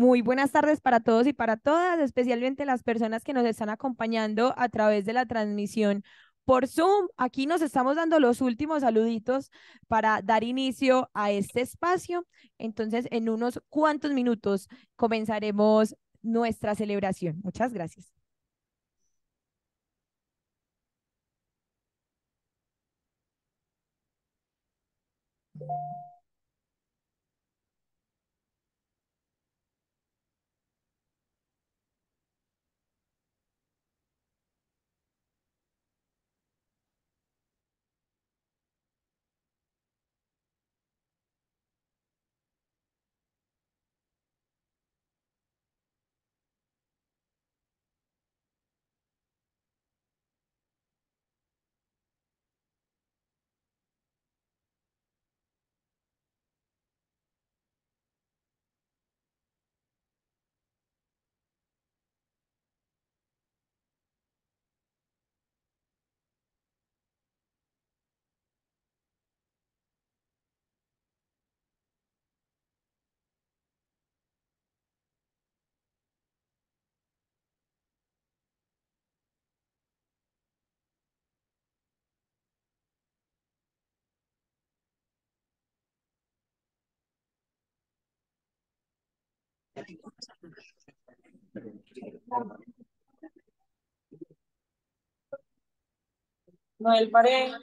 Muy buenas tardes para todos y para todas, especialmente las personas que nos están acompañando a través de la transmisión por Zoom. Aquí nos estamos dando los últimos saluditos para dar inicio a este espacio. Entonces, en unos cuantos minutos comenzaremos nuestra celebración. Muchas gracias. No, el pareja.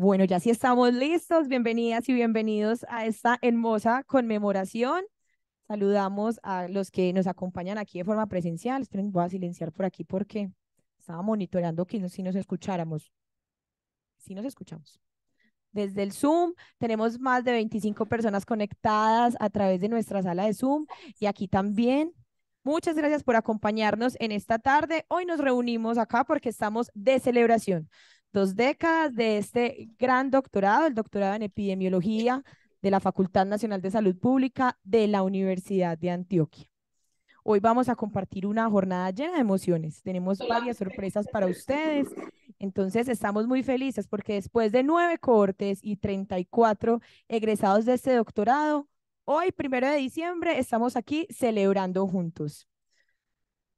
Bueno, ya sí estamos listos. Bienvenidas y bienvenidos a esta hermosa conmemoración. Saludamos a los que nos acompañan aquí de forma presencial. Esperen, voy a silenciar por aquí porque estaba monitoreando que no, si nos escucháramos. Si nos escuchamos. Desde el Zoom tenemos más de 25 personas conectadas a través de nuestra sala de Zoom y aquí también Muchas gracias por acompañarnos en esta tarde. Hoy nos reunimos acá porque estamos de celebración dos décadas de este gran doctorado, el doctorado en epidemiología de la Facultad Nacional de Salud Pública de la Universidad de Antioquia. Hoy vamos a compartir una jornada llena de emociones. Tenemos varias sorpresas para ustedes. Entonces estamos muy felices porque después de nueve cohortes y 34 egresados de este doctorado, hoy, primero de diciembre, estamos aquí celebrando juntos.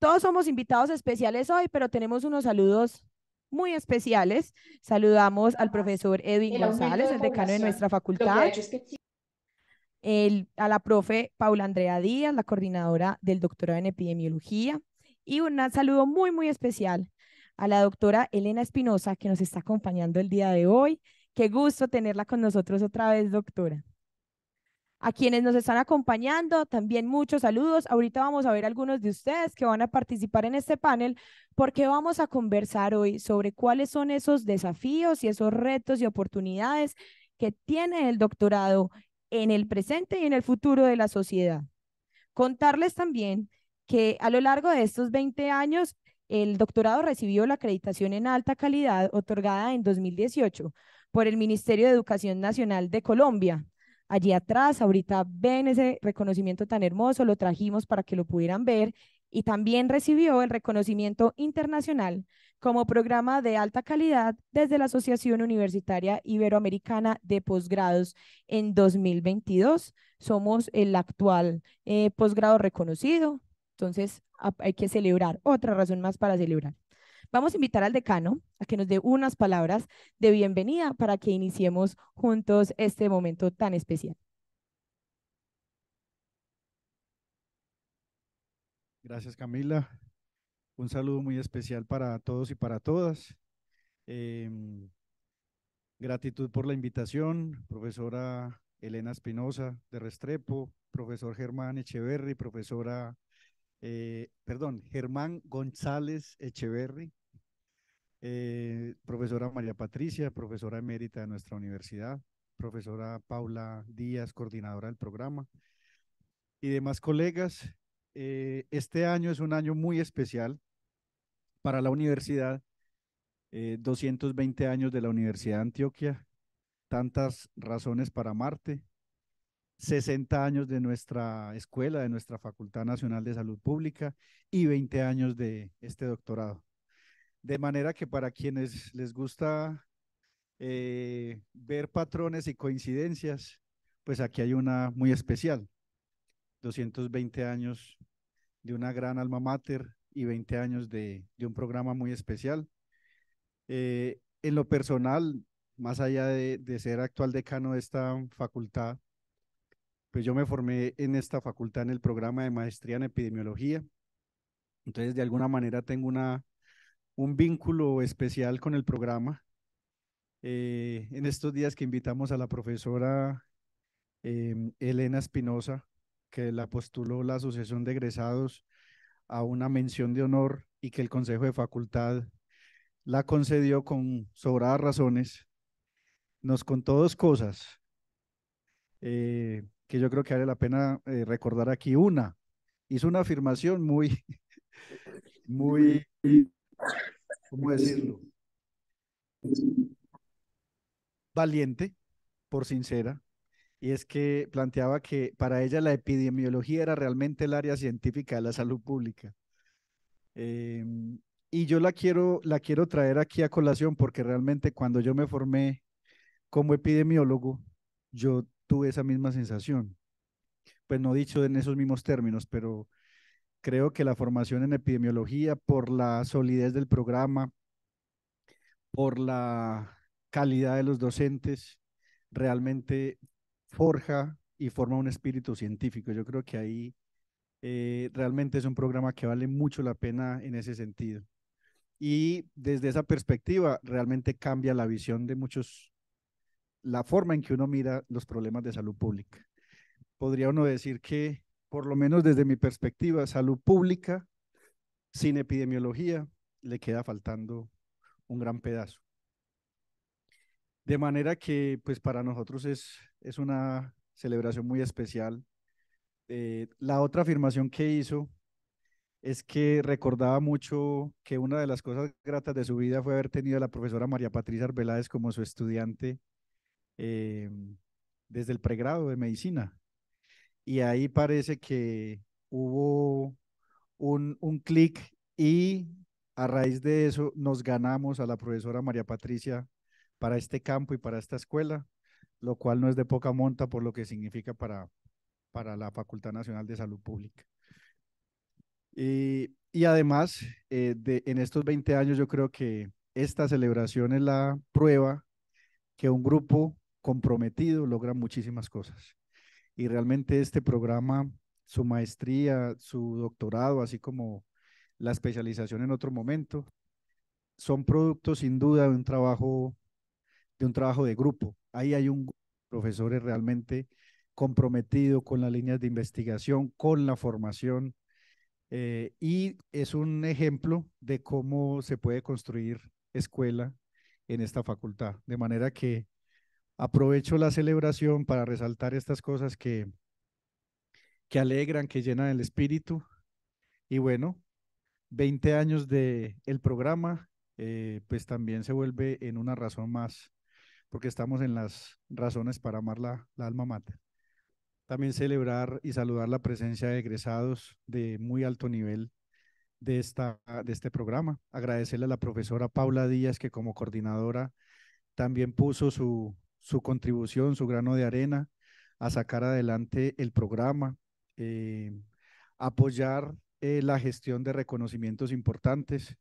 Todos somos invitados especiales hoy, pero tenemos unos saludos muy especiales. Saludamos al profesor Edwin González, el decano de nuestra facultad. el, a la profe Paula Andrea Díaz, la coordinadora del doctorado en epidemiología. Y un saludo muy, muy especial a la doctora Elena Espinosa, que nos está acompañando el día de hoy. Qué gusto tenerla con nosotros otra vez, doctora. A quienes nos están acompañando, también muchos saludos. Ahorita vamos a ver algunos de ustedes que van a participar en este panel porque vamos a conversar hoy sobre cuáles son esos desafíos y esos retos y oportunidades que tiene el doctorado en el presente y en el futuro de la sociedad. Contarles también que a lo largo de estos 20 años, el doctorado recibió la acreditación en alta calidad otorgada en 2018 por el Ministerio de Educación Nacional de Colombia, allí atrás. Ahorita ven ese reconocimiento tan hermoso, lo trajimos para que lo pudieran ver y también recibió el reconocimiento internacional como programa de alta calidad desde la Asociación Universitaria Iberoamericana de Posgrados en 2022. Somos el actual eh, posgrado reconocido, entonces hay que celebrar, otra razón más para celebrar. Vamos a invitar al decano a que nos dé unas palabras de bienvenida para que iniciemos juntos este momento tan especial. Gracias Camila. Un saludo muy especial para todos y para todas. Em, gratitud por la invitación, profesora Elena Espinosa de Restrepo, profesor Germán Echeverri, profesora, eh, perdón, Germán González Echeverri. Eh, profesora María Patricia, profesora emérita de nuestra universidad, profesora Paula Díaz, coordinadora del programa, y demás colegas. Eh, este año es un año muy especial para la universidad, 220 eh, años de la Universidad de Antioquia, tantas razones para Marte 60 años de nuestra escuela, de nuestra Facultad Nacional de Salud Pública y 20 años de este doctorado. De manera que para quienes les gusta eh, ver patrones y coincidencias, pues aquí hay una muy especial. 220 años de una gran alma mater y 20 años de, un programa muy especial. Eh, en lo personal, más allá de, de, ser actual decano de esta facultad, pues yo me formé en esta facultad en el programa de maestría en epidemiología. Entonces, de alguna manera tengo una un vínculo especial con el programa. Eh, en estos días que invitamos a la profesora em, Elena Espinosa, que la postuló la Asociación de Egresados a una mención de honor y que el Consejo de Facultad la concedió con sobradas razones, nos contó dos cosas eh, que yo creo que vale la pena eh, recordar aquí. Una, hizo una afirmación muy, muy ¿cómo decirlo? Valiente, por sincera, y es que planteaba que para ella la epidemiología era realmente el área científica de la salud pública. Em, y yo la quiero, la quiero traer aquí a colación porque realmente cuando yo me formé como epidemiólogo, yo tuve esa misma sensación. Pues no dicho en esos mismos términos, pero Creo que la formación en epidemiología, por la solidez del programa, por la calidad de los docentes, realmente forja y forma un espíritu científico. Yo creo que ahí eh, realmente es un programa que vale mucho la pena en ese sentido. Y desde esa perspectiva, realmente cambia la visión de muchos, la forma en que uno mira los problemas de salud pública. Podría uno decir que por lo menos desde mi perspectiva, salud pública sin epidemiología le queda faltando un gran pedazo. De manera que, pues para nosotros es, es una celebración muy especial. Eh, la otra afirmación que hizo es que recordaba mucho que una de las cosas gratas de su vida fue haber tenido a la profesora María Patricia Arbeláez como su estudiante eh, desde el pregrado de medicina y ahí parece que hubo un, clic y a raíz de eso nos ganamos a la profesora María Patricia para este campo y para esta escuela, lo cual no es de poca monta por lo que significa para, para la Facultad Nacional de Salud Pública. Y, además, eh, de, en estos 20 años yo creo que esta celebración es la prueba que un grupo comprometido logra muchísimas cosas y realmente este programa, su maestría, su doctorado, así como la especialización en otro momento, son productos sin duda de un trabajo de un trabajo de grupo. Ahí hay un profesor realmente comprometido con las líneas de investigación, con la formación, eh, y es un ejemplo de cómo se puede construir escuela en esta facultad. De manera que Aprovecho la celebración para resaltar estas cosas que, que alegran, que llenan el espíritu. Y bueno, 20 años del programa, eh, pues también se vuelve en una razón más, porque estamos en las razones para amar la, la alma mater. También celebrar y saludar la presencia de egresados de muy alto nivel de, esta, de este programa. Agradecerle a la profesora Paula Díaz, que como coordinadora también puso su, su contribución, su grano de arena a sacar adelante el programa, eh, apoyar eh, la gestión de reconocimientos importantes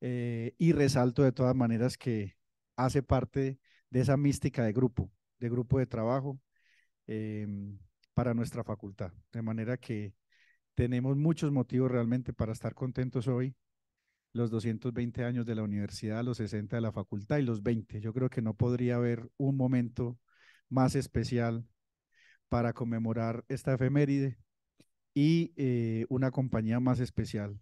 eh, y resalto de todas maneras que hace parte de esa mística de grupo, de grupo de trabajo para nuestra facultad. De manera que tenemos muchos motivos realmente para estar contentos hoy los 220 años de la universidad, los 60 de la facultad y los 20. Yo creo que no podría haber un momento más especial para conmemorar esta efeméride y eh, una compañía más especial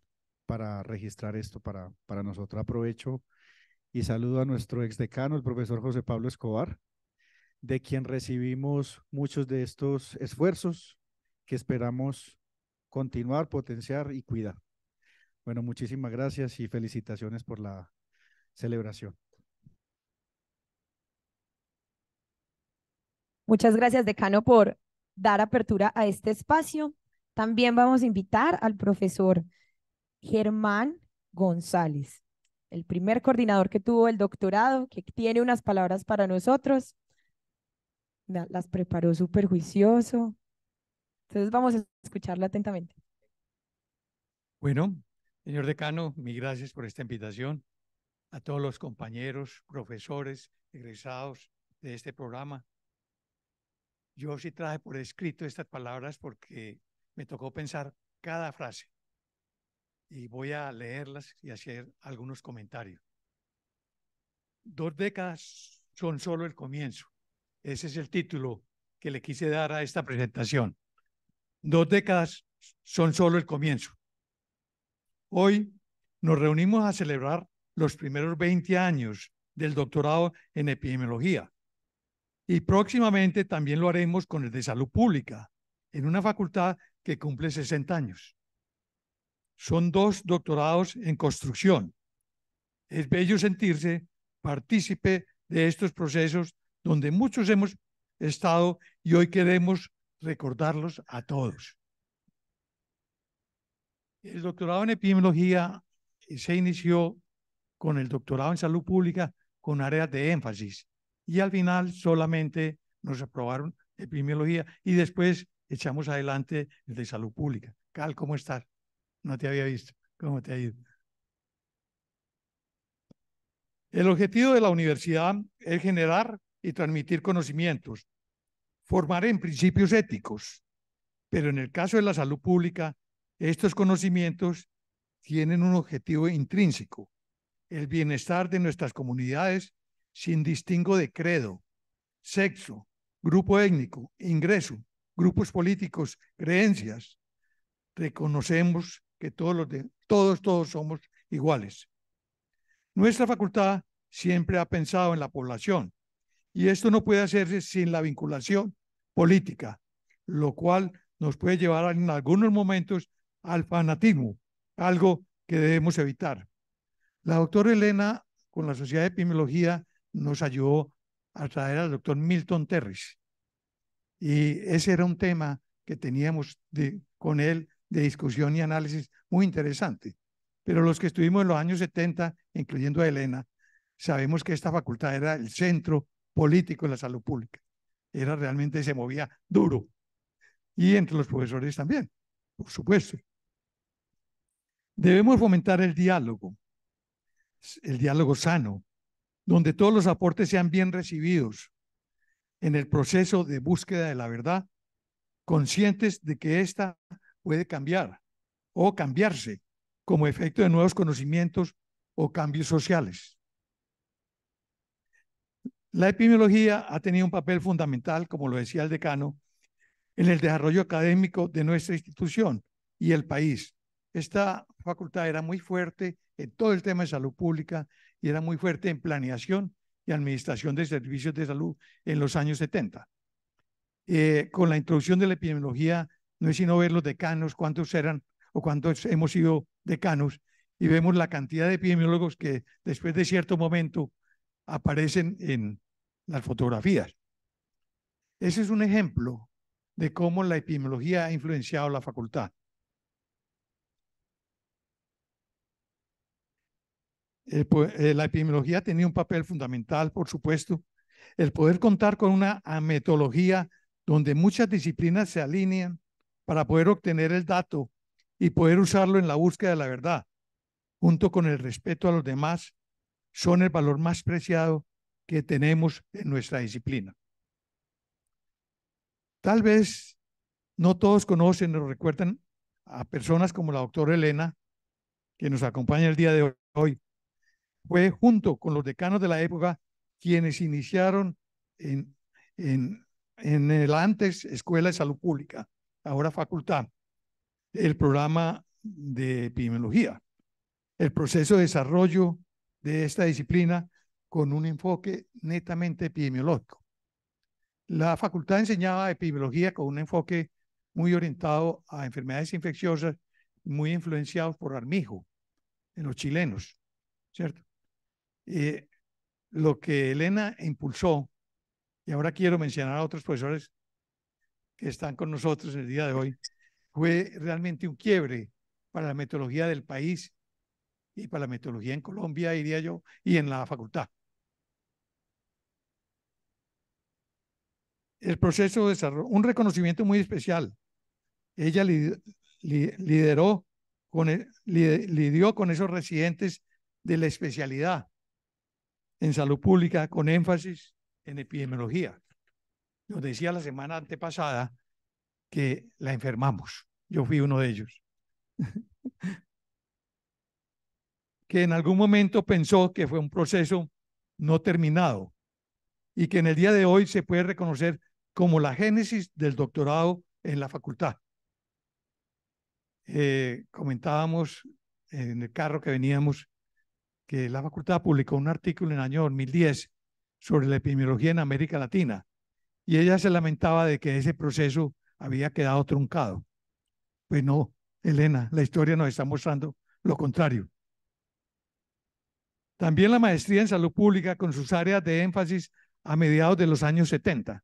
para registrar esto para, para nosotros. Aprovecho y saludo a nuestro exdecano, el profesor José Pablo Escobar, de quien recibimos muchos de estos esfuerzos que esperamos continuar, potenciar y cuidar. Bueno, muchísimas gracias y felicitaciones por la celebración. Muchas gracias, decano, por dar apertura a este espacio. También vamos a invitar al profesor Germán González, el primer coordinador que tuvo el doctorado, que tiene unas palabras para nosotros. Las preparó súper juicioso. Entonces vamos a escucharla atentamente. Bueno, Señor decano, mi gracias por esta invitación. A todos los compañeros, profesores, egresados de este programa. Yo sí traje por escrito estas palabras porque me tocó pensar cada frase y voy a leerlas y hacer algunos comentarios. Dos décadas son solo el comienzo. Ese es el título que le quise dar a esta presentación. Dos décadas son solo el comienzo. Hoy nos reunimos a celebrar los primeros 20 años del doctorado en epidemiología. Y próximamente también lo haremos con el de salud pública, en una facultad que cumple 60 años. Son dos doctorados en construcción. Es bello sentirse partícipe de estos procesos donde muchos hemos estado y hoy queremos recordarlos a todos. El doctorado en epidemiología eh, se inició con el doctorado en salud pública con áreas de énfasis y al final solamente nos aprobaron epidemiología y después echamos adelante el de salud pública. Cal, ¿cómo estás? No te había visto. ¿Cómo te ha ido? El objetivo de la universidad es generar y transmitir conocimientos, formar en principios éticos, pero en el caso de la salud pública estos conocimientos tienen un objetivo intrínseco, el bienestar de nuestras comunidades sin distingo de credo, sexo, grupo étnico, ingreso, grupos políticos, creencias. Reconocemos que todos, todos, todos somos iguales. Nuestra facultad siempre ha pensado en la población y esto no puede hacerse sin la vinculación política, lo cual nos puede llevar en algunos momentos al fanatismo, algo que debemos evitar. La doctora Elena, con la Sociedad de Epidemiología, nos ayudó a traer al doctor Milton Terris. Y ese era un tema que teníamos con él de discusión y análisis muy interesante. Pero los que estuvimos en los años 70, incluyendo a Elena, sabemos que esta facultad era el centro político de la salud pública. Era realmente, se movía duro. Y entre los profesores también, por supuesto. Debemos fomentar el diálogo, el diálogo sano, donde todos los aportes sean bien recibidos en el proceso de búsqueda de la verdad, conscientes de que ésta puede cambiar o cambiarse como efecto de nuevos conocimientos o cambios sociales. La epidemiología ha tenido un papel fundamental, como lo decía el decano, en el desarrollo académico de nuestra institución y el país, esta facultad era muy fuerte en todo el tema de salud pública y era muy fuerte en planeación y administración de servicios de salud en los años 70. Eh, con la introducción de la epidemiología, no es sino ver los decanos, cuántos eran o cuántos hemos sido decanos, y vemos la cantidad de epidemiólogos que después de cierto momento aparecen en las fotografías. Ese es un ejemplo de cómo la epidemiología ha influenciado la facultad. Eh, la epidemiología tenía un papel fundamental, por supuesto. El poder contar con una metodología donde muchas disciplinas se alinean para poder obtener el dato y poder usarlo en la búsqueda de la verdad, junto con el respeto a los demás, son el valor más preciado que tenemos en nuestra disciplina. Tal vez no todos conocen o recuerdan a personas como la doctora Elena, que nos acompaña el día de hoy, fue junto con los decanos de la época quienes iniciaron en, en, el antes Escuela de Salud Pública, ahora facultad, el programa de epidemiología. El proceso de desarrollo de esta disciplina con un enfoque netamente epidemiológico. La facultad enseñaba epidemiología con un enfoque muy orientado a enfermedades infecciosas, muy influenciados por Armijo, en los chilenos, ¿cierto? Y eh, lo que Elena impulsó, y ahora quiero mencionar a otros profesores que están con nosotros en el día de hoy, fue realmente un quiebre para la metodología del país y para la metodología en Colombia, diría yo, y en la facultad. El proceso de desarrollo, un reconocimiento muy especial. Ella lideró con, e-, lidió con esos residentes de la especialidad en salud pública con énfasis en epidemiología. Nos decía la semana antepasada que la enfermamos. Yo fui uno de ellos. que en algún momento pensó que fue un proceso no terminado y que en el día de hoy se puede reconocer como la génesis del doctorado en la facultad. Eh, comentábamos en el carro que veníamos que la facultad publicó un artículo en el año 2010 sobre la epidemiología en América Latina y ella se lamentaba de que ese proceso había quedado truncado. Pues no, Elena, la historia nos está mostrando lo contrario. También la maestría en salud pública con sus áreas de énfasis a mediados de los años 70.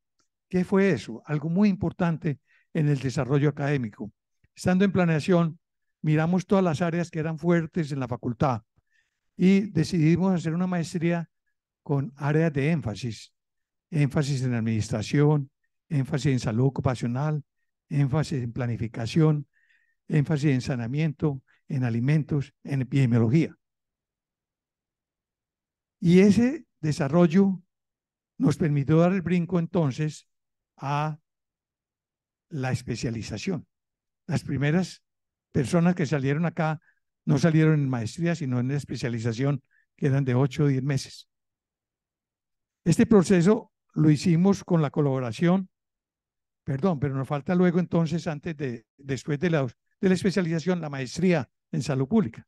¿Qué fue eso? Algo muy importante en el desarrollo académico. Estando en planeación, miramos todas las áreas que eran fuertes en la facultad y decidimos hacer una maestría con áreas de énfasis, énfasis en administración, énfasis en salud ocupacional, énfasis en planificación, énfasis en sanamiento, en alimentos, en epidemiología. Y ese desarrollo nos permitió dar el brinco entonces a la especialización. Las primeras personas que salieron acá no salieron en maestría, sino en especialización, que eran de 8 o 10 meses. Este proceso lo hicimos con la colaboración, perdón, pero nos falta luego entonces, antes de, después de la, de la especialización, la maestría en salud pública.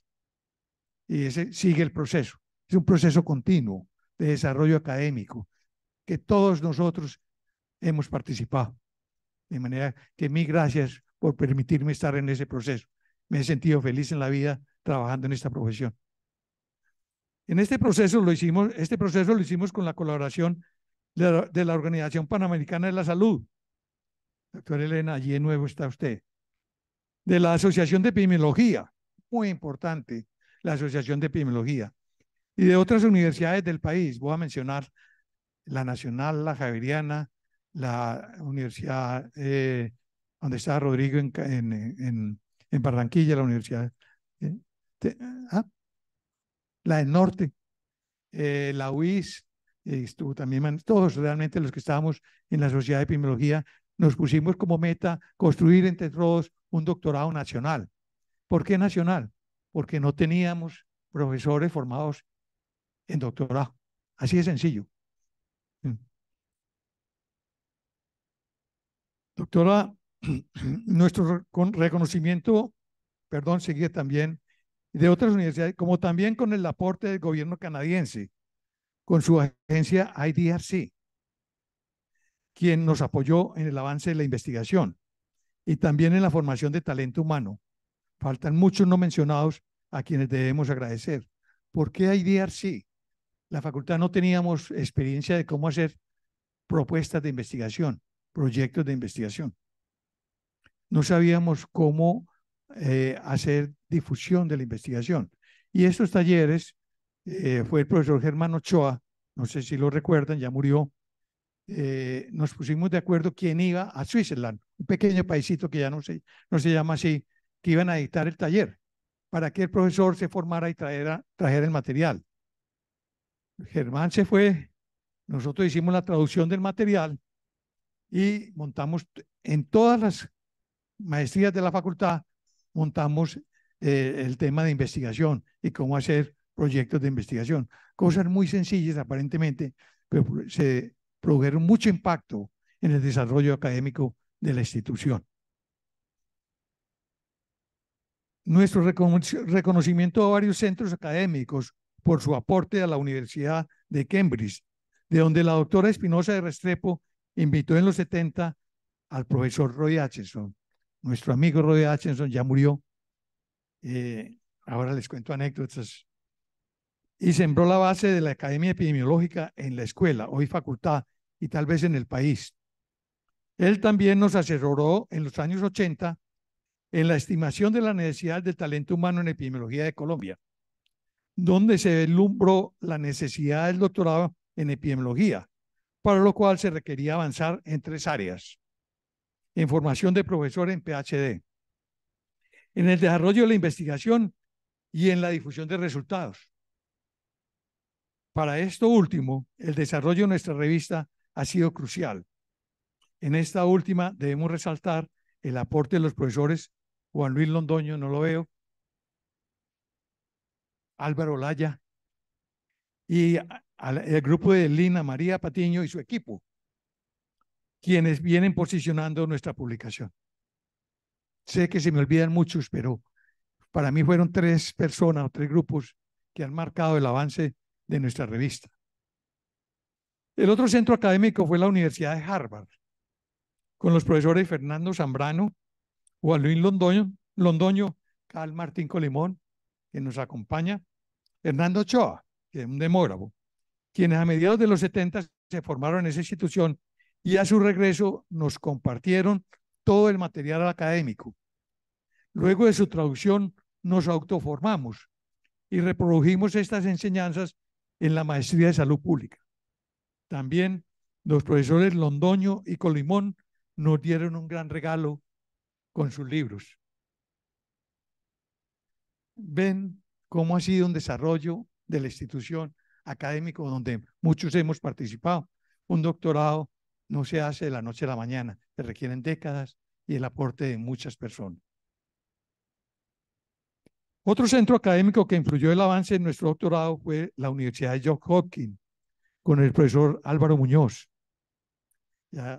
Y ese sigue el proceso. Es un proceso continuo de desarrollo académico que todos nosotros hemos participado. De manera que mil gracias por permitirme estar en ese proceso me he sentido feliz en la vida trabajando en esta profesión. En este proceso lo hicimos, este proceso lo hicimos con la colaboración de la, Organización Panamericana de la Salud. Doctora Elena, allí de nuevo está usted. De la Asociación de Epidemiología, muy importante, la Asociación de Epidemiología. Y de otras universidades del país, voy a mencionar la Nacional, la Javeriana, la Universidad eh, donde está Rodrigo en, en en Barranquilla, la Universidad eh, ah, la del Norte, eh, la UIS, estuvo también, todos realmente los que estábamos en la Sociedad de Epidemiología, nos pusimos como meta construir entre todos un doctorado nacional. ¿Por qué nacional? Porque no teníamos profesores formados en doctorado. Así de sencillo. Mm. Doctora nuestro reconocimiento, perdón, sigue también de otras universidades, como también con el aporte del gobierno canadiense, con su agencia IDRC, quien nos apoyó en el avance de la investigación y también en la formación de talento humano. Faltan muchos no mencionados a quienes debemos agradecer. ¿Por qué IDRC? La facultad no teníamos experiencia de cómo hacer propuestas de investigación, proyectos de investigación no sabíamos cómo eh, hacer difusión de la investigación. Y estos talleres eh, fue el profesor Germán Ochoa, no sé si lo recuerdan, ya murió, eh, nos pusimos de acuerdo quién iba a Switzerland, un pequeño paisito que ya no se, no se llama así, que iban a dictar el taller para que el profesor se formara y trajera el material. Germán se fue, nosotros hicimos la traducción del material y montamos en todas las maestrías de la facultad montamos eh, el tema de investigación y cómo hacer proyectos de investigación. Cosas muy sencillas aparentemente, pero se produjeron mucho impacto en el desarrollo académico de la institución. Nuestro reconocimiento a varios centros académicos por su aporte a la Universidad de Cambridge, de donde la doctora Espinosa de Restrepo invitó en los 70 al profesor Roy Atchison nuestro amigo Roy Atchison ya murió. Eh, ahora les cuento anécdotas. Y sembró la base de la Academia Epidemiológica en la escuela, hoy facultad, y tal vez en el país. Él también nos asesoró en los años 80 en la estimación de la necesidad del talento humano en epidemiología de Colombia, donde se deslumbró la necesidad del doctorado en epidemiología, para lo cual se requería avanzar en tres áreas en formación de profesor en PhD, en el desarrollo de la investigación y en la difusión de resultados. Para esto último, el desarrollo de nuestra revista ha sido crucial. En esta última debemos resaltar el aporte de los profesores Juan Luis Londoño, no lo veo, Álvaro Laya y el grupo de Lina María Patiño y su equipo, quienes vienen posicionando nuestra publicación. Sé que se me olvidan muchos, pero para mí fueron tres personas o tres grupos que han marcado el avance de nuestra revista. El otro centro académico fue la Universidad de Harvard, con los profesores Fernando Zambrano, Juan Luis Londoño, Londoño Carl Martín Colimón, que nos acompaña, Hernando Ochoa, que es un demógrafo, quienes a mediados de los 70 se formaron en esa institución y a su regreso nos compartieron todo el material académico. Luego de su traducción nos autoformamos y reprodujimos estas enseñanzas en la Maestría de Salud Pública. También los profesores Londoño y Colimón nos dieron un gran regalo con sus libros. Ven cómo ha sido un desarrollo de la institución académico donde muchos hemos participado, un doctorado no se hace de la noche a la mañana, se requieren décadas y el aporte de muchas personas. Otro centro académico que influyó el avance en nuestro doctorado fue la Universidad de Johns Hopkins, con el profesor Álvaro Muñoz.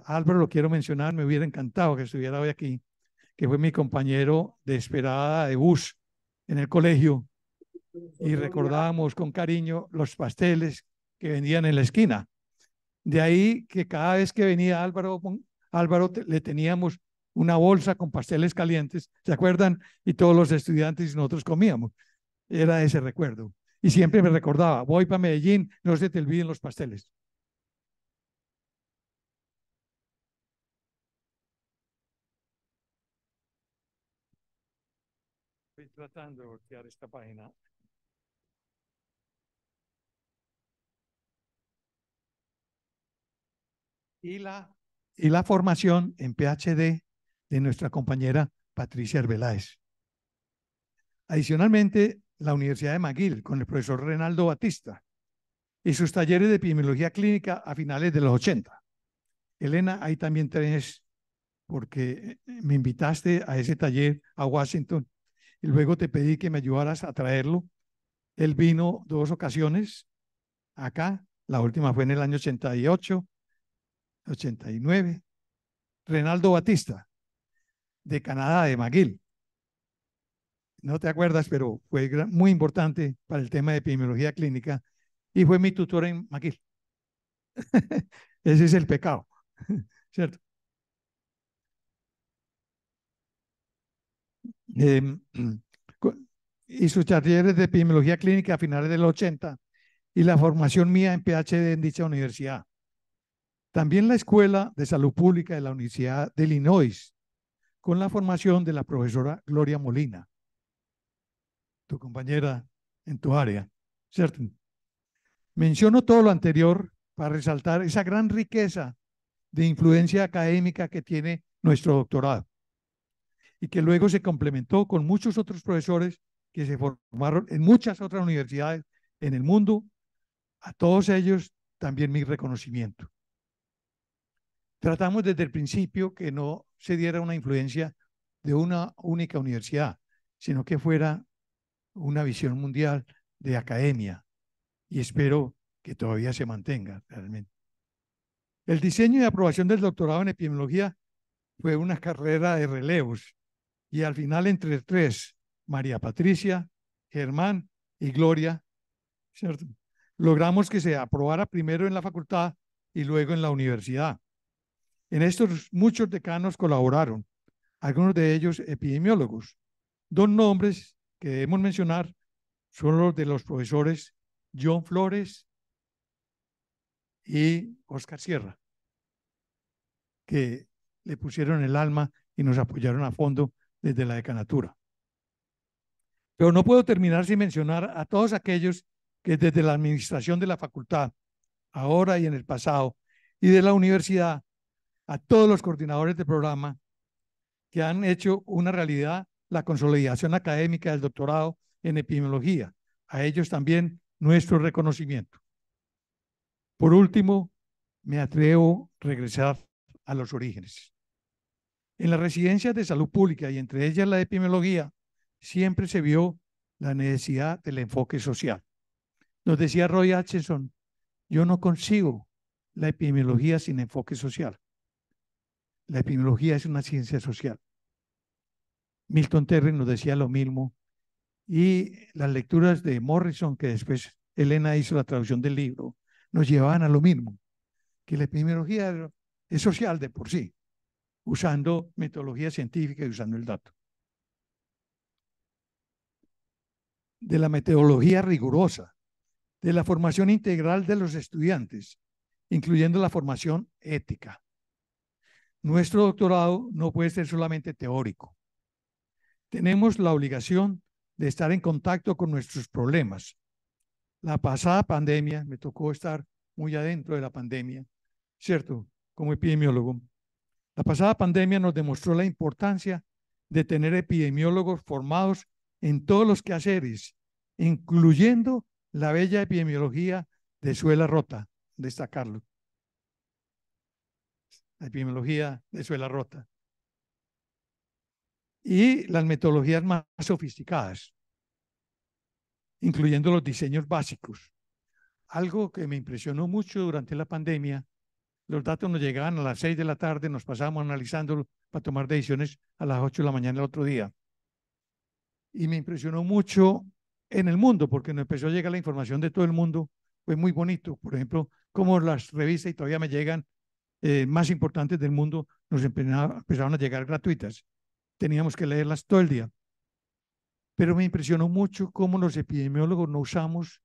Álvaro lo quiero mencionar, me hubiera encantado que estuviera hoy aquí, que fue mi compañero de esperada de bus en el colegio y recordábamos con cariño los pasteles que vendían en la esquina. De ahí que cada vez que venía Álvaro, Álvaro le teníamos una bolsa con pasteles calientes, ¿se acuerdan? Y todos los estudiantes y nosotros comíamos. Era ese recuerdo. Y siempre me recordaba, voy para Medellín, no se te olviden los pasteles. Estoy tratando de voltear esta página. y la, y la formación en PhD de nuestra compañera Patricia Arbeláez. Adicionalmente, la Universidad de McGill con el profesor Renaldo Batista y sus talleres de epidemiología clínica a finales de los 80. Elena, ahí también tenés, porque eh, me invitaste a ese taller a Washington y luego te pedí que me ayudaras a traerlo. Él vino dos ocasiones acá, la última fue en el año 88 89. Renaldo Batista, de Canadá, de McGill. No te acuerdas, pero fue muy importante para el tema de epidemiología clínica y fue mi tutor en McGill. Ese es el pecado, ¿cierto? Em, y sus talleres de epidemiología clínica a finales del 80 y la formación mía en PhD en dicha universidad. También la Escuela de Salud Pública de la Universidad de Illinois, con la formación de la profesora Gloria Molina, tu compañera en tu área, ¿cierto? Menciono todo lo anterior para resaltar esa gran riqueza de influencia académica que tiene nuestro doctorado y que luego se complementó con muchos otros profesores que se formaron en muchas otras universidades en el mundo. A todos ellos también mi reconocimiento tratamos desde el principio que no se diera una influencia de una única universidad, sino que fuera una visión mundial de academia. Y espero que todavía se mantenga realmente. El diseño y aprobación del doctorado en epidemiología fue una carrera de relevos y al final entre tres, María Patricia, Germán y Gloria, ¿cierto? logramos que se aprobara primero en la facultad y luego en la universidad. En estos muchos decanos colaboraron, algunos de ellos epidemiólogos. Dos nombres que debemos mencionar son los de los profesores John Flores y Oscar Sierra, que le pusieron el alma y nos apoyaron a fondo desde la decanatura. Pero no puedo terminar sin mencionar a todos aquellos que desde la administración de la facultad, ahora y en el pasado, y de la universidad, a todos los coordinadores del programa que han hecho una realidad la consolidación académica del doctorado en epidemiología. A ellos también nuestro reconocimiento. Por último, me atrevo a regresar a los orígenes. En las residencias de salud pública y entre ellas la epidemiología, siempre se vio la necesidad del enfoque social. Nos decía Roy Atchison, yo no consigo la epidemiología sin enfoque social la epidemiología es una ciencia social. Milton Terry nos decía lo mismo y las lecturas de Morrison, que después Elena hizo la traducción del libro, nos llevaban a lo mismo, que la epidemiología es social de por sí, usando metodología científica y usando el dato. De la metodología rigurosa, de la formación integral de los estudiantes, incluyendo la formación ética. Nuestro doctorado no puede ser solamente teórico. Tenemos la obligación de estar en contacto con nuestros problemas. La pasada pandemia, me tocó estar muy adentro de la pandemia, ¿cierto? Como epidemiólogo. La pasada pandemia nos demostró la importancia de tener epidemiólogos formados en todos los quehaceres, incluyendo la bella epidemiología de suela rota, destacarlo la epidemiología de suela rota. Y las metodologías más sofisticadas, incluyendo los diseños básicos. Algo que me impresionó mucho durante la pandemia, los datos nos llegaban a las 6 de la tarde, nos pasábamos analizándolos para tomar decisiones a las 8 de la mañana del otro día. Y me impresionó mucho en el mundo, porque nos empezó a llegar la información de todo el mundo. Fue muy bonito. Por ejemplo, como las revistas y todavía me llegan eh, más importantes del mundo nos empezaron a llegar gratuitas. Teníamos que leerlas todo el día. Pero me impresionó mucho cómo los epidemiólogos no usamos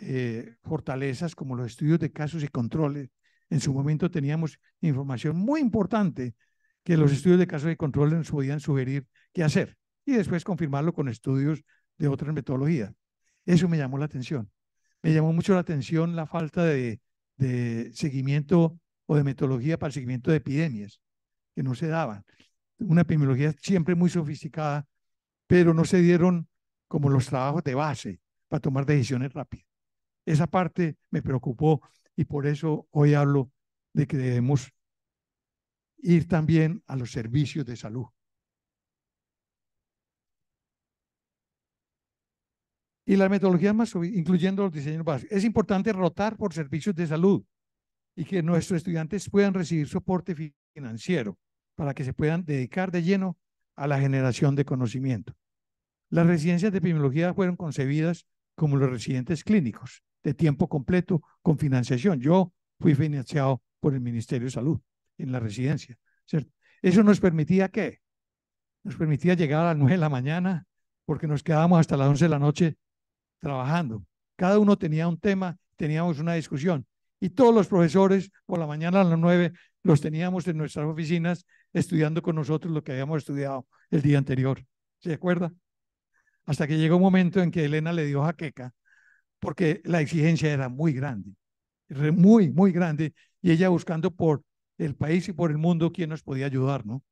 eh, fortalezas como los estudios de casos y controles. En su momento teníamos información muy importante que los estudios de casos y controles nos podían sugerir qué hacer y después confirmarlo con estudios de otras metodologías. Eso me llamó la atención. Me llamó mucho la atención la falta de, de seguimiento o de metodología para el seguimiento de epidemias, que no se daban. Una epidemiología siempre muy sofisticada, pero no se dieron como los trabajos de base para tomar decisiones rápidas. Esa parte me preocupó y por eso hoy hablo de que debemos ir también a los servicios de salud. Y las metodologías más, incluyendo los diseños básicos. Es importante rotar por servicios de salud y que nuestros estudiantes puedan recibir soporte financiero para que se puedan dedicar de lleno a la generación de conocimiento. Las residencias de epidemiología fueron concebidas como los residentes clínicos de tiempo completo con financiación. Yo fui financiado por el Ministerio de Salud en la residencia. Eso nos permitía qué? Nos permitía llegar a las 9 de la mañana porque nos quedábamos hasta las 11 de la noche trabajando. Cada uno tenía un tema, teníamos una discusión y todos los profesores por la mañana a las nueve, los teníamos en nuestras oficinas estudiando con nosotros lo que habíamos estudiado el día anterior. ¿Se acuerda? Hasta que llegó un momento en que Elena le dio jaqueca porque la exigencia era muy grande, muy, muy grande, y ella buscando por el país y por el mundo quién nos podía ayudar, ¿no?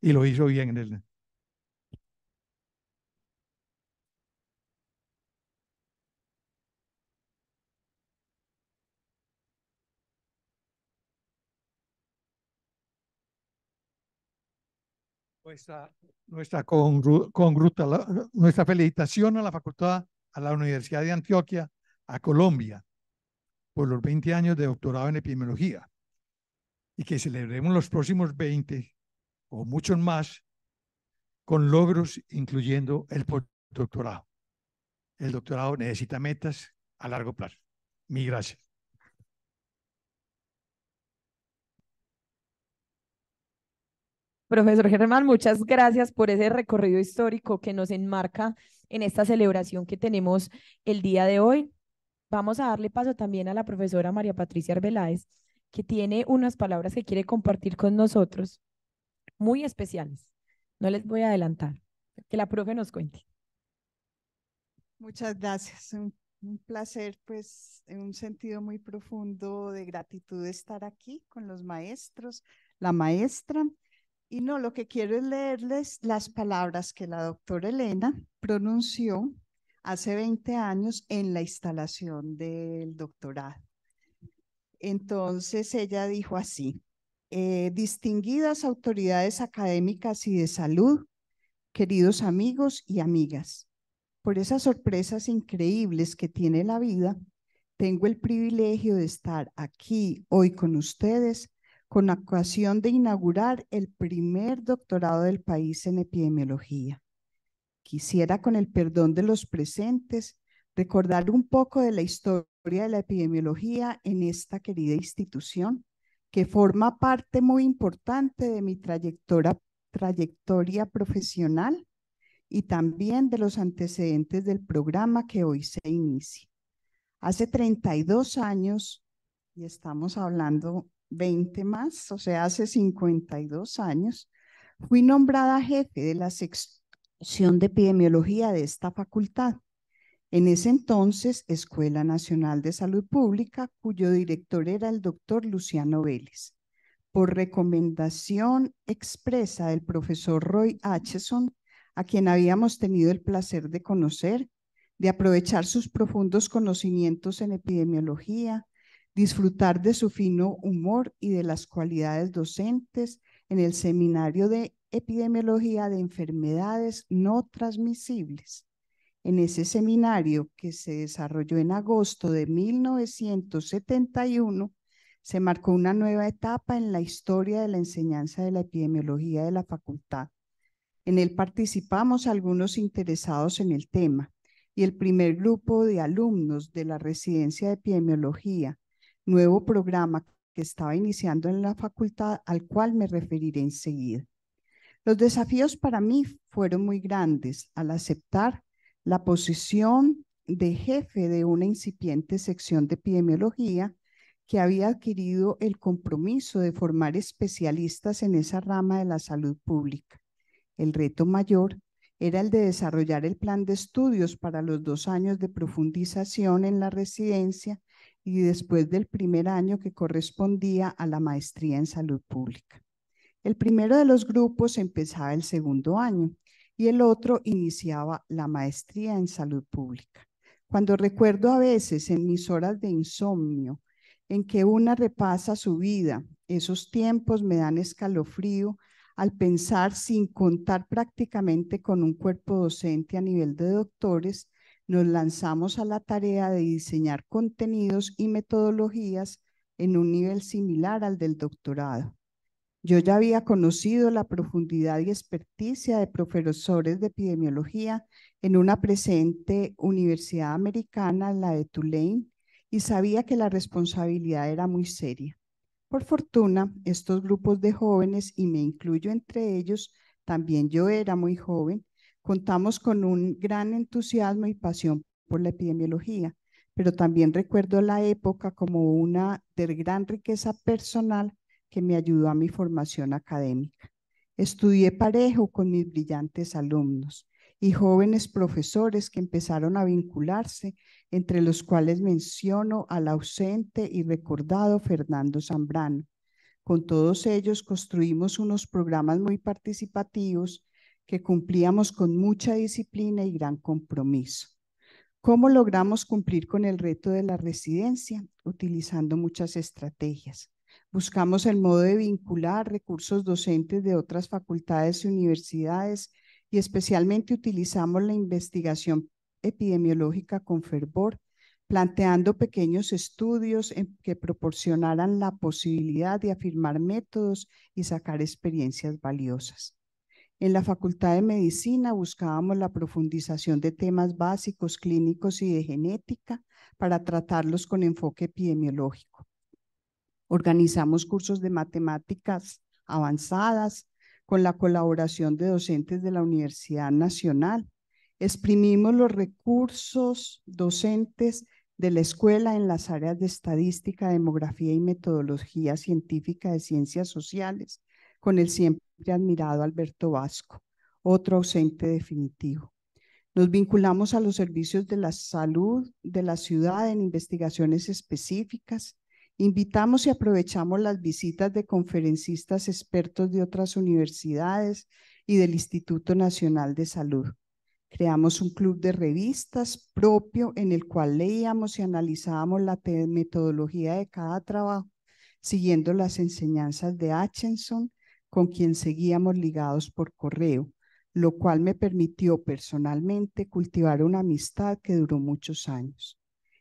Y lo hizo bien, Elena. nuestra, nuestra, congruta, nuestra felicitación a la facultad, a la Universidad de Antioquia, a Colombia, por los 20 años de doctorado en epidemiología y que celebremos los próximos 20 o muchos más con logros incluyendo el doctorado. El doctorado necesita metas a largo plazo. Mi gracias. Profesor Germán, muchas gracias por ese recorrido histórico que nos enmarca en esta celebración que tenemos el día de hoy. Vamos a darle paso también a la profesora María Patricia Arbeláez, que tiene unas palabras que quiere compartir con nosotros, muy especiales. No les voy a adelantar, que la profe nos cuente. Muchas gracias. Un, placer, pues, en un sentido muy profundo de gratitud estar aquí con los maestros, la maestra y no, lo que quiero es leerles las palabras que la doctora Elena pronunció hace 20 años en la instalación del doctorado. Entonces ella dijo así, eh, distinguidas autoridades académicas y de salud, queridos amigos y amigas, por esas sorpresas increíbles que tiene la vida, tengo el privilegio de estar aquí hoy con ustedes con ocasión de inaugurar el primer doctorado del país en epidemiología. Quisiera, con el perdón de los presentes, recordar un poco de la historia de la epidemiología en esta querida institución, que forma parte muy importante de mi trayectoria, trayectoria profesional y también de los antecedentes del programa que hoy se inicia. Hace 32 años, y estamos hablando 20 más, o sea, hace 52 años, fui nombrada jefe de la sección de epidemiología de esta facultad, en ese entonces Escuela Nacional de Salud Pública, cuyo director era el doctor Luciano Vélez. Por recomendación expresa del profesor Roy Acheson, a quien habíamos tenido el placer de conocer, de aprovechar sus profundos conocimientos en epidemiología, disfrutar de su fino humor y de las cualidades docentes en el Seminario de Epidemiología de Enfermedades No Transmisibles. En ese seminario que se desarrolló en agosto de 1971, se marcó una nueva etapa en la historia de la enseñanza de la epidemiología de la facultad. En él participamos algunos interesados en el tema y el primer grupo de alumnos de la residencia de epidemiología nuevo programa que estaba iniciando en la facultad, al cual me referiré enseguida. Los desafíos para mí fueron muy grandes al aceptar la posición de jefe de una incipiente sección de epidemiología que había adquirido el compromiso de formar especialistas en esa rama de la salud pública. El reto mayor era el de desarrollar el plan de estudios para los dos años de profundización en la residencia y después del primer año que correspondía a la maestría en salud pública. El primero de los grupos empezaba el segundo año y el otro iniciaba la maestría en salud pública. Cuando recuerdo a veces en mis horas de insomnio en que una repasa su vida, esos tiempos me dan escalofrío al pensar sin contar prácticamente con un cuerpo docente a nivel de doctores nos lanzamos a la tarea de diseñar contenidos y metodologías en un nivel similar al del doctorado. Yo ya había conocido la profundidad y experticia de profesores de epidemiología en una presente universidad americana, la de Tulane, y sabía que la responsabilidad era muy seria. Por fortuna, estos grupos de jóvenes, y me incluyo entre ellos, también yo era muy joven, Contamos con un gran entusiasmo y pasión por la epidemiología, pero también recuerdo la época como una de gran riqueza personal que me ayudó a mi formación académica. Estudié parejo con mis brillantes alumnos y jóvenes profesores que empezaron a vincularse, entre los cuales menciono al ausente y recordado Fernando Zambrano. Con todos ellos construimos unos programas muy participativos que cumplíamos con mucha disciplina y gran compromiso. ¿Cómo logramos cumplir con el reto de la residencia? Utilizando muchas estrategias. Buscamos el modo de vincular recursos docentes de otras facultades y universidades y especialmente utilizamos la investigación epidemiológica con fervor, planteando pequeños estudios que proporcionaran la posibilidad de afirmar métodos y sacar experiencias valiosas. En la Facultad de Medicina buscábamos la profundización de temas básicos, clínicos y de genética para tratarlos con enfoque epidemiológico. Organizamos cursos de matemáticas avanzadas con la colaboración de docentes de la Universidad Nacional. Exprimimos los recursos docentes de la escuela en las áreas de estadística, demografía y metodología científica de ciencias sociales con el 100 siempre admirado Alberto Vasco, otro ausente definitivo. Nos vinculamos a los servicios de la salud de la ciudad en investigaciones específicas. Invitamos y aprovechamos las visitas de conferencistas expertos de otras universidades y del Instituto Nacional de Salud. Creamos un club de revistas propio en el cual leíamos y analizábamos la metodología de cada trabajo, siguiendo las enseñanzas de Hutchinson con quien seguíamos ligados por correo, lo cual me permitió personalmente cultivar una amistad que duró muchos años.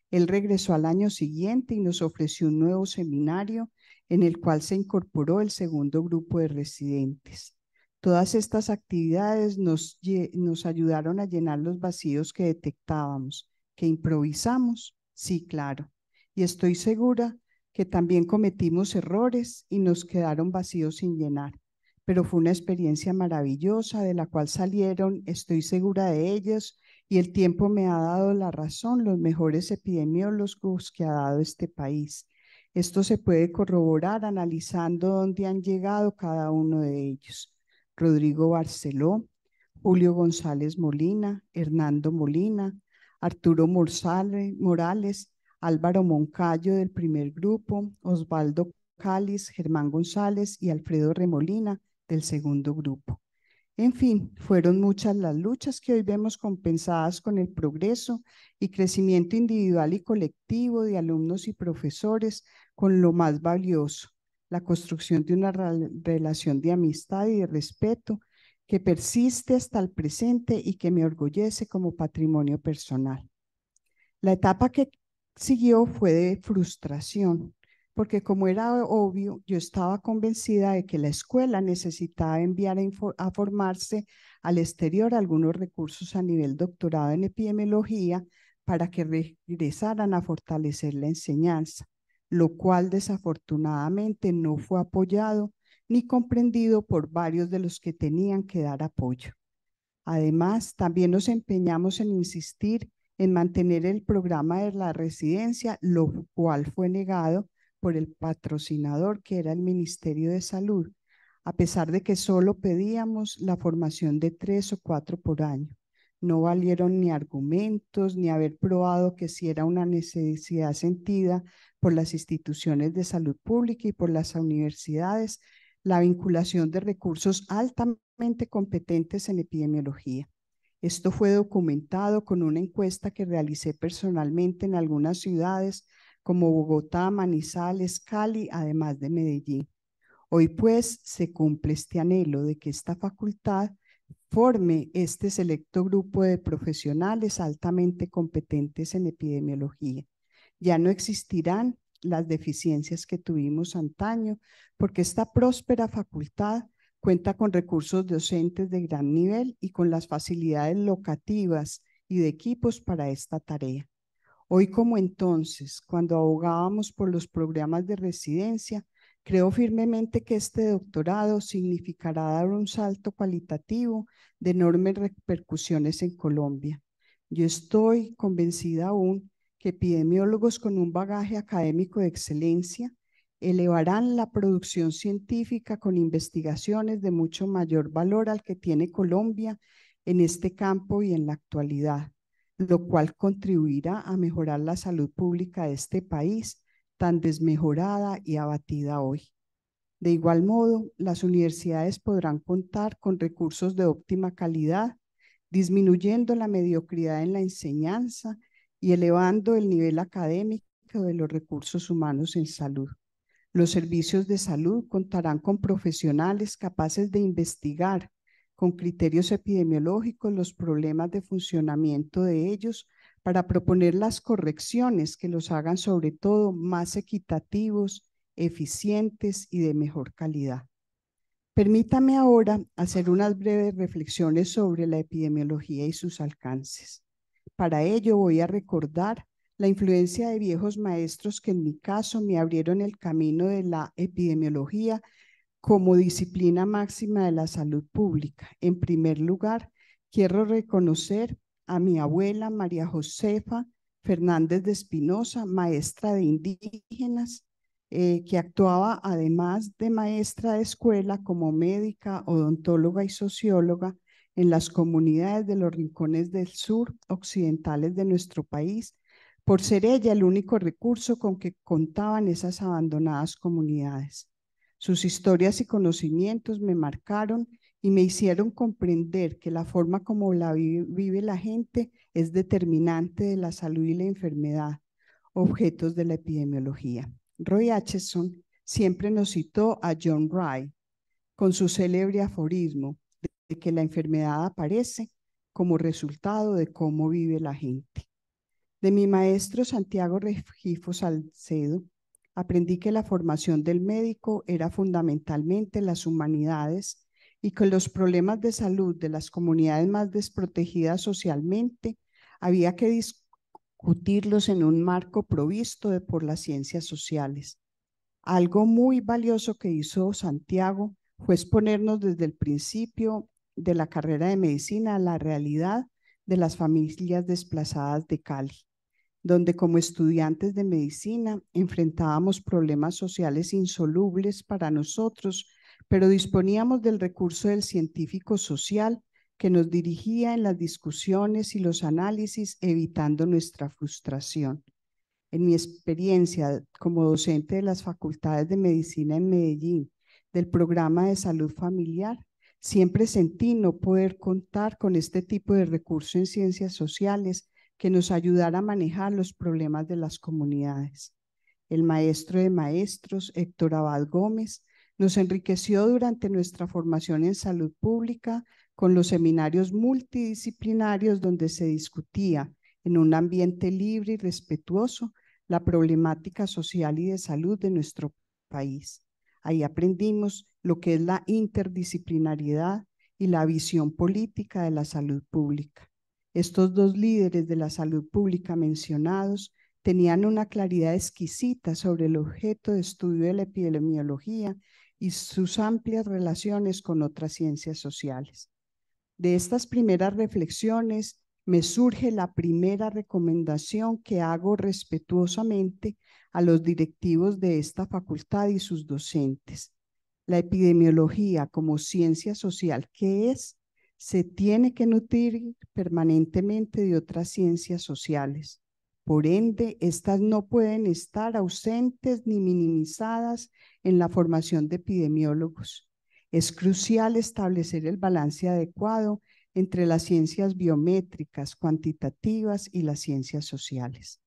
Él regresó al año siguiente y nos ofreció un nuevo seminario en el cual se incorporó el segundo grupo de residentes. Todas estas actividades nos, nos ayudaron a llenar los vacíos que detectábamos, que improvisamos, sí, claro. Y estoy segura que también cometimos errores y nos quedaron vacíos sin llenar pero fue una experiencia maravillosa de la cual salieron, estoy segura de ellos, y el tiempo me ha dado la razón, los mejores epidemiólogos que ha dado este país. Esto se puede corroborar analizando dónde han llegado cada uno de ellos. Rodrigo Barceló, Julio González Molina, Hernando Molina, Arturo Morales, Álvaro Moncayo del primer grupo, Osvaldo Cáliz, Germán González y Alfredo Remolina, del segundo grupo. En fin, fueron muchas las luchas que hoy vemos compensadas con el progreso y crecimiento individual y colectivo de alumnos y profesores con lo más valioso, la construcción de una relación de amistad y de respeto que persiste hasta el presente y que me orgullece como patrimonio personal. La etapa que siguió fue de frustración, porque como era obvio, yo estaba convencida de que la escuela necesitaba enviar a, formarse al exterior algunos recursos a nivel doctorado en epidemiología para que regresaran a fortalecer la enseñanza, lo cual desafortunadamente no fue apoyado ni comprendido por varios de los que tenían que dar apoyo. Además, también nos empeñamos en insistir en mantener el programa de la residencia, lo cual fue negado por el patrocinador que era el Ministerio de Salud, a pesar de que solo pedíamos la formación de tres o cuatro por año. No valieron ni argumentos, ni haber probado que si era una necesidad sentida por las instituciones de salud pública y por las universidades, la vinculación de recursos altamente competentes en epidemiología. Esto fue documentado con una encuesta que realicé personalmente en algunas ciudades como Bogotá, Manizales, Cali, además de Medellín. Hoy pues se cumple este anhelo de que esta facultad forme este selecto grupo de profesionales altamente competentes en epidemiología. Ya no existirán las deficiencias que tuvimos antaño, porque esta próspera facultad cuenta con recursos docentes de gran nivel y con las facilidades locativas y de equipos para esta tarea. Hoy como entonces, cuando abogábamos por los programas de residencia, creo firmemente que este doctorado significará dar un salto cualitativo de enormes repercusiones en Colombia. Yo estoy convencida aún que epidemiólogos con un bagaje académico de excelencia elevarán la producción científica con investigaciones de mucho mayor valor al que tiene Colombia en este campo y en la actualidad lo cual contribuirá a mejorar la salud pública de este país, tan desmejorada y abatida hoy. De igual modo, las universidades podrán contar con recursos de óptima calidad, disminuyendo la mediocridad en la enseñanza y elevando el nivel académico de los recursos humanos en salud. Los servicios de salud contarán con profesionales capaces de investigar, con criterios epidemiológicos los problemas de funcionamiento de ellos para proponer las correcciones que los hagan sobre todo más equitativos, eficientes y de mejor calidad. Permítame ahora hacer unas breves reflexiones sobre la epidemiología y sus alcances. Para ello voy a recordar la influencia de viejos maestros que en mi caso me abrieron el camino de la epidemiología como disciplina máxima de la salud pública. En primer lugar, quiero reconocer a mi abuela María Josefa Fernández de Espinosa, maestra de indígenas, eh, que actuaba además de maestra de escuela como médica, odontóloga y socióloga en las comunidades de los rincones del sur occidentales de nuestro país, por ser ella el único recurso con que contaban esas abandonadas comunidades. Sus historias y conocimientos me marcaron y me hicieron comprender que la forma como la vive la gente es determinante de la salud y la enfermedad, objetos de la epidemiología. Roy Acheson siempre nos citó a John Rye con su célebre aforismo de que la enfermedad aparece como resultado de cómo vive la gente. De mi maestro Santiago Regifo Salcedo aprendí que la formación del médico era fundamentalmente las humanidades y que los problemas de salud de las comunidades más desprotegidas socialmente había que discutirlos en un marco provisto por las ciencias sociales. Algo muy valioso que hizo Santiago fue exponernos desde el principio de la carrera de medicina a la realidad de las familias desplazadas de Cali donde como estudiantes de medicina enfrentábamos problemas sociales insolubles para nosotros, pero disponíamos del recurso del científico social que nos dirigía en las discusiones y los análisis, evitando nuestra frustración. En mi experiencia como docente de las facultades de medicina en Medellín, del programa de salud familiar, siempre sentí no poder contar con este tipo de recurso en ciencias sociales que nos ayudara a manejar los problemas de las comunidades. El maestro de maestros, Héctor Abad Gómez, nos enriqueció durante nuestra formación en salud pública con los seminarios multidisciplinarios donde se discutía en un ambiente libre y respetuoso la problemática social y de salud de nuestro país. Ahí aprendimos lo que es la interdisciplinariedad y la visión política de la salud pública. Estos dos líderes de la salud pública mencionados tenían una claridad exquisita sobre el objeto de estudio de la epidemiología y sus amplias relaciones con otras ciencias sociales. De estas primeras reflexiones me surge la primera recomendación que hago respetuosamente a los directivos de esta facultad y sus docentes. La epidemiología como ciencia social ¿qué es, se tiene que nutrir permanentemente de otras ciencias sociales. Por ende, estas no pueden estar ausentes ni minimizadas en la formación de epidemiólogos. Es crucial establecer el balance adecuado entre las ciencias biométricas, cuantitativas y las ciencias sociales.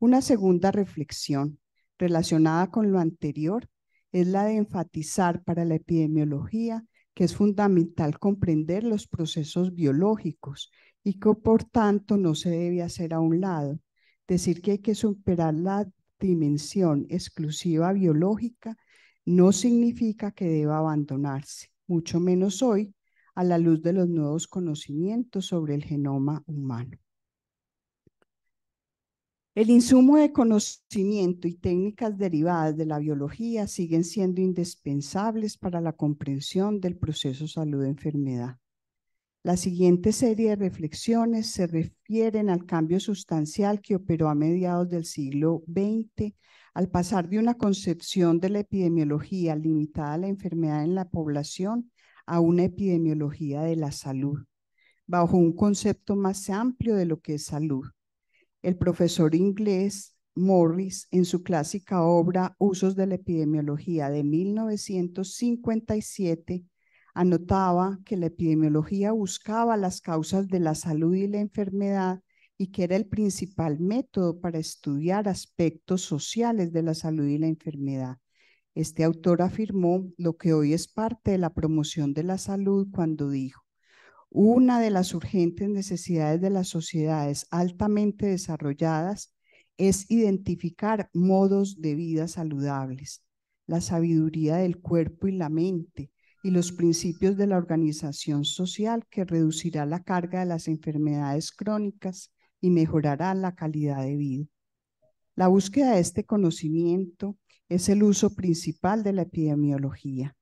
Una segunda reflexión relacionada con lo anterior es la de enfatizar para la epidemiología que es fundamental comprender los procesos biológicos y que por tanto no se debe hacer a un lado. Decir que hay que superar la dimensión exclusiva biológica no significa que deba abandonarse, mucho menos hoy, a la luz de los nuevos conocimientos sobre el genoma humano. El insumo de conocimiento y técnicas derivadas de la biología siguen siendo indispensables para la comprensión del proceso salud-enfermedad. La siguiente serie de reflexiones se refieren al cambio sustancial que operó a mediados del siglo XX al pasar de una concepción de la epidemiología limitada a la enfermedad en la población a una epidemiología de la salud, bajo un concepto más amplio de lo que es salud el profesor inglés Morris, en su clásica obra Usos de la Epidemiología de 1957, anotaba que la epidemiología buscaba las causas de la salud y la enfermedad y que era el principal método para estudiar aspectos sociales de la salud y la enfermedad. Este autor afirmó lo que hoy es parte de la promoción de la salud cuando dijo, una de las urgentes necesidades de las sociedades altamente desarrolladas es identificar modos de vida saludables, la sabiduría del cuerpo y la mente y los principios de la organización social que reducirá la carga de las enfermedades crónicas y mejorará la calidad de vida. La búsqueda de este conocimiento es el uso principal de la epidemiología.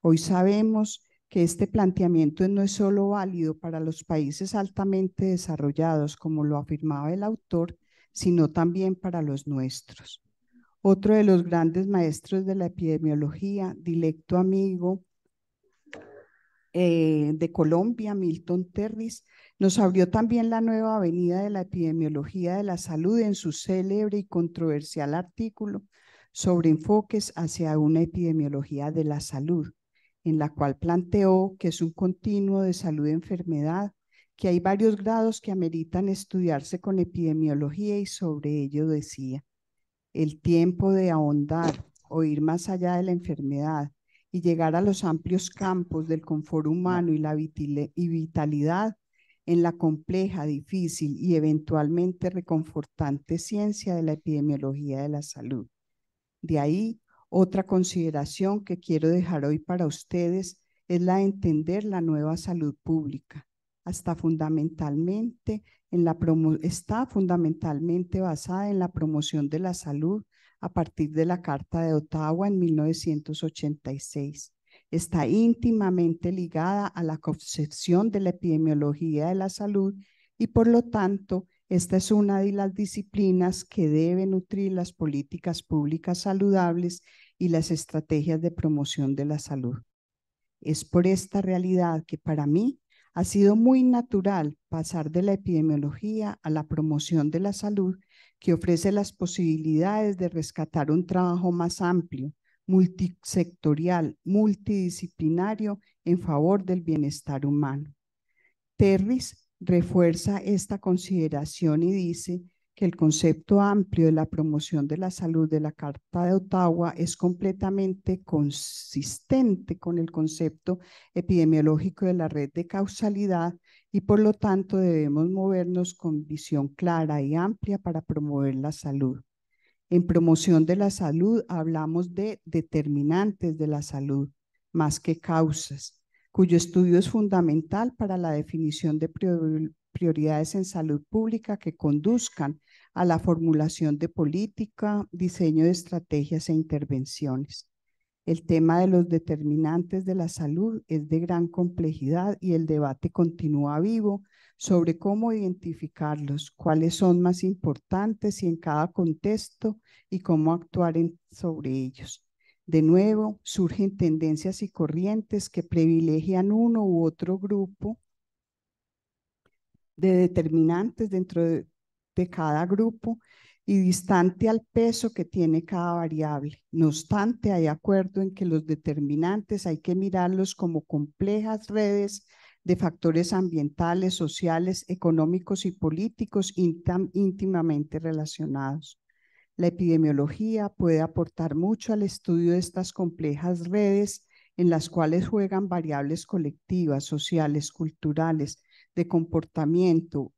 Hoy sabemos que este planteamiento no es solo válido para los países altamente desarrollados, como lo afirmaba el autor, sino también para los nuestros. Otro de los grandes maestros de la epidemiología, directo amigo eh, de Colombia, Milton Terris, nos abrió también la nueva avenida de la epidemiología de la salud en su célebre y controversial artículo sobre enfoques hacia una epidemiología de la salud, en la cual planteó que es un continuo de salud-enfermedad, que hay varios grados que ameritan estudiarse con epidemiología y sobre ello decía, el tiempo de ahondar o ir más allá de la enfermedad y llegar a los amplios campos del confort humano y la vitalidad en la compleja, difícil y eventualmente reconfortante ciencia de la epidemiología de la salud. De ahí otra consideración que quiero dejar hoy para ustedes es la de entender la nueva salud pública. Hasta fundamentalmente está fundamentalmente basada en la promoción de la salud a partir de la Carta de Ottawa en 1986. Está íntimamente ligada a la concepción de la epidemiología de la salud y por lo tanto esta es una de las disciplinas que debe nutrir las políticas públicas saludables y las estrategias de promoción de la salud. Es por esta realidad que para mí ha sido muy natural pasar de la epidemiología a la promoción de la salud que ofrece las posibilidades de rescatar un trabajo más amplio, multisectorial, multidisciplinario en favor del bienestar humano. Terris refuerza esta consideración y dice que el concepto amplio de la promoción de la salud de la Carta de Ottawa es completamente consistente con el concepto epidemiológico de la red de causalidad y por lo tanto debemos movernos con visión clara y amplia para promover la salud. En promoción de la salud hablamos de determinantes de la salud más que causas cuyo estudio es fundamental para la definición de prioridades en salud pública que conduzcan a la formulación de política, diseño de estrategias e intervenciones. El tema de los determinantes de la salud es de gran complejidad y el debate continúa vivo sobre cómo identificarlos, cuáles son más importantes y en cada contexto y cómo actuar sobre ellos. De nuevo, surgen tendencias y corrientes que privilegian uno u otro grupo de determinantes dentro de, cada grupo y distante al peso que tiene cada variable. No obstante, hay acuerdo en que los determinantes hay que mirarlos como complejas redes de factores ambientales, sociales, económicos y políticos íntimamente relacionados. La epidemiología puede aportar mucho al estudio de estas complejas redes en las cuales juegan variables colectivas, sociales, culturales, de comportamiento,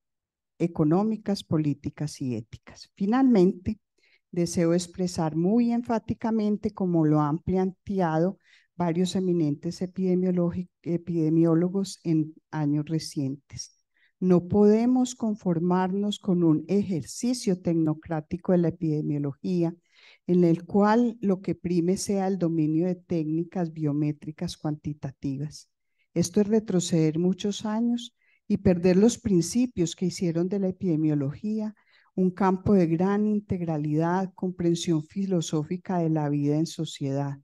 económicas, políticas y éticas. Finalmente, deseo expresar muy enfáticamente, como lo han planteado varios eminentes epidemiólogos en años recientes, no podemos conformarnos con un ejercicio tecnocrático de la epidemiología en el cual lo que prime sea el dominio de técnicas biométricas cuantitativas. Esto es retroceder muchos años y perder los principios que hicieron de la epidemiología un campo de gran integralidad, comprensión filosófica de la vida en sociedad.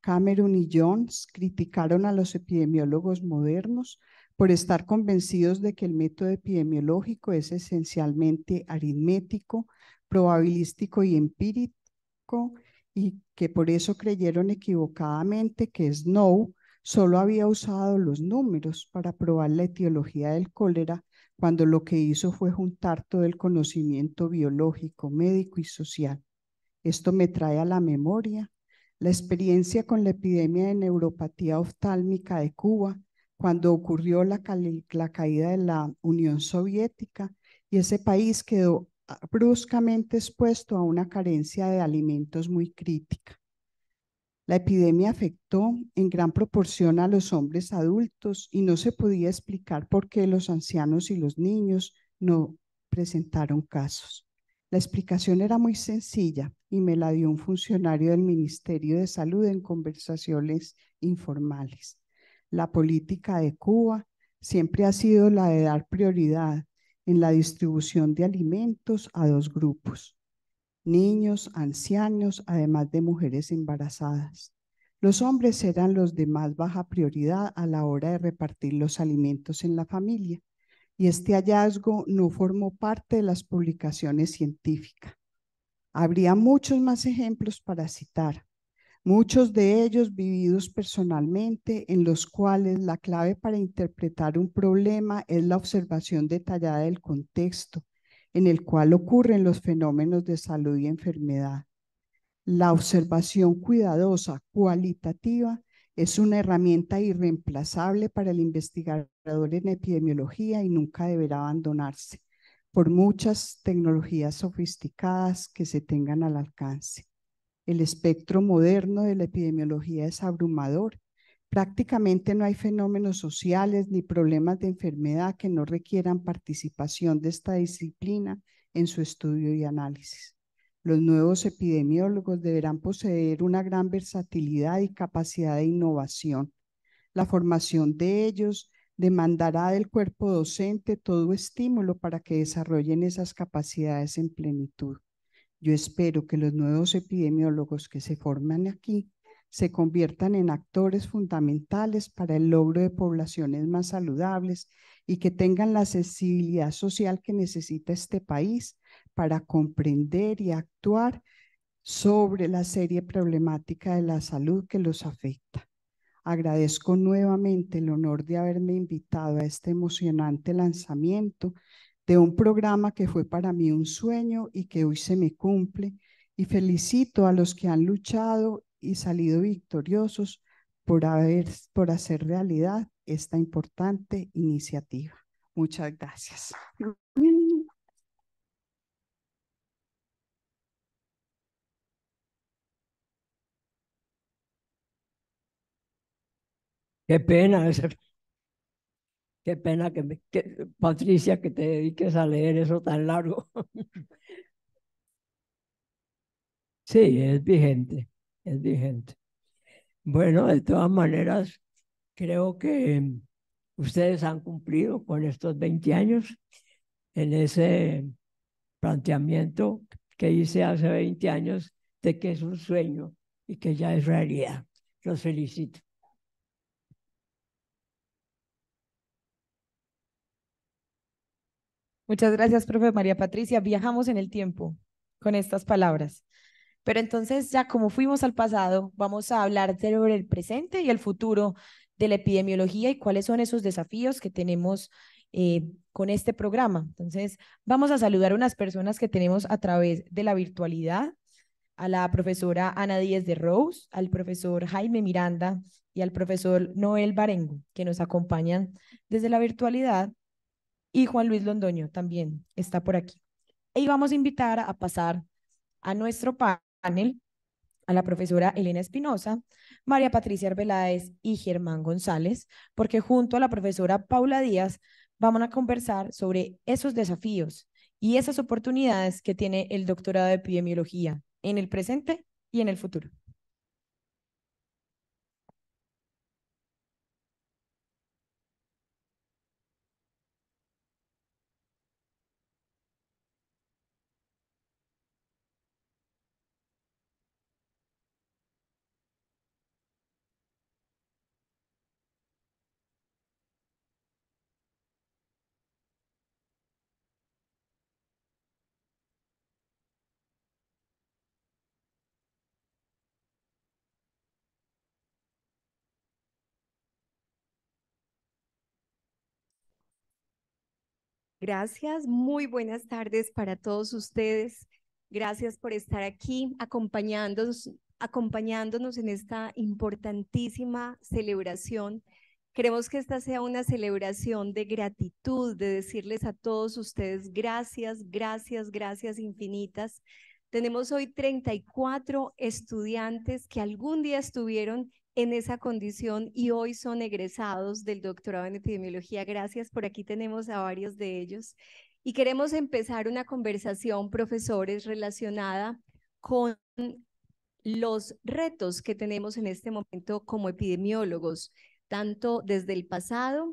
Cameron y Jones criticaron a los epidemiólogos modernos por estar convencidos de que el método epidemiológico es esencialmente aritmético, probabilístico y empírico, y que por eso creyeron equivocadamente que Snow solo había usado los números para probar la etiología del cólera, cuando lo que hizo fue juntar todo el conocimiento biológico, médico y social. Esto me trae a la memoria la experiencia con la epidemia de neuropatía oftálmica de Cuba, cuando ocurrió la, caída de la Unión Soviética y ese país quedó bruscamente expuesto a una carencia de alimentos muy crítica. La epidemia afectó en gran proporción a los hombres adultos y no se podía explicar por qué los ancianos y los niños no presentaron casos. La explicación era muy sencilla y me la dio un funcionario del Ministerio de Salud en conversaciones informales la política de Cuba siempre ha sido la de dar prioridad en la distribución de alimentos a dos grupos, niños, ancianos, además de mujeres embarazadas. Los hombres eran los de más baja prioridad a la hora de repartir los alimentos en la familia, y este hallazgo no formó parte de las publicaciones científicas. Habría muchos más ejemplos para citar, muchos de ellos vividos personalmente, en los cuales la clave para interpretar un problema es la observación detallada del contexto en el cual ocurren los fenómenos de salud y enfermedad. La observación cuidadosa, cualitativa, es una herramienta irreemplazable para el investigador en epidemiología y nunca deberá abandonarse por muchas tecnologías sofisticadas que se tengan al alcance. El espectro moderno de la epidemiología es abrumador. Prácticamente no hay fenómenos sociales ni problemas de enfermedad que no requieran participación de esta disciplina en su estudio y análisis. Los nuevos epidemiólogos deberán poseer una gran versatilidad y capacidad de innovación. La formación de ellos demandará del cuerpo docente todo estímulo para que desarrollen esas capacidades en plenitud. Yo espero que los nuevos epidemiólogos que se forman aquí se conviertan en actores fundamentales para el logro de poblaciones más saludables y que tengan la sensibilidad social que necesita este país para comprender y actuar sobre la serie problemática de la salud que los afecta. Agradezco nuevamente el honor de haberme invitado a este emocionante lanzamiento de un programa que fue para mí un sueño y que hoy se me cumple, y felicito a los que han luchado y salido victoriosos por, haber, por hacer realidad esta importante iniciativa. Muchas gracias. Qué pena. Qué pena que, Patricia, que te dediques a leer eso tan largo. sí, es vigente, es vigente. Bueno, de todas maneras, creo que ustedes han cumplido con estos 20 años en ese planteamiento que hice hace 20 años de que es un sueño y que ya es realidad. Los felicito. Muchas gracias, profe María Patricia. Viajamos en el tiempo con estas palabras. Pero entonces, ya como fuimos al pasado, vamos a hablar sobre el presente y el futuro de la epidemiología y cuáles son esos desafíos que tenemos eh, con este programa. Entonces, vamos a saludar a unas personas que tenemos a través de la virtualidad, a la profesora Ana Díez de Rose, al profesor Jaime Miranda y al profesor Noel Barengo, que nos acompañan desde la virtualidad y Juan Luis Londoño también está por aquí. Y vamos a invitar a pasar a nuestro panel a la profesora Elena Espinosa, María Patricia Arbeláez y Germán González, porque junto a la profesora Paula Díaz vamos a conversar sobre esos desafíos y esas oportunidades que tiene el doctorado de epidemiología en el presente y en el futuro. Gracias, muy buenas tardes para todos ustedes. Gracias por estar aquí acompañándonos, acompañándonos en esta importantísima celebración. Queremos que esta sea una celebración de gratitud, de decirles a todos ustedes gracias, gracias, gracias infinitas. Tenemos hoy 34 estudiantes que algún día estuvieron en esa condición y hoy son egresados del doctorado en epidemiología. Gracias, por aquí tenemos a varios de ellos. Y queremos empezar una conversación, profesores, relacionada con los retos que tenemos en este momento como epidemiólogos, tanto desde el pasado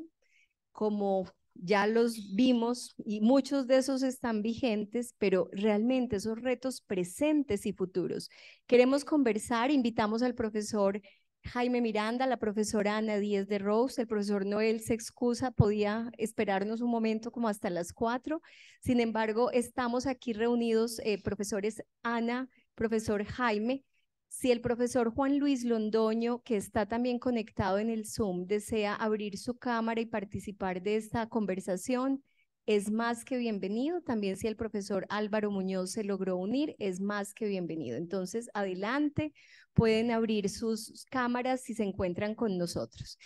como ya los vimos y muchos de esos están vigentes, pero realmente esos retos presentes y futuros. Queremos conversar, invitamos al profesor Jaime Miranda, la profesora Ana Díez de Rose, el profesor Noel se excusa, podía esperarnos un momento como hasta las cuatro. Sin embargo, estamos aquí reunidos, eh, profesores Ana, profesor Jaime. Si el profesor Juan Luis Londoño, que está también conectado en el Zoom, desea abrir su cámara y participar de esta conversación, es más que bienvenido. También si el profesor Álvaro Muñoz se logró unir, es más que bienvenido. Entonces, adelante, pueden abrir sus cámaras si se encuentran con nosotros.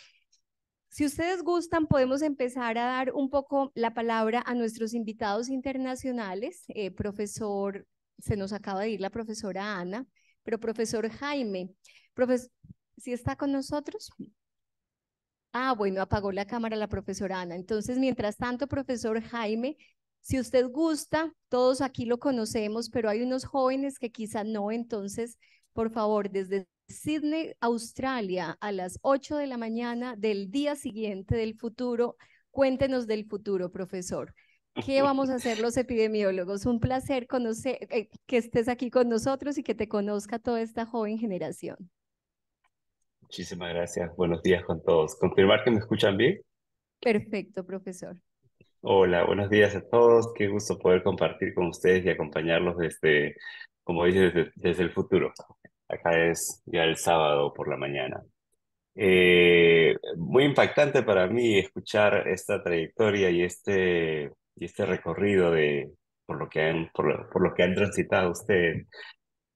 Si ustedes gustan, podemos empezar a dar un poco la palabra a nuestros invitados internacionales. Eh, profesor, se nos acaba de ir la profesora Ana, pero profesor Jaime, ¿sí está con nosotros? Ah, bueno, apagó la cámara la profesora Ana. Entonces, mientras tanto, profesor Jaime, si usted gusta, todos aquí lo conocemos, pero hay unos jóvenes que quizá no, entonces, por favor, desde Sydney, Australia, a las 8 de la mañana del día siguiente del futuro, cuéntenos del futuro, profesor. ¿Qué vamos a hacer los epidemiólogos? Un placer conocer, eh, que estés aquí con nosotros y que te conozca toda esta joven generación. Muchísimas gracias. Buenos días con todos. ¿Confirmar que me escuchan bien? Perfecto, profesor. Hola, buenos días a todos. Qué gusto poder compartir con ustedes y acompañarlos desde, como dices, desde, el futuro. Acá es ya el sábado por la mañana. Eh, muy impactante para mí escuchar esta trayectoria y este, y este recorrido de, por, lo que han, por, lo, por lo que han transitado ustedes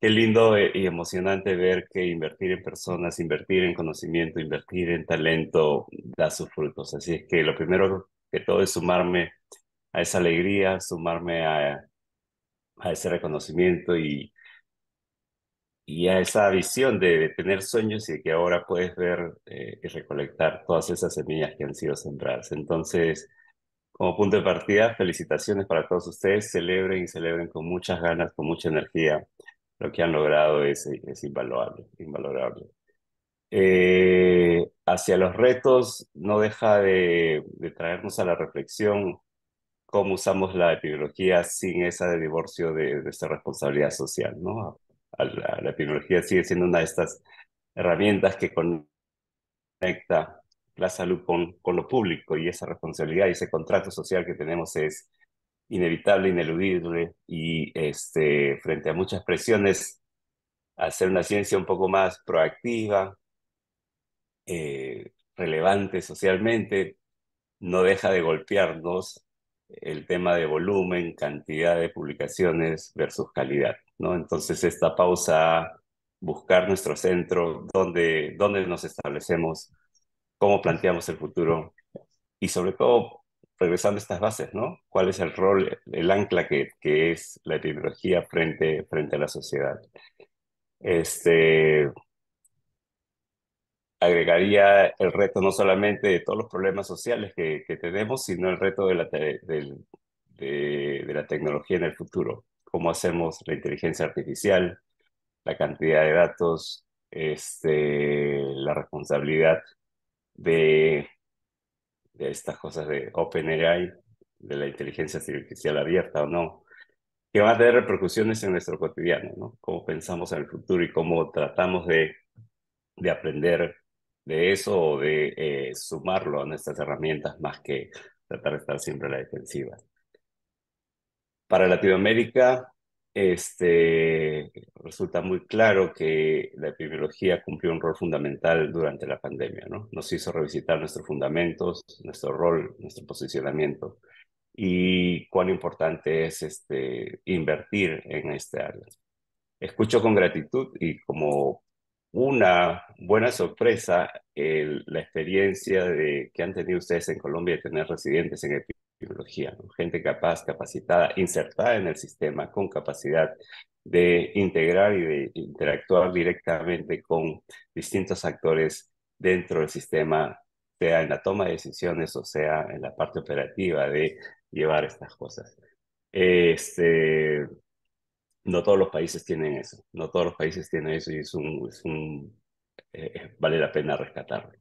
Qué lindo y emocionante ver que invertir en personas, invertir en conocimiento, invertir en talento da sus frutos. Así es que lo primero que todo es sumarme a esa alegría, sumarme a, ese reconocimiento y, y a esa visión de, tener sueños y de que ahora puedes ver eh, y recolectar todas esas semillas que han sido sembradas. Entonces, como punto de partida, felicitaciones para todos ustedes. Celebren y celebren con muchas ganas, con mucha energía lo que han logrado es, es invaluable, invalorable. Eh, hacia los retos no deja de, traernos a la reflexión cómo usamos la epidemiología sin esa de divorcio de, esa responsabilidad social, ¿no? la, epidemiología sigue siendo una de estas herramientas que conecta la salud con, con lo público y esa responsabilidad y ese contrato social que tenemos es, inevitable, ineludible, y este, frente a muchas presiones, hacer una ciencia un poco más proactiva, eh, relevante socialmente, no deja de golpearnos el tema de volumen, cantidad de publicaciones versus calidad, ¿no? Entonces esta pausa, buscar nuestro centro, donde dónde nos establecemos, cómo planteamos el futuro y sobre todo regresando a estas bases, ¿no? ¿Cuál es el rol, el ancla que, es la tecnología frente, frente a la sociedad? Este, agregaría el reto no solamente de todos los problemas sociales que, tenemos, sino el reto de la, la tecnología en el futuro. ¿Cómo hacemos la inteligencia artificial, la cantidad de datos, este, la responsabilidad de de estas cosas de Open AI, de la inteligencia artificial abierta o no, que va a tener repercusiones en nuestro cotidiano, ¿no? Cómo pensamos en el futuro y cómo tratamos de, aprender de eso o de eh, sumarlo a nuestras herramientas más que tratar de estar siempre a la defensiva. Para Latinoamérica, este, resulta muy claro que la epidemiología cumplió un rol fundamental durante la pandemia, ¿no? Nos hizo revisitar nuestros fundamentos, nuestro rol, nuestro posicionamiento y cuán importante es este, invertir en este área. Escucho con gratitud y como una buena sorpresa la experiencia de, que han tenido ustedes en Colombia de tener residentes en gente capaz, capacitada, insertada en el sistema, con capacidad de integrar y de interactuar directamente con distintos actores dentro del sistema, sea en la toma de decisiones o sea en la parte operativa de llevar estas cosas. Este, no todos los países tienen eso, no todos los países tienen eso y es un, eh, eh, vale la pena rescatarlo.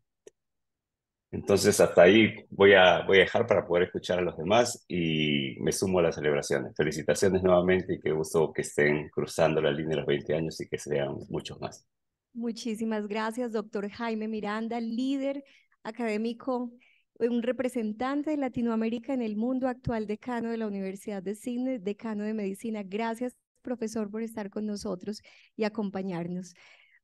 Entonces hasta ahí voy a, voy a dejar para poder escuchar a los demás y me sumo a las celebraciones. Felicitaciones nuevamente y qué gusto que estén cruzando la línea de los 20 años y que sean muchos más. Muchísimas gracias, doctor Jaime Miranda, líder académico, eh, un representante de Latinoamérica en el mundo, actual decano de la Universidad de Sydney, decano de medicina. Gracias, profesor, por estar con nosotros y acompañarnos.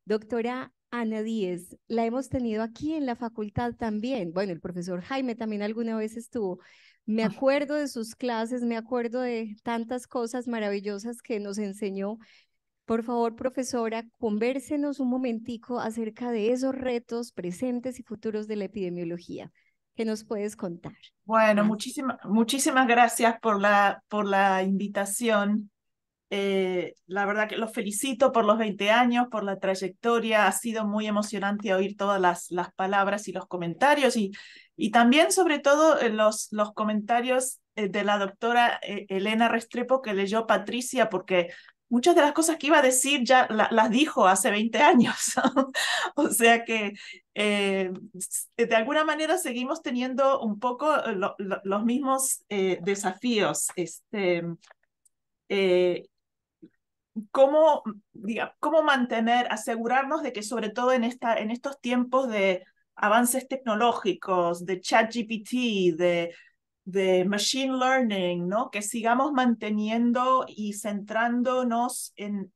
Doctora Ana Díez, la hemos tenido aquí en la facultad también. Bueno, el profesor Jaime también alguna vez estuvo. Me ah. acuerdo de sus clases, me acuerdo de tantas cosas maravillosas que nos enseñó. Por favor, profesora, convérsenos un momentico acerca de esos retos presentes y futuros de la epidemiología. ¿Qué nos puedes contar? Bueno, muchísimas, muchísimas gracias por la, por la invitación. Eh, la verdad que los felicito por los 20 años, por la trayectoria. Ha sido muy emocionante oír todas las, las palabras y los comentarios y, y también sobre todo eh, los, los comentarios eh, de la doctora Elena Restrepo que leyó Patricia, porque muchas de las cosas que iba a decir ya las dijo hace 20 años. o sea que de alguna manera seguimos teniendo un poco los mismos desafíos. Este, cómo, mantener, asegurarnos de que sobre todo en, esta, en estos tiempos de avances tecnológicos, de ChatGPT, de, de machine learning, ¿no? que sigamos manteniendo y centrándonos en,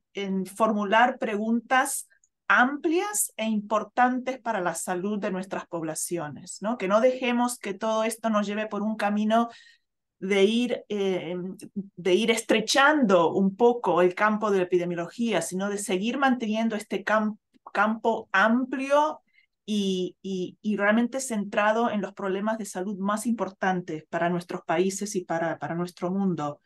formular preguntas amplias e importantes para la salud de nuestras poblaciones, ¿no? que no dejemos que todo esto nos lleve por un camino de ir, eh, de ir estrechando un poco el campo de la epidemiología, sino de seguir manteniendo este campo amplio y, realmente centrado en los problemas de salud más importantes para nuestros países y para, para nuestro mundo.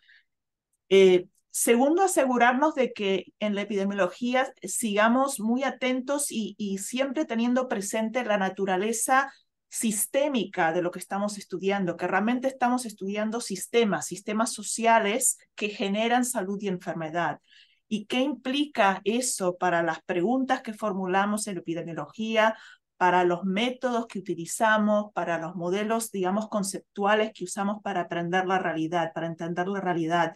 Eh, segundo, asegurarnos de que en la epidemiología sigamos muy atentos y, y siempre teniendo presente la naturaleza sistémica de lo que estamos estudiando, que realmente estamos estudiando sistemas, sistemas sociales que generan salud y enfermedad. ¿Y qué implica eso para las preguntas que formulamos en epidemiología, para los métodos que utilizamos, para los modelos, digamos, conceptuales que usamos para aprender la realidad, para entender la realidad?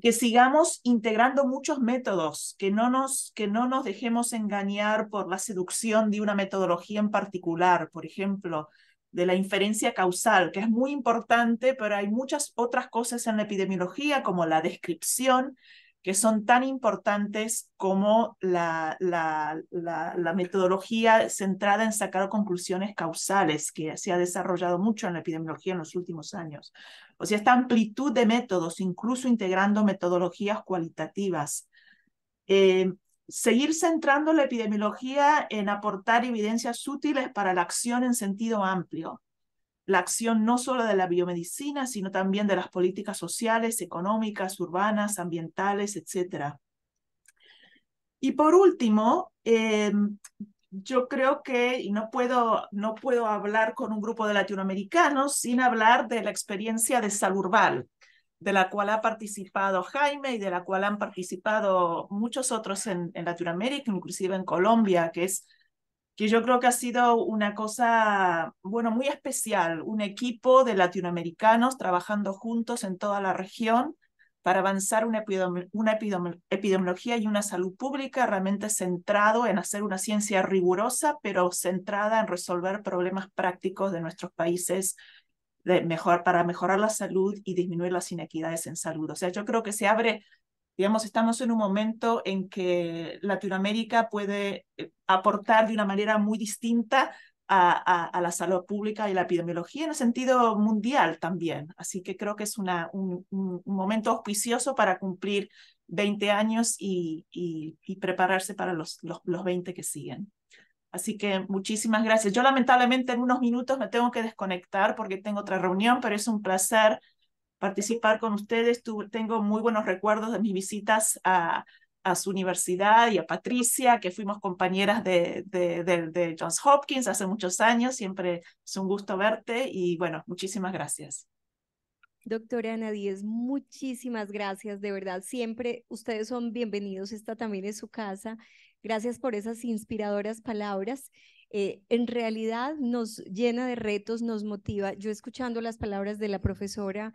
que sigamos integrando muchos métodos, que no, nos, que no nos dejemos engañar por la seducción de una metodología en particular, por ejemplo, de la inferencia causal, que es muy importante, pero hay muchas otras cosas en la epidemiología, como la descripción, que son tan importantes como la, la, la, la metodología centrada en sacar conclusiones causales, que se ha desarrollado mucho en la epidemiología en los últimos años. O sea, esta amplitud de métodos, incluso integrando metodologías cualitativas. Eh, seguir centrando la epidemiología en aportar evidencias útiles para la acción en sentido amplio. La acción no solo de la biomedicina, sino también de las políticas sociales, económicas, urbanas, ambientales, etc. Y por último, eh, yo creo que, y no puedo, hablar con un grupo de latinoamericanos sin hablar de la experiencia de Salurbal, de la cual ha participado Jaime y de la cual han participado muchos otros en, en Latinoamérica, inclusive en Colombia, que es que yo creo que ha sido una cosa, bueno, muy especial, un equipo de latinoamericanos trabajando juntos en toda la región para avanzar una, una epidemiología y una salud pública realmente centrado en hacer una ciencia rigurosa, pero centrada en resolver problemas prácticos de nuestros países de mejor, para mejorar la salud y disminuir las inequidades en salud. O sea, yo creo que se abre, digamos, estamos en un momento en que Latinoamérica puede eh, aportar de una manera muy distinta a, la salud pública y la epidemiología en el sentido mundial también. Así que creo que es una, un, momento auspicioso para cumplir 20 años y, prepararse para los, los, 20 que siguen. Así que muchísimas gracias. Yo lamentablemente en unos minutos me tengo que desconectar porque tengo otra reunión, pero es un placer participar con ustedes. tengo muy buenos recuerdos de mis visitas a, a su universidad y a Patricia, que fuimos compañeras de, de, de, Johns Hopkins hace muchos años. Siempre es un gusto verte y bueno, muchísimas gracias. Doctora Ana Díez, muchísimas gracias, de verdad. Siempre ustedes son bienvenidos, esta también es su casa. Gracias por esas inspiradoras palabras. Eh, en realidad nos llena de retos, nos motiva. Yo escuchando las palabras de la profesora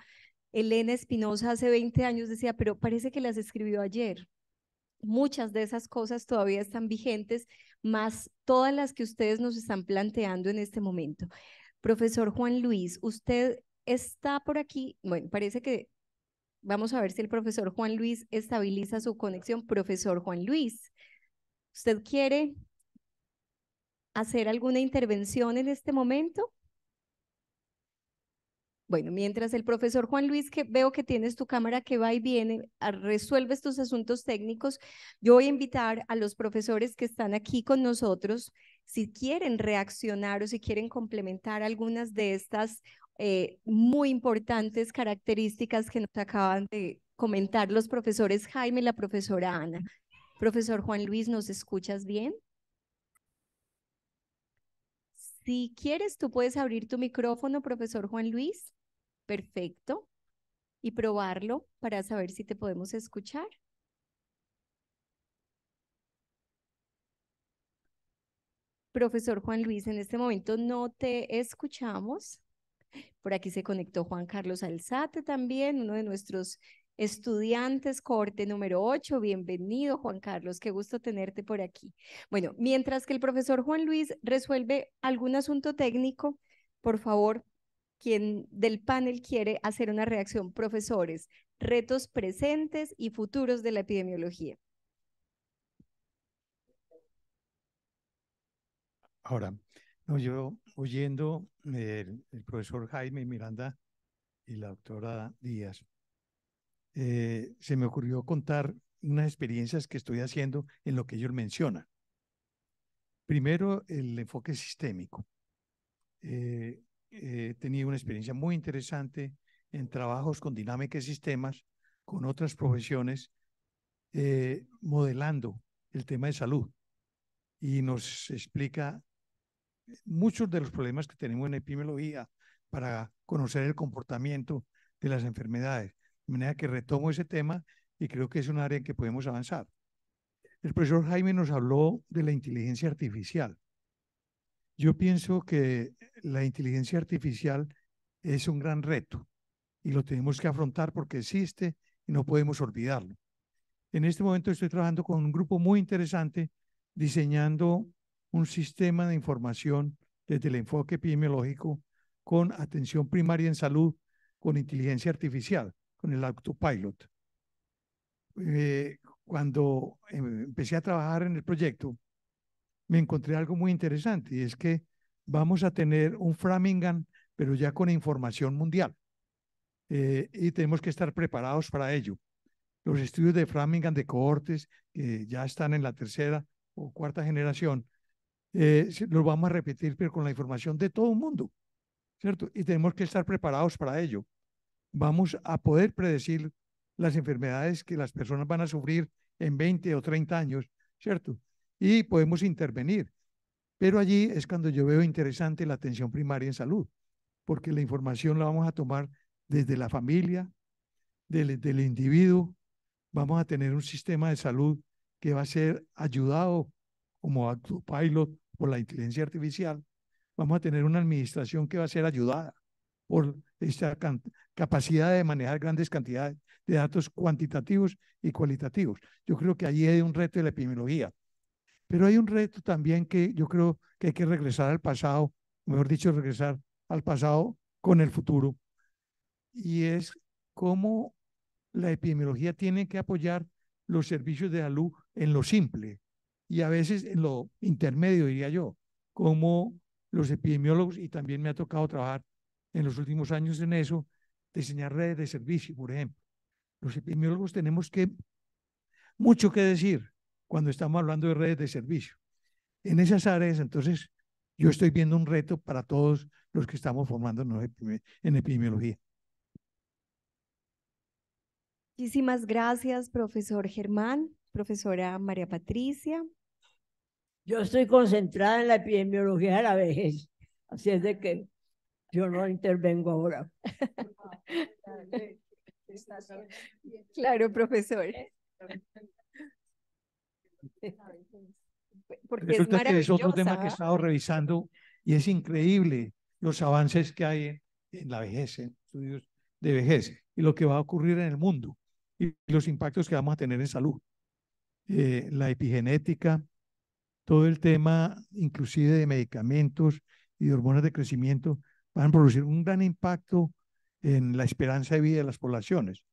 Elena Espinosa hace 20 años decía, pero parece que las escribió ayer muchas de esas cosas todavía están vigentes, más todas las que ustedes nos están planteando en este momento. Profesor Juan Luis, usted está por aquí. Bueno, parece que vamos a ver si el profesor Juan Luis estabiliza su conexión. Profesor Juan Luis, ¿usted quiere hacer alguna intervención en este momento? Bueno, mientras el profesor Juan Luis, que veo que tienes tu cámara que va y viene, ah, resuelve estos asuntos técnicos, yo voy a invitar a los profesores que están aquí con nosotros, si quieren reaccionar o si quieren complementar algunas de estas eh, muy importantes características que nos acaban de comentar los profesores Jaime y la profesora Ana. Profesor Juan Luis, ¿nos escuchas bien? Si quieres, tú puedes abrir tu micrófono, profesor Juan Luis. Perfecto. Y probarlo para saber si te podemos escuchar. Profesor Juan Luis, en este momento no te escuchamos. Por aquí se conectó Juan Carlos Alzate también, uno de nuestros Estudiantes, corte número 8, bienvenido Juan Carlos, qué gusto tenerte por aquí. Bueno, mientras que el profesor Juan Luis resuelve algún asunto técnico, por favor, quien del panel quiere hacer una reacción, profesores, retos presentes y futuros de la epidemiología. Ahora, no, yo oyendo el profesor Jaime Miranda y la doctora Díaz, eh, se me ocurrió contar unas experiencias que estoy haciendo en lo que ellos mencionan. Primero, el enfoque sistémico. Eh, eh, he tenido una experiencia muy interesante en trabajos con dinámicas y sistemas, con otras profesiones, modelando el tema de salud. Y nos explica muchos de los problemas que tenemos en epidemiología para conocer el comportamiento de las enfermedades. De manera que retomo ese tema y creo que es un área en que podemos avanzar. El profesor Jaime nos habló de la inteligencia artificial. Yo pienso que la inteligencia artificial es un gran reto y lo tenemos que afrontar porque existe y no podemos olvidarlo. En este momento estoy trabajando con un grupo muy interesante diseñando un sistema de información desde el enfoque epidemiológico con atención primaria en salud con inteligencia artificial con el autopilot. Eh, cuando eh, empecé a trabajar en el proyecto, me encontré algo muy interesante y es que vamos a tener un Framingham, pero ya con información mundial. Eh, y tenemos que estar preparados para ello. Los estudios de Framingham de cohortes, que ya están en la tercera o cuarta generación, los vamos a repetir, pero con la información de todo el mundo, ¿cierto? Y tenemos que estar preparados para ello vamos a poder predecir las enfermedades que las personas van a sufrir en 20 o 30 años, ¿cierto? Y podemos intervenir. Pero allí es cuando yo veo interesante la atención primaria en salud, porque la información la vamos a tomar desde la familia, del, del individuo, vamos a tener un sistema de salud que va a ser ayudado como autopilot por la inteligencia artificial, vamos a tener una administración que va a ser ayudada por esta capacidad de manejar grandes cantidades de datos cuantitativos y cualitativos. Yo creo que allí hay un reto de la epidemiología. Pero hay un reto también que yo creo que hay que regresar al pasado, mejor dicho, regresar al pasado con el futuro, y es cómo la epidemiología tiene que apoyar los servicios de salud en lo simple y a veces en lo intermedio, diría yo, como los epidemiólogos, y también me ha tocado trabajar en los últimos años en eso, diseñar redes de servicio, por ejemplo. Los epidemiólogos tenemos que mucho que decir cuando estamos hablando de redes de servicio. En esas áreas, entonces, yo estoy viendo un reto para todos los que estamos formándonos en epidemiología. Muchísimas gracias, profesor Germán, profesora María Patricia. Yo estoy concentrada en la epidemiología a la vez. así es de que yo no intervengo ahora. claro, profesor. Porque Resulta es que es otro tema que he estado revisando y es increíble los avances que hay en, la vejez, en estudios de vejez y lo que va a ocurrir en el mundo y los impactos que vamos a tener en salud. Eh, la epigenética, todo el tema inclusive de medicamentos y de hormonas de crecimiento, van a producir un gran impacto en la esperanza de vida de las poblaciones.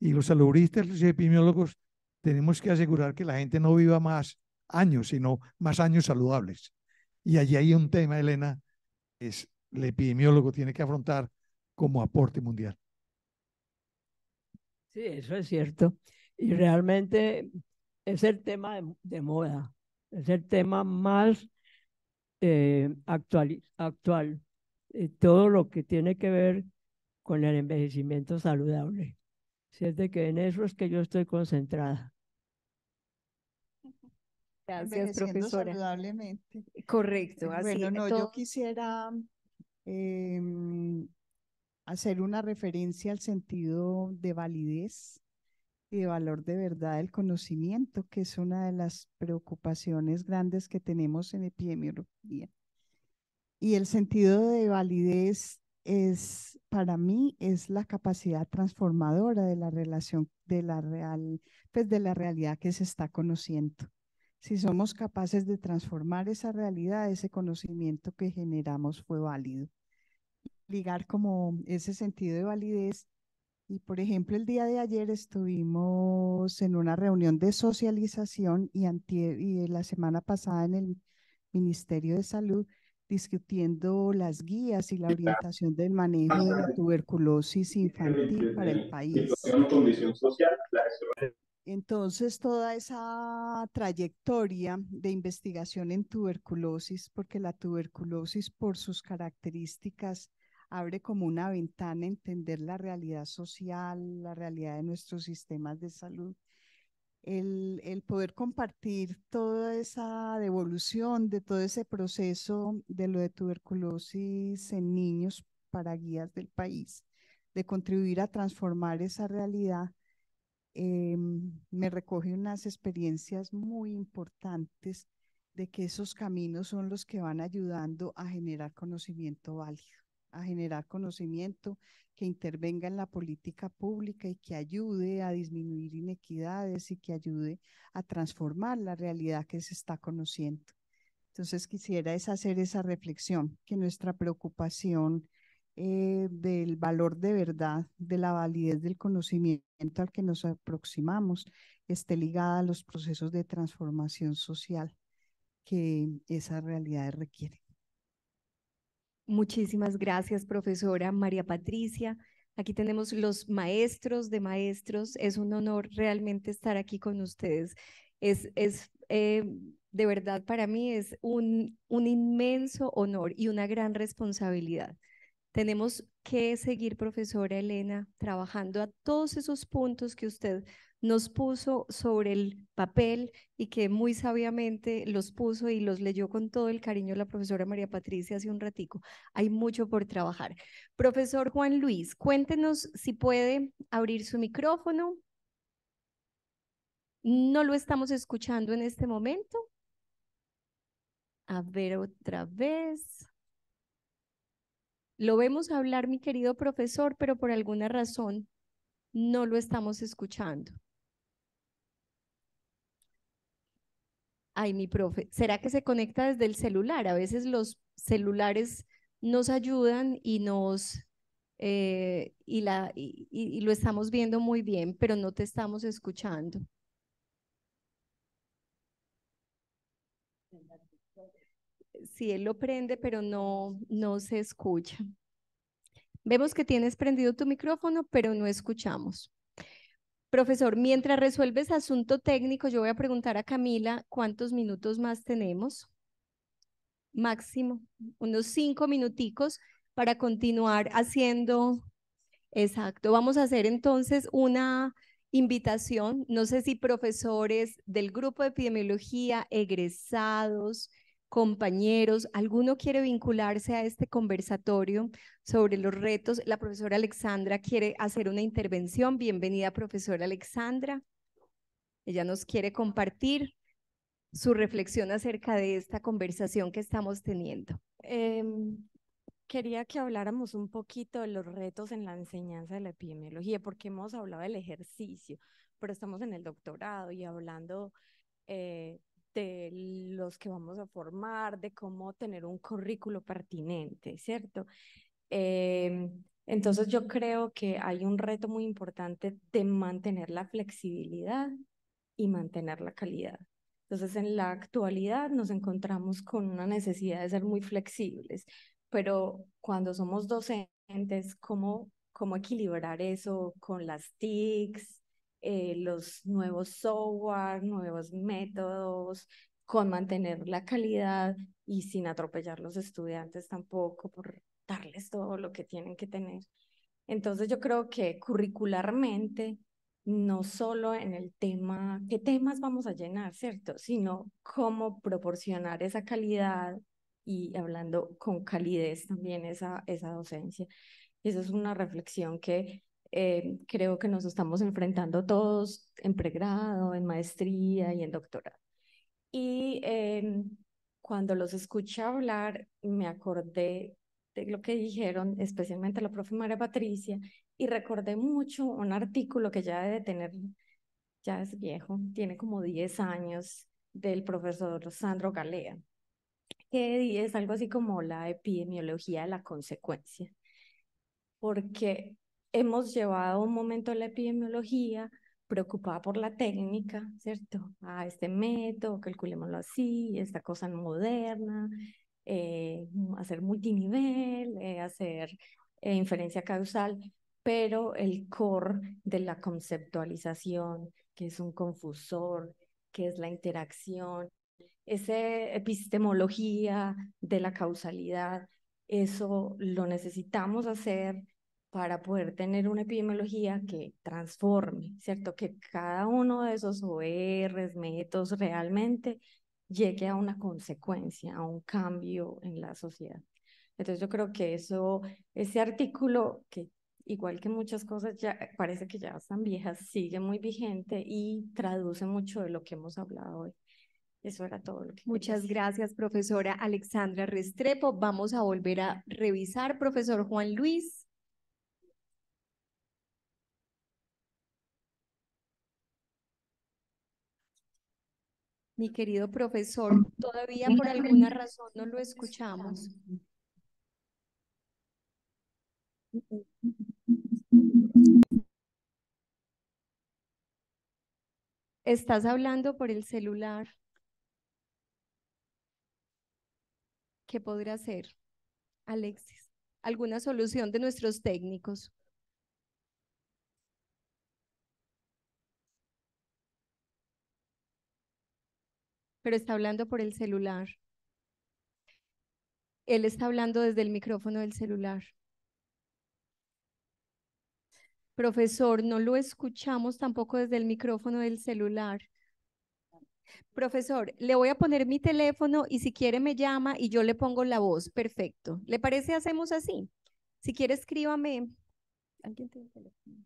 Y los salubristas, los epidemiólogos, tenemos que asegurar que la gente no viva más años, sino más años saludables. Y allí hay un tema, Elena, es el epidemiólogo tiene que afrontar como aporte mundial. Sí, eso es cierto. Y realmente es el tema de, moda, es el tema más eh, actual eh, todo lo que tiene que ver con el envejecimiento saludable. Si es de que en eso es que yo estoy concentrada. Gracias, profesora. Correcto. Eh, bueno, no, yo quisiera em, hacer una referencia al sentido de validez y de valor de verdad del conocimiento, que es una de las preocupaciones grandes que tenemos en epidemiología. Y el sentido de validez es, para mí, es la capacidad transformadora de la relación, de la real, pues de la realidad que se está conociendo. Si somos capaces de transformar esa realidad, ese conocimiento que generamos fue válido. Ligar como ese sentido de validez. Y por ejemplo, el día de ayer estuvimos en una reunión de socialización y, y la semana pasada en el Ministerio de Salud discutiendo las guías y la orientación del manejo de la tuberculosis infantil para el país. Entonces, toda esa trayectoria de investigación en tuberculosis, porque la tuberculosis por sus características abre como una ventana a entender la realidad social, la realidad de nuestros sistemas de salud el, poder compartir toda esa devolución de todo ese proceso de lo de tuberculosis en niños para guías del país, de contribuir a transformar esa realidad, eh, me recoge unas experiencias muy importantes de que esos caminos son los que van ayudando a generar conocimiento válido a generar conocimiento, que intervenga en la política pública y que ayude a disminuir inequidades y que ayude a transformar la realidad que se está conociendo. Entonces quisiera es hacer esa reflexión, que nuestra preocupación eh, del valor de verdad, de la validez del conocimiento al que nos aproximamos, esté ligada a los procesos de transformación social que esas realidades requieren. Muchísimas gracias, profesora María Patricia. Aquí tenemos los maestros de maestros. Es un honor realmente estar aquí con ustedes. Es, es eh, de verdad para mí es un inmenso honor y una gran responsabilidad. Tenemos que seguir, profesora Elena, trabajando a todos esos puntos que usted nos puso sobre el papel y que muy sabiamente los puso y los leyó con todo el cariño la profesora María Patricia hace un ratico. Hay mucho por trabajar. Profesor Juan Luis, cuéntenos si puede abrir su micrófono. No lo estamos escuchando en este momento. A ver otra vez. Lo vemos hablar, mi querido profesor, pero por alguna razón no lo estamos escuchando. Ay, mi profe, ¿será que se conecta desde el celular? A veces los celulares nos ayudan y nos eh, y, la, lo estamos viendo muy bien, pero no te estamos escuchando. Si él lo prende, pero no, no se escucha. Vemos que tienes prendido tu micrófono, pero no escuchamos. Profesor, mientras resuelves asunto técnico, yo voy a preguntar a Camila cuántos minutos más tenemos. Máximo, unos cinco minuticos para continuar haciendo. Exacto. Vamos a hacer entonces una invitación. No sé si profesores del grupo de epidemiología, egresados, compañeros, alguno quiere vincularse a este conversatorio sobre los retos, la profesora Alexandra quiere hacer una intervención. Bienvenida, profesora Alexandra. Ella nos quiere compartir su reflexión acerca de esta conversación que estamos teniendo. Em, quería que habláramos un poquito de los retos en la enseñanza de la epidemiología, porque hemos hablado del ejercicio, pero estamos en el doctorado y hablando eh, de los que vamos a formar, de cómo tener un currículo pertinente, ¿cierto? Eh, entonces yo creo que hay un reto muy importante de mantener la flexibilidad y mantener la calidad. Entonces en la actualidad nos encontramos con una necesidad de ser muy flexibles, pero cuando somos docentes, ¿cómo, cómo equilibrar eso con las TICs, eh, los nuevos software, nuevos métodos, con mantener la calidad y sin atropellar los estudiantes tampoco, por darles todo lo que tienen que tener. Entonces yo creo que curricularmente, no solo en el tema, qué temas vamos a llenar, ¿cierto? Sino cómo proporcionar esa calidad y hablando con calidez también esa, esa docencia. esa es una reflexión que eh, creo que nos estamos enfrentando todos en pregrado, en maestría y en doctorado. Y eh, cuando los escuché hablar, me acordé de lo que dijeron, especialmente la profe María Patricia, y recordé mucho un artículo que ya debe tener, ya es viejo, tiene como 10 años, del profesor Sandro Galea, que es algo así como la epidemiología de la consecuencia, porque hemos llevado un momento la epidemiología preocupada por la técnica, ¿cierto? A ah, este método, calculémoslo así, esta cosa moderna, eh, hacer multinivel, eh, hacer eh, inferencia causal, pero el core de la conceptualización, que es un confusor, que es la interacción, esa epistemología de la causalidad, eso lo necesitamos hacer para poder tener una epidemiología que transforme, ¿cierto? Que cada uno de esos ORs, métodos realmente llegue a una consecuencia, a un cambio en la sociedad. Entonces yo creo que eso, ese artículo que igual que muchas cosas ya eh, parece que ya están viejas, sigue muy vigente y traduce mucho de lo que hemos hablado hoy. Eso era todo Muchas gracias, profesora Alexandra Restrepo. Vamos a volver a revisar, profesor Juan Luis. mi querido profesor. Todavía por alguna razón no lo escuchamos. Estás hablando por el celular. ¿Qué podrá hacer, Alexis? ¿Alguna solución de nuestros técnicos? pero está hablando por el celular. Él está hablando desde el micrófono del celular. Profesor, no lo escuchamos tampoco desde el micrófono del celular. Profesor, le voy a poner mi teléfono y si quiere me llama y yo le pongo la voz. Perfecto. ¿Le parece hacemos así? Si quiere escríbame. ¿Alguien tiene el teléfono?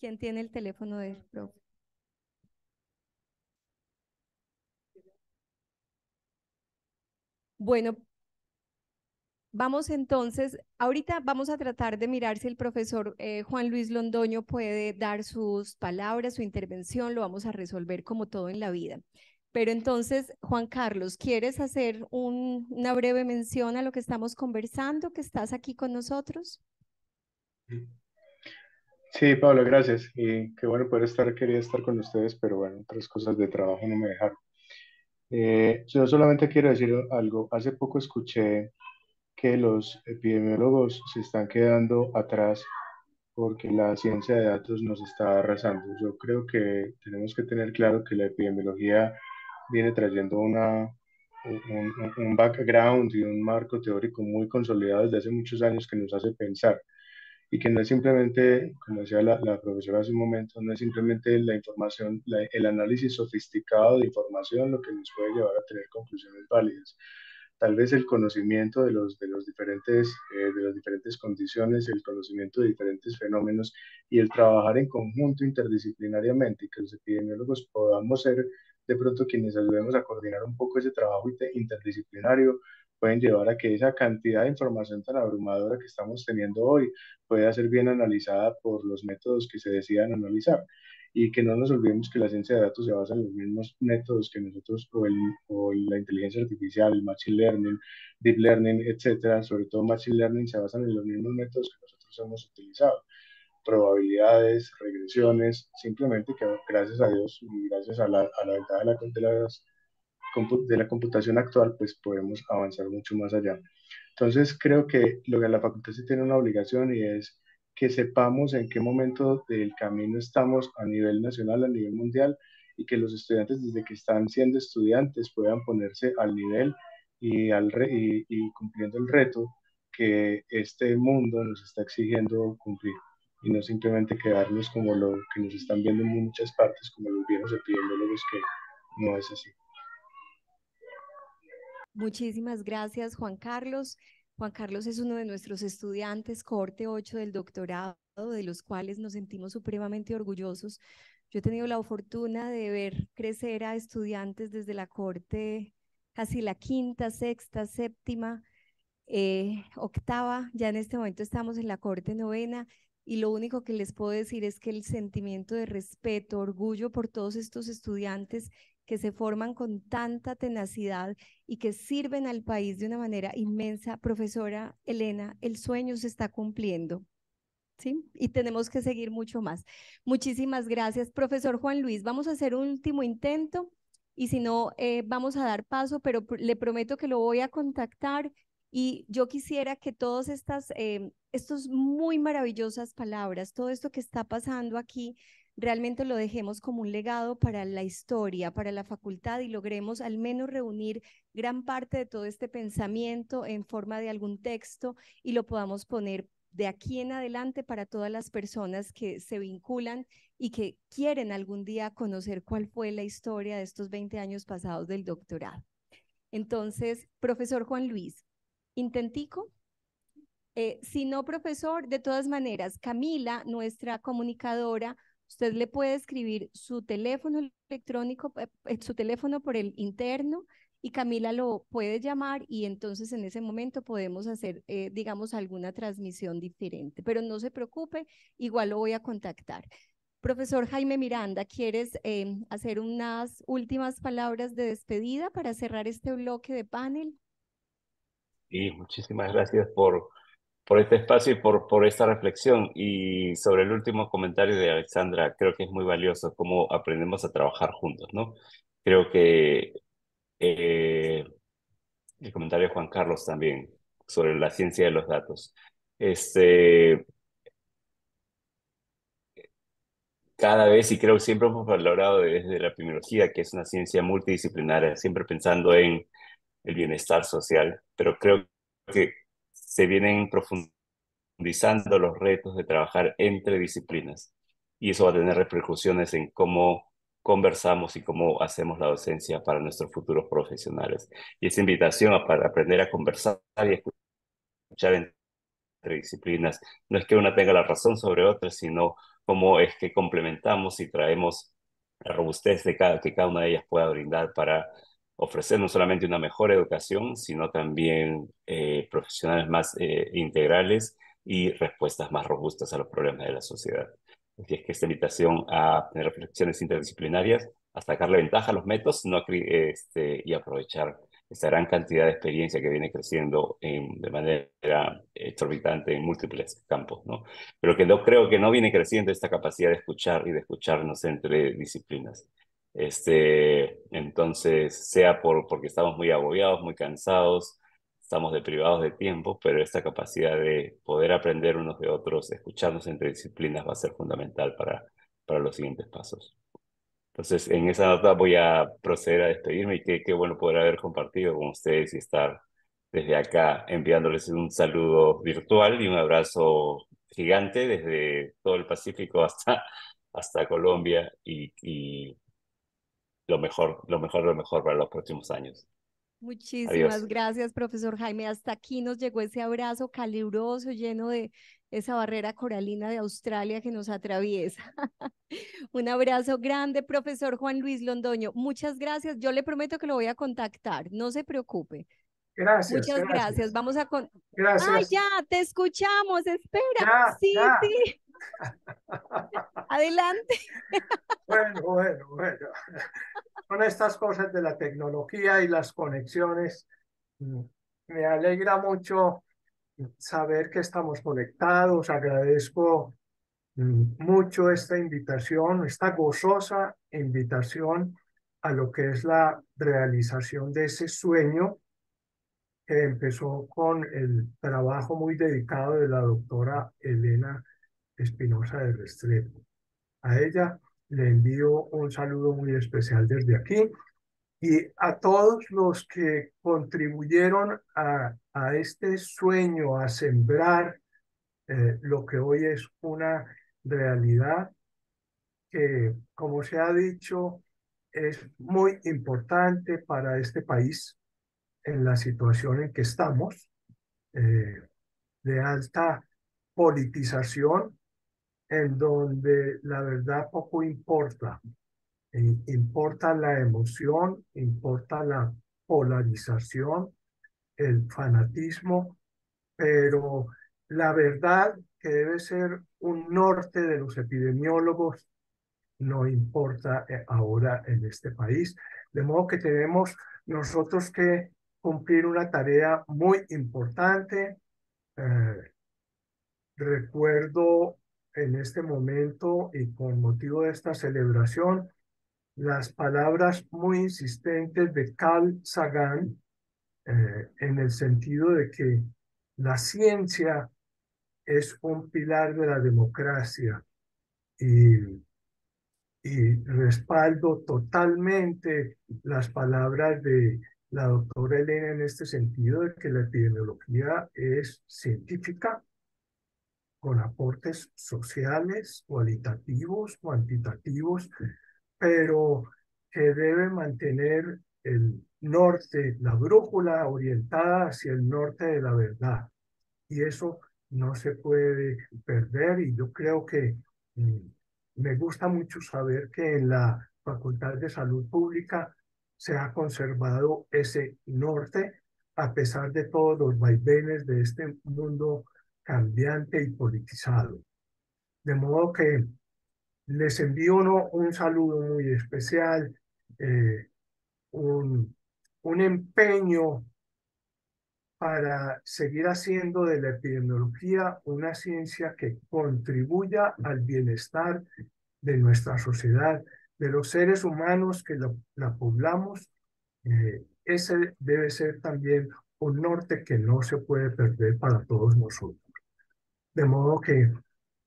¿Quién tiene el teléfono del profesor? Bueno, Vamos entonces, ahorita vamos a tratar de mirar si el profesor eh, Juan Luis Londoño puede dar sus palabras, su intervención, lo vamos a resolver como todo en la vida. Pero entonces, Juan Carlos, ¿quieres hacer una breve mención a lo que estamos conversando, que estás aquí con nosotros? Sí, Pablo, gracias. Y qué bueno poder estar, quería estar con ustedes, pero bueno, otras cosas de trabajo no me dejaron yo eh, solamente quiero decir algo. Hace poco escuché que los epidemiólogos se están quedando atrás porque la ciencia de datos nos está arrasando. Yo creo que tenemos que tener claro que la epidemiología viene trayendo una, un, un background y un marco teórico muy consolidado desde hace muchos años que nos hace pensar y que no es simplemente, como decía la, la profesora hace un momento, no es simplemente la información, el análisis sofisticado de información lo que nos puede llevar a tener conclusiones válidas. Tal vez el conocimiento de, los, de, los diferentes, eh, de las diferentes condiciones, el conocimiento de diferentes fenómenos y el trabajar en conjunto interdisciplinariamente y que los epidemiólogos podamos ser de pronto quienes ayudemos a coordinar un poco ese trabajo interdisciplinario pueden llevar a que esa cantidad de información tan abrumadora que estamos teniendo hoy pueda ser bien analizada por los métodos que se decidan analizar. Y que no nos olvidemos que la ciencia de datos se basa en los mismos métodos que nosotros, o, o la inteligencia artificial, el machine learning, deep learning, etcétera, sobre todo machine learning, se basa en los mismos métodos que nosotros hemos utilizado probabilidades, regresiones, simplemente que gracias a Dios y gracias a la, a ventaja de, la, de, de la computación actual, pues podemos avanzar mucho más allá. Entonces, creo que lo que la facultad sí tiene una obligación y es que sepamos en qué momento del camino estamos a nivel nacional, a nivel mundial, y que los estudiantes desde que están siendo estudiantes puedan ponerse al nivel y, al y, cumpliendo el reto que este mundo nos está exigiendo cumplir y no simplemente quedarnos como lo que nos están viendo en muchas partes, como los viejos epidemiólogos, que no es así. Muchísimas gracias, Juan Carlos. Juan Carlos es uno de nuestros estudiantes, corte 8 del doctorado, de los cuales nos sentimos supremamente orgullosos. Yo he tenido la fortuna de ver crecer a estudiantes desde la corte casi la quinta, sexta, séptima, eh, octava, ya en este momento estamos en la corte novena y lo único que les puedo decir es que el sentimiento de respeto, orgullo por todos estos estudiantes que se forman con tanta tenacidad y que sirven al país de una manera inmensa. Profesora Elena, el sueño se está cumpliendo. ¿Sí? Y tenemos que seguir mucho más. Muchísimas gracias, profesor Juan Luis. Vamos a hacer un último intento y si no, eh, vamos a dar paso, pero le prometo que lo voy a contactar y yo quisiera que todas estas, eh, estas muy maravillosas palabras, todo esto que está pasando aquí, realmente lo dejemos como un legado para la historia, para la facultad y logremos al menos reunir gran parte de todo este pensamiento en forma de algún texto y lo podamos poner de aquí en adelante para todas las personas que se vinculan y que quieren algún día conocer cuál fue la historia de estos 20 años pasados del doctorado. Entonces, profesor Juan Luis, intentico. Eh, si no, profesor, de todas maneras, Camila, nuestra comunicadora, Usted le puede escribir su teléfono electrónico, eh, eh, su teléfono por el interno y Camila lo puede llamar y entonces en ese momento podemos hacer, eh, digamos, alguna transmisión diferente. Pero no se preocupe, igual lo voy a contactar. Profesor Jaime Miranda, ¿quieres em, hacer unas últimas palabras de despedida para cerrar este bloque de panel? Sí, muchísimas gracias por por este espacio y por, por esta reflexión. Y sobre el último comentario de Alexandra, creo que es muy valioso cómo aprendemos a trabajar juntos, ¿no? Creo que eh, el comentario de Juan Carlos también sobre la ciencia de los datos. Este, cada vez, y creo siempre hemos valorado desde la epidemiología, que es una ciencia multidisciplinaria, siempre pensando en el bienestar social, pero creo que se vienen profundizando los retos de trabajar entre disciplinas y eso va a tener repercusiones en cómo conversamos y cómo hacemos la docencia para nuestros futuros profesionales. Y esa invitación a, para aprender a conversar y escuchar entre disciplinas, no es que una tenga la razón sobre otra, sino cómo es que complementamos y traemos la robustez de cada, que cada una de ellas pueda brindar para ofrecer no solamente una mejor educación, sino también eh, profesionales más eh, integrales y respuestas más robustas a los problemas de la sociedad. Así es que esta invitación a reflexiones interdisciplinarias, a la ventaja a los métodos este, y aprovechar esta gran cantidad de experiencia que viene creciendo de manera exorbitante en múltiples campos, Pero que no creo que no viene creciendo esta capacidad de escuchar y de escucharnos entre disciplinas. Este, entonces, sea por, porque estamos muy agobiados, muy cansados, estamos deprivados de tiempo, pero esta capacidad de poder aprender unos de otros, escucharnos entre disciplinas, va a ser fundamental para, para los siguientes pasos. Entonces, en esa nota voy a proceder a despedirme y qué, qué bueno poder haber compartido con ustedes y estar desde acá enviándoles un saludo virtual y un abrazo gigante desde todo el Pacífico hasta, hasta Colombia y, y lo mejor, lo mejor, lo mejor para los próximos años. Muchísimas gracias, profesor Jaime. Hasta aquí nos llegó ese abrazo caluroso, lleno de esa barrera coralina de Australia que nos atraviesa. Un abrazo grande, profesor Juan Luis Londoño. Muchas gracias. Yo le prometo que lo voy a contactar, no se preocupe. Gracias. Muchas gracias. Vamos a... Con... Ah, ya, te escuchamos, espera. sí, sí. Adelante. Bueno, bueno, bueno. estas cosas de la tecnología y las conexiones. Mm, me alegra mucho saber que estamos conectados. Agradezco mm, mucho esta invitación, esta gozosa invitación a lo que es la realización de ese sueño que empezó con el trabajo muy dedicado de la doctora Elena Espinosa de Restrepo. A ella le envío un saludo muy especial desde aquí y a todos los que contribuyeron a, a este sueño, a sembrar eh, lo que hoy es una realidad que, como se ha dicho, es muy importante para este país en la situación en que estamos, eh, de alta politización en donde la verdad poco importa. Eh, importa la emoción, importa la polarización, el fanatismo, pero la verdad que debe ser un norte de los epidemiólogos no importa eh, ahora en este país. De modo que tenemos nosotros que cumplir una tarea muy importante. Eh, recuerdo en este momento y con motivo de esta celebración las palabras muy insistentes de Carl Sagan eh, en el sentido de que la ciencia es un pilar de la democracia y, y respaldo totalmente las palabras de la doctora Elena en este sentido de que la epidemiología es científica con aportes sociales, cualitativos, cuantitativos, pero que debe mantener el norte, la brújula orientada hacia el norte de la verdad. Y eso no se puede perder y yo creo que mm, me gusta mucho saber que en la Facultad de Salud Pública se ha conservado ese norte a pesar de todos los vaivenes de este mundo cambiante y politizado. De modo que les envío uno, un saludo muy especial, eh, un, un empeño para seguir haciendo de la epidemiología una ciencia que contribuya al bienestar de nuestra sociedad, de los seres humanos que la, poblamos. Eh, ese debe ser también un norte que no se puede perder para todos nosotros. De modo que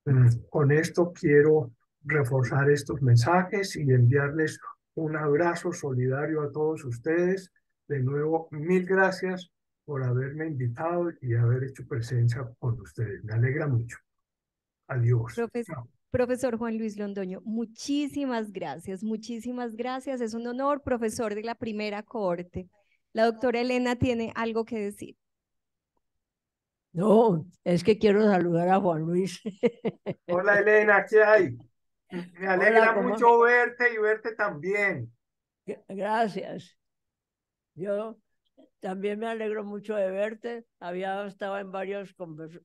mm, con esto quiero reforzar estos mensajes y enviarles un abrazo solidario a todos ustedes. De nuevo, mil gracias por haberme invitado y haber hecho presencia con ustedes. Me alegra mucho. Adiós. Profesor, Juan Luis Londoño, muchísimas gracias, muchísimas gracias. Es un honor, profesor de la primera cohorte. La doctora Elena tiene algo que decir. No, es que quiero saludar a Juan Luis. Hola Elena, ¿qué hay? Me alegra mucho verte y verte también. Gracias. Yo también me alegro mucho de verte. Había estado en varias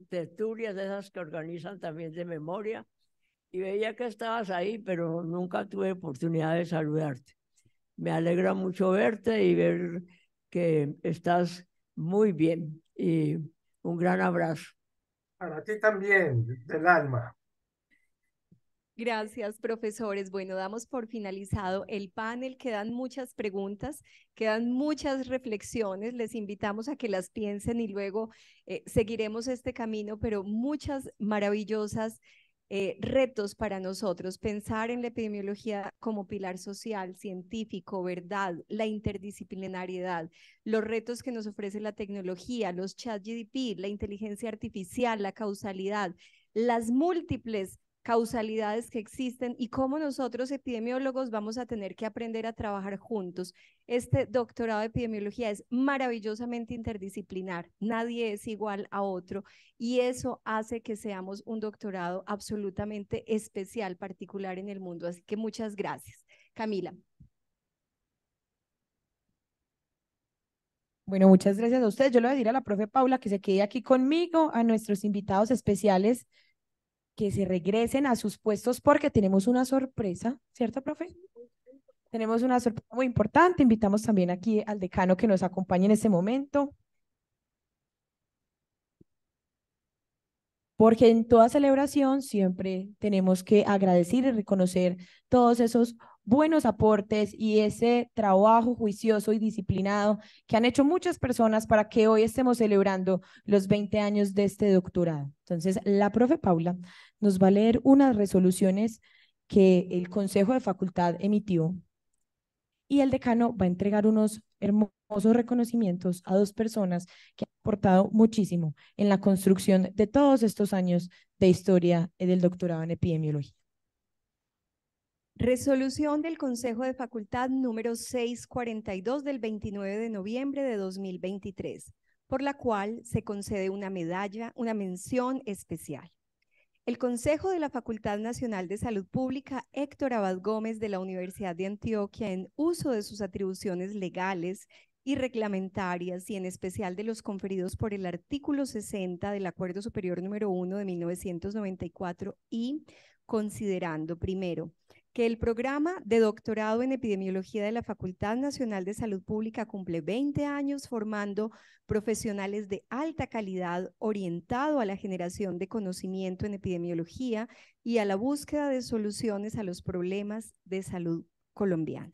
tertulias de esas que organizan también de memoria y veía que estabas ahí, pero nunca tuve oportunidad de saludarte. Me alegra mucho verte y ver que estás muy bien. Y un gran abrazo. Para ti también, del alma. Gracias, profesores. Bueno, damos por finalizado el panel. Quedan muchas preguntas, quedan muchas reflexiones. Les invitamos a que las piensen y luego eh, seguiremos este camino, pero muchas maravillosas eh, retos para nosotros, pensar en la epidemiología como pilar social, científico, verdad, la interdisciplinariedad, los retos que nos ofrece la tecnología, los chat GDP, la inteligencia artificial, la causalidad, las múltiples causalidades que existen y cómo nosotros epidemiólogos vamos a tener que aprender a trabajar juntos. Este doctorado de epidemiología es maravillosamente interdisciplinar, nadie es igual a otro y eso hace que seamos un doctorado absolutamente especial, particular en el mundo. Así que muchas gracias. Camila. Bueno, muchas gracias a ustedes. Yo le voy a decir a la profe Paula que se quede aquí conmigo, a nuestros invitados especiales que se regresen a sus puestos porque tenemos una sorpresa, ¿cierto, profe? Tenemos una sorpresa muy importante. Invitamos también aquí al decano que nos acompañe en este momento. Porque en toda celebración siempre tenemos que agradecer y reconocer todos esos buenos aportes y ese trabajo juicioso y disciplinado que han hecho muchas personas para que hoy estemos celebrando los 20 años de este doctorado. Entonces, la profe Paula nos va a leer unas resoluciones que el Consejo de Facultad emitió y el decano va a entregar unos hermosos reconocimientos a dos personas que han aportado muchísimo en la construcción de todos estos años de historia del doctorado en epidemiología. Resolución del Consejo de Facultad número 642 del 29 de noviembre de 2023, por la cual se concede una medalla, una mención especial. El Consejo de la Facultad Nacional de Salud Pública Héctor Abad Gómez de la Universidad de Antioquia, en uso de sus atribuciones legales y reglamentarias y en especial de los conferidos por el artículo 60 del Acuerdo Superior número 1 de 1994 y considerando primero que el programa de doctorado en epidemiología de la Facultad Nacional de Salud Pública cumple 20 años formando profesionales de alta calidad orientado a la generación de conocimiento en epidemiología y a la búsqueda de soluciones a los problemas de salud colombiana.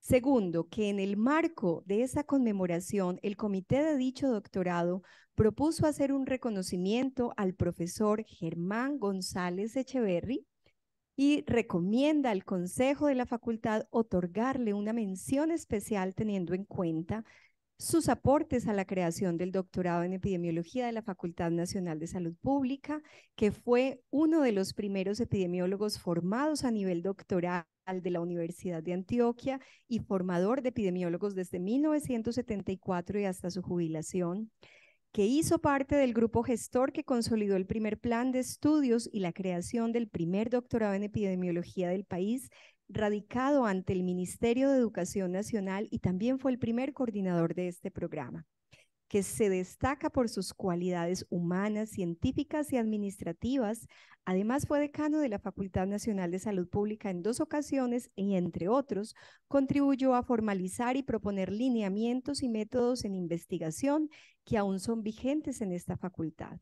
Segundo, que en el marco de esa conmemoración, el comité de dicho doctorado propuso hacer un reconocimiento al profesor Germán González Echeverry, y recomienda al Consejo de la Facultad otorgarle una mención especial teniendo en cuenta sus aportes a la creación del doctorado en epidemiología de la Facultad Nacional de Salud Pública, que fue uno de los primeros epidemiólogos formados a nivel doctoral de la Universidad de Antioquia y formador de epidemiólogos desde 1974 y hasta su jubilación que hizo parte del grupo gestor que consolidó el primer plan de estudios y la creación del primer doctorado en epidemiología del país, radicado ante el Ministerio de Educación Nacional y también fue el primer coordinador de este programa que se destaca por sus cualidades humanas, científicas y administrativas. Además fue decano de la Facultad Nacional de Salud Pública en dos ocasiones y, entre otros, contribuyó a formalizar y proponer lineamientos y métodos en investigación que aún son vigentes en esta facultad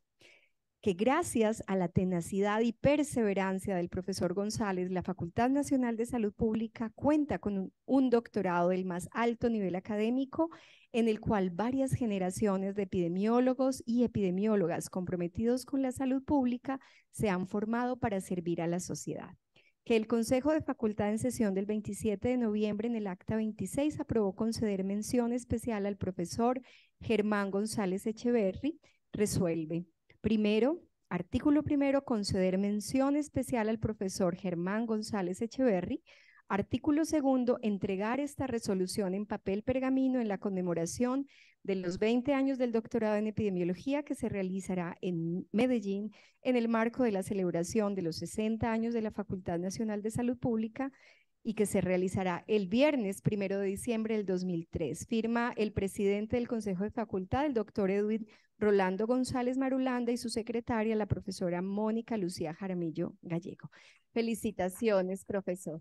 que gracias a la tenacidad y perseverancia del profesor González, la Facultad Nacional de Salud Pública cuenta con un, doctorado del más alto nivel académico, en el cual varias generaciones de epidemiólogos y epidemiólogas comprometidos con la salud pública se han formado para servir a la sociedad que el Consejo de Facultad en sesión del 27 de noviembre en el acta 26 aprobó conceder mención especial al profesor Germán González Echeverry. Resuelve. Primero, artículo primero, conceder mención especial al profesor Germán González Echeverry Artículo segundo, entregar esta resolución en papel pergamino en la conmemoración de los 20 años del doctorado en epidemiología que se realizará en Medellín en el marco de la celebración de los 60 años de la Facultad Nacional de Salud Pública y que se realizará el viernes primero de diciembre del 2003. Firma el presidente del Consejo de Facultad, el doctor Edwin Rolando González Marulanda, y su secretaria, la profesora Mónica Lucía Jaramillo Gallego. Felicitaciones, profesor.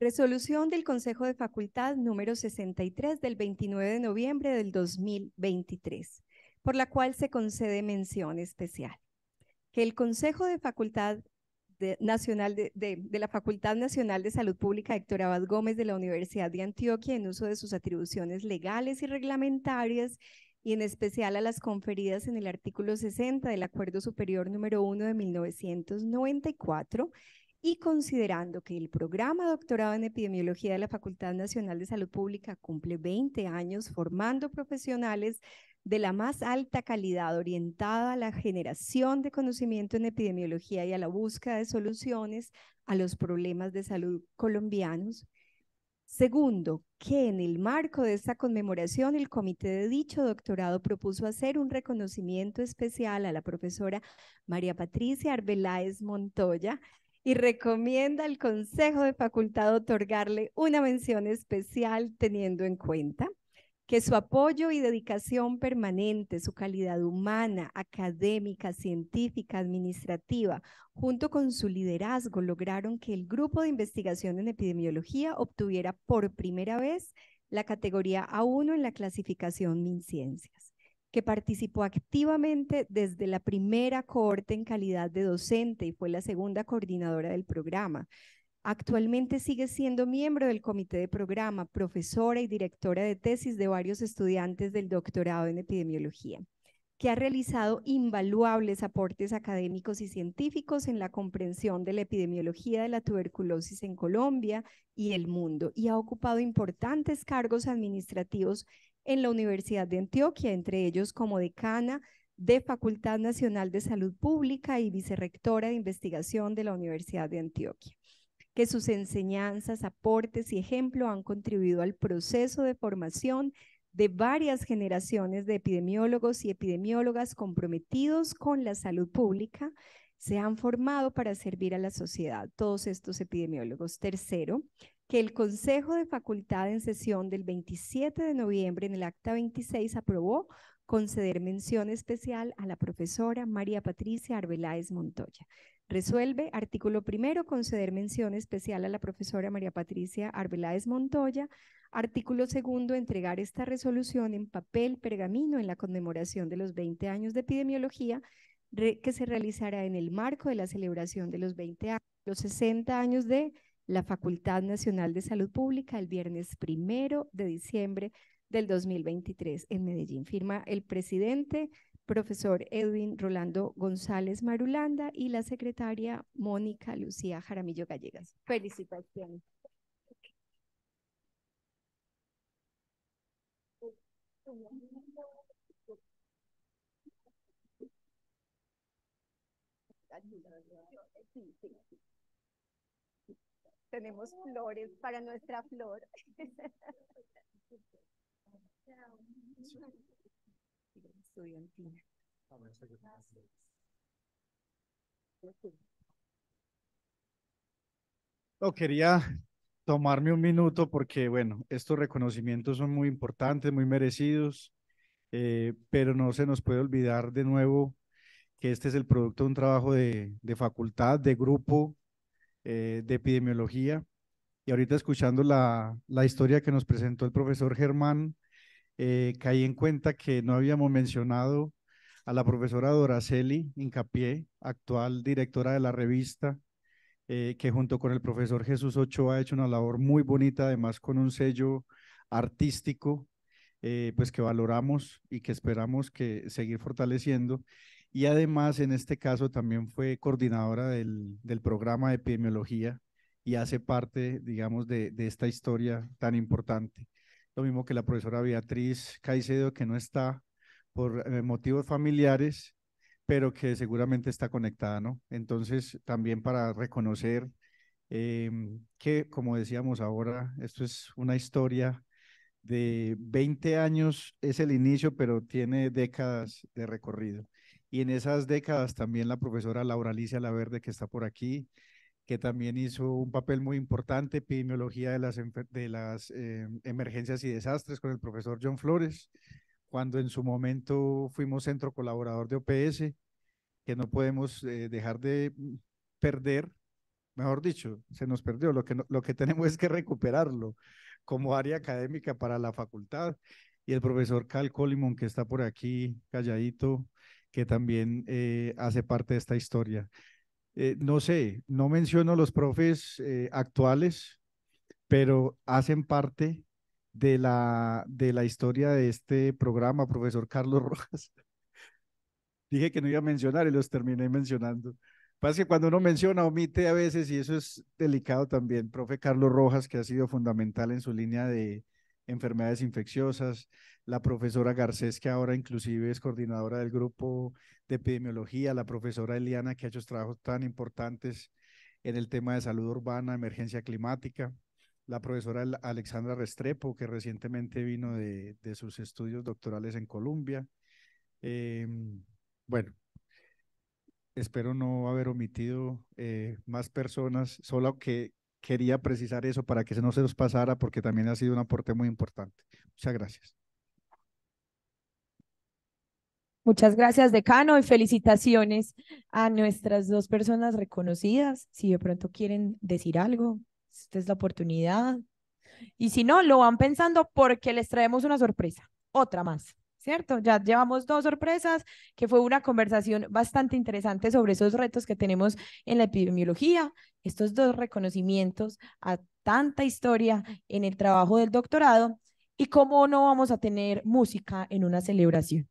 Resolución del Consejo de Facultad número 63 del 29 de noviembre del 2023, por la cual se concede mención especial. Que el Consejo de Facultad Nacional de, la Facultad Nacional de Salud Pública Héctor Abad Gómez de la Universidad de Antioquia en uso de sus atribuciones legales y reglamentarias y en especial a las conferidas en el artículo 60 del Acuerdo Superior número 1 de 1994 y considerando que el programa doctorado en epidemiología de la Facultad Nacional de Salud Pública cumple 20 años formando profesionales de la más alta calidad orientada a la generación de conocimiento en epidemiología y a la búsqueda de soluciones a los problemas de salud colombianos. Segundo, que en el marco de esta conmemoración el comité de dicho doctorado propuso hacer un reconocimiento especial a la profesora María Patricia Arbeláez Montoya, y recomienda al Consejo de Facultad otorgarle una mención especial teniendo en cuenta que su apoyo y dedicación permanente, su calidad humana, académica, científica, administrativa, junto con su liderazgo, lograron que el Grupo de Investigación en Epidemiología obtuviera por primera vez la categoría A1 en la clasificación MinCiencias que participó activamente desde la primera cohorte en calidad de docente y fue la segunda coordinadora del programa. Actualmente sigue siendo miembro del comité de programa, profesora y directora de tesis de varios estudiantes del doctorado en epidemiología, que ha realizado invaluables aportes académicos y científicos en la comprensión de la epidemiología de la tuberculosis en Colombia y el mundo, y ha ocupado importantes cargos administrativos en la Universidad de Antioquia, entre ellos como decana de Facultad Nacional de Salud Pública y vicerrectora de investigación de la Universidad de Antioquia, que sus enseñanzas, aportes y ejemplo han contribuido al proceso de formación de varias generaciones de epidemiólogos y epidemiólogas comprometidos con la salud pública, se han formado para servir a la sociedad, todos estos epidemiólogos. Tercero, que el Consejo de Facultad en sesión del 27 de noviembre en el acta 26 aprobó conceder mención especial a la profesora María Patricia Arbeláez Montoya. Resuelve, artículo primero, conceder mención especial a la profesora María Patricia Arbeláez Montoya. Artículo segundo, entregar esta resolución en papel pergamino en la conmemoración de los 20 años de epidemiología que se realizará en el marco de la celebración de los 20 años, los 60 años de la Facultad Nacional de Salud Pública el viernes primero de diciembre del 2023 en Medellín. Firma el presidente, profesor Edwin Rolando González Marulanda y la secretaria Mónica Lucía Jaramillo Gallegas. Felicitaciones tenemos flores para nuestra flor. No, quería tomarme un minuto porque, bueno, estos reconocimientos son muy importantes, muy merecidos, eh, pero no se nos puede olvidar de nuevo que este es el producto de un trabajo de, de facultad, de grupo, eh, de epidemiología. Y ahorita escuchando la, historia que nos presentó el profesor Germán, eh, caí en cuenta que no habíamos mencionado a la profesora Doraceli Incapié, actual directora de la revista, eh, que junto con el profesor Jesús Ochoa ha hecho una labor muy bonita, además con un sello artístico, pues que valoramos y que esperamos que seguir fortaleciendo y además en este caso también fue coordinadora del, programa de epidemiología y hace parte, digamos, de, esta historia tan importante. Lo mismo que la profesora Beatriz Caicedo, que no está por eh, motivos familiares, pero que seguramente está conectada, ¿no? Entonces, también para reconocer em, que, como decíamos ahora, esto es una historia de 20 años, es el inicio, pero tiene décadas de recorrido. Y en esas décadas también la profesora Laura Alicia Laverde, que está por aquí, que también hizo un papel muy importante, epidemiología de las, de las eh, emergencias y desastres con el profesor John Flores, cuando en su momento fuimos centro colaborador de OPS, que no podemos eh, dejar de perder, mejor dicho, se nos perdió, lo que, lo que tenemos es que recuperarlo como área académica para la facultad. Y el profesor Cal Colimon, que está por aquí calladito, que también eh, hace parte de esta historia. Eh, no sé, no menciono los profes eh, actuales, pero hacen parte de la, de la historia de este programa, profesor Carlos Rojas. Dije que no iba a mencionar y los terminé mencionando. Pasa que cuando uno menciona, omite a veces, y eso es delicado también. Profe Carlos Rojas, que ha sido fundamental en su línea de, enfermedades infecciosas, la profesora Garcés, que ahora inclusive es coordinadora del grupo de epidemiología, la profesora Eliana, que ha hecho trabajos tan importantes en el tema de salud urbana, emergencia climática, la profesora Alexandra Restrepo, que recientemente vino de, sus estudios doctorales en Colombia. Em, bueno, espero no haber omitido eh, más personas, solo que quería precisar eso para que se no se nos pasara porque también ha sido un aporte muy importante. Muchas gracias. Muchas gracias, decano, y felicitaciones a nuestras dos personas reconocidas. Si de pronto quieren decir algo, esta es la oportunidad. Y si no, lo van pensando porque les traemos una sorpresa, otra más. ¿cierto? Ya llevamos dos sorpresas, que fue una conversación bastante interesante sobre esos retos que tenemos en la epidemiología, estos dos reconocimientos a tanta historia en el trabajo del doctorado y cómo no vamos a tener música en una celebración.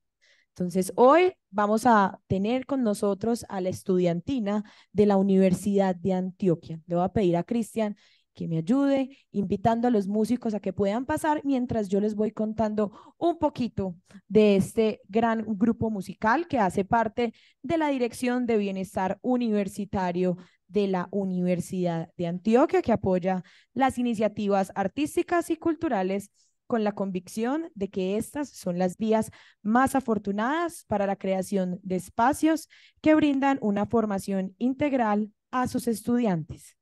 Entonces, hoy vamos a tener con nosotros a la estudiantina de la Universidad de Antioquia. Le voy a pedir a Cristian que me ayude, invitando a los músicos a que puedan pasar mientras yo les voy contando un poquito de este gran grupo musical que hace parte de la Dirección de Bienestar Universitario de la Universidad de Antioquia, que apoya las iniciativas artísticas y culturales con la convicción de que estas son las vías más afortunadas para la creación de espacios que brindan una formación integral a sus estudiantes.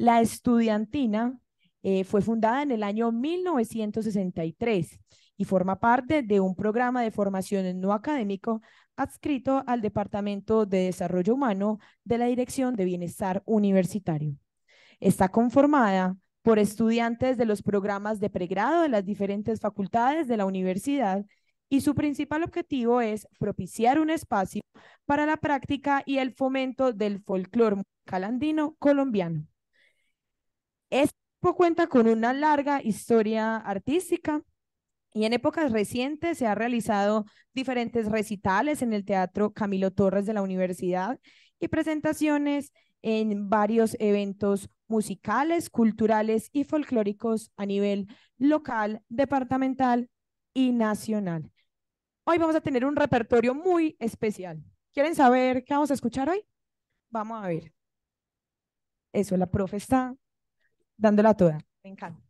La estudiantina eh, fue fundada en el año 1963 y forma parte de un programa de formación no académico adscrito al Departamento de Desarrollo Humano de la Dirección de Bienestar Universitario. Está conformada por estudiantes de los programas de pregrado de las diferentes facultades de la universidad y su principal objetivo es propiciar un espacio para la práctica y el fomento del folclore calandino colombiano. Espo cuenta con una larga historia artística y en épocas recientes se han realizado diferentes recitales en el Teatro Camilo Torres de la Universidad y presentaciones en varios eventos musicales, culturales y folclóricos a nivel local, departamental y nacional. Hoy vamos a tener un repertorio muy especial. ¿Quieren saber qué vamos a escuchar hoy? Vamos a ver. Eso, la profe está dándola toda. Me encanta.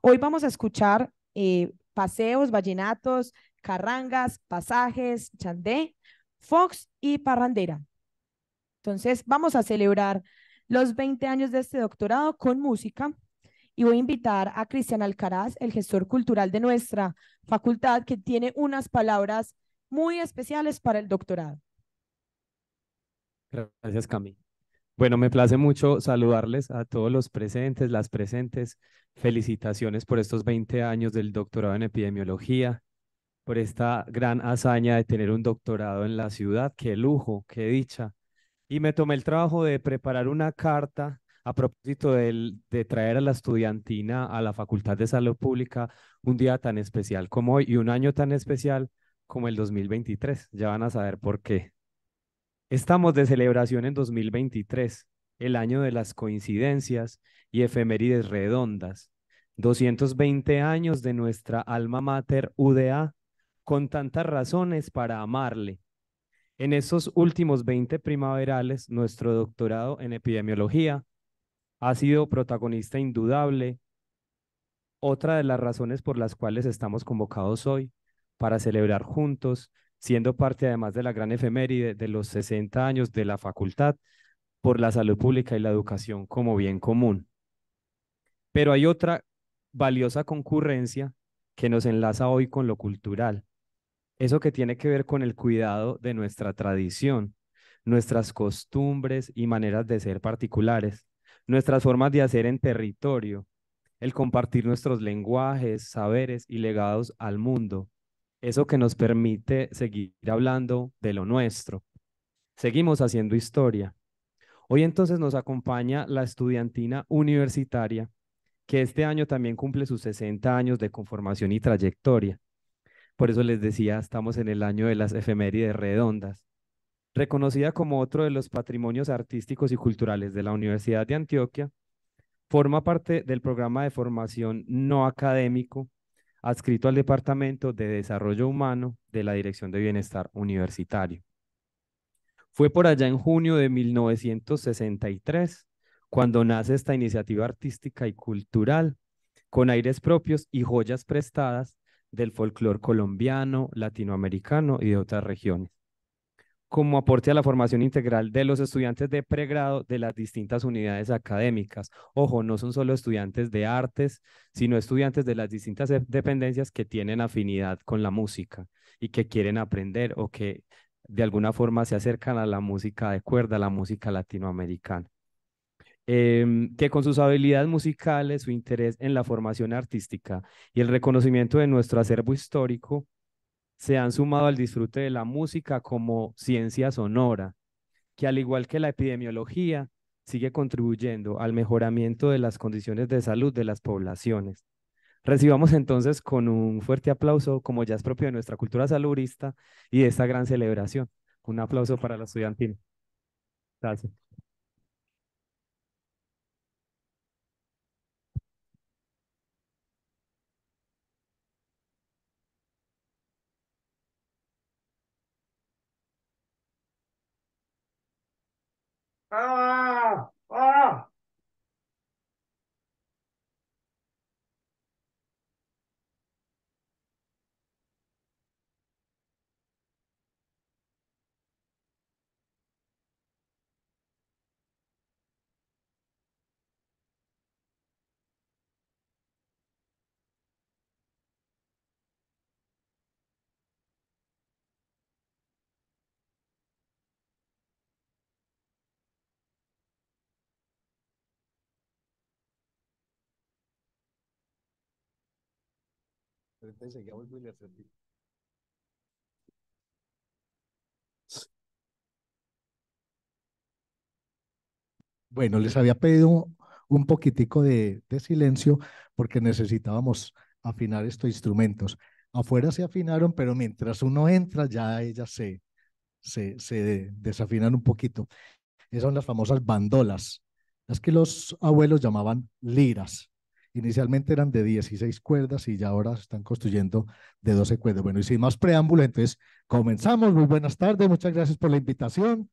Hoy vamos a escuchar eh, paseos, vallenatos, carrangas, pasajes, chandé, fox y parrandera. Entonces, vamos a celebrar los 20 años de este doctorado con música y voy a invitar a Cristian Alcaraz, el gestor cultural de nuestra facultad, que tiene unas palabras muy especiales para el doctorado. Gracias, Cami. Bueno, me place mucho saludarles a todos los presentes, las presentes. Felicitaciones por estos 20 años del doctorado en epidemiología, por esta gran hazaña de tener un doctorado en la ciudad. Qué lujo, qué dicha. Y me tomé el trabajo de preparar una carta a propósito de, traer a la estudiantina a la Facultad de Salud Pública un día tan especial como hoy y un año tan especial como el 2023. Ya van a saber por qué. Estamos de celebración en 2023, el año de las coincidencias y efemérides redondas. 220 años de nuestra alma mater UDA, con tantas razones para amarle. En esos últimos 20 primaverales, nuestro doctorado en epidemiología ha sido protagonista indudable. Otra de las razones por las cuales estamos convocados hoy para celebrar juntos siendo parte además de la gran efeméride de los 60 años de la facultad por la salud pública y la educación como bien común. Pero hay otra valiosa concurrencia que nos enlaza hoy con lo cultural, eso que tiene que ver con el cuidado de nuestra tradición, nuestras costumbres y maneras de ser particulares, nuestras formas de hacer en territorio, el compartir nuestros lenguajes, saberes y legados al mundo, eso que nos permite seguir hablando de lo nuestro. Seguimos haciendo historia. Hoy entonces nos acompaña la estudiantina universitaria, que este año también cumple sus 60 años de conformación y trayectoria. Por eso les decía, estamos en el año de las efemérides redondas. Reconocida como otro de los patrimonios artísticos y culturales de la Universidad de Antioquia, forma parte del programa de formación no académico adscrito al Departamento de Desarrollo Humano de la Dirección de Bienestar Universitario. Fue por allá en junio de 1963 cuando nace esta iniciativa artística y cultural con aires propios y joyas prestadas del folclore colombiano, latinoamericano y de otras regiones como aporte a la formación integral de los estudiantes de pregrado de las distintas unidades académicas. Ojo, no son solo estudiantes de artes, sino estudiantes de las distintas dependencias que tienen afinidad con la música y que quieren aprender o que de alguna forma se acercan a la música de cuerda, a la música latinoamericana. Em, que con sus habilidades musicales, su interés en la formación artística y el reconocimiento de nuestro acervo histórico, se han sumado al disfrute de la música como ciencia sonora, que al igual que la epidemiología, sigue contribuyendo al mejoramiento de las condiciones de salud de las poblaciones. Recibamos entonces con un fuerte aplauso, como ya es propio de nuestra cultura saludista y de esta gran celebración. Un aplauso para la estudiantina. Gracias. Bueno, les había pedido un poquitico de, silencio porque necesitábamos afinar estos instrumentos. Afuera se afinaron, pero mientras uno entra ya ellas se, se, se desafinan un poquito. Esas son las famosas bandolas, las que los abuelos llamaban liras. Inicialmente eran de 16 cuerdas y ya ahora se están construyendo de 12 cuerdas. Bueno, y sin más preámbulo, entonces comenzamos. Muy buenas tardes, muchas gracias por la invitación.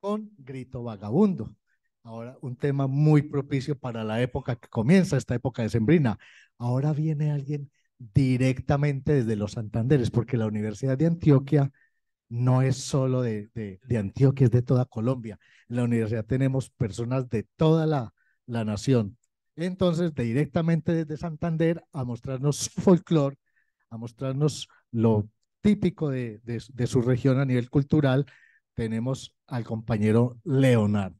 con Grito Vagabundo. Ahora, un tema muy propicio para la época que comienza, esta época de Sembrina. Ahora viene alguien directamente desde los Santanderes, porque la Universidad de Antioquia no es solo de, de, Antioquia, es de toda Colombia. En la universidad tenemos personas de toda la, nación. Entonces, directamente desde Santander a mostrarnos folclor, a mostrarnos lo típico de, su región a nivel cultural tenemos al compañero Leonardo.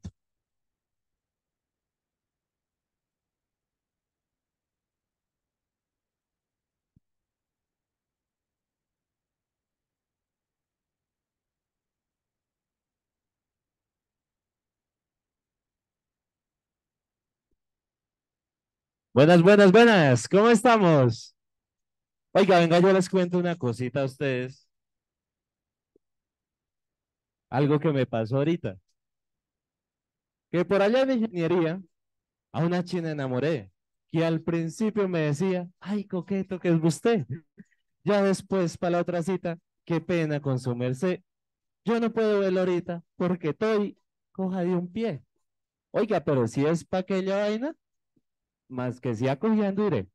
Buenas, buenas, buenas. ¿Cómo estamos? Oiga, venga, yo les cuento una cosita a ustedes algo que me pasó ahorita. Que por allá en ingeniería, a una china enamoré, que al principio me decía, ay, coqueto que es usted. Ya después, para la otra cita, qué pena con Yo no puedo verlo ahorita porque estoy coja de un pie. Oiga, pero si es para aquella vaina, más que si acogiendo iré.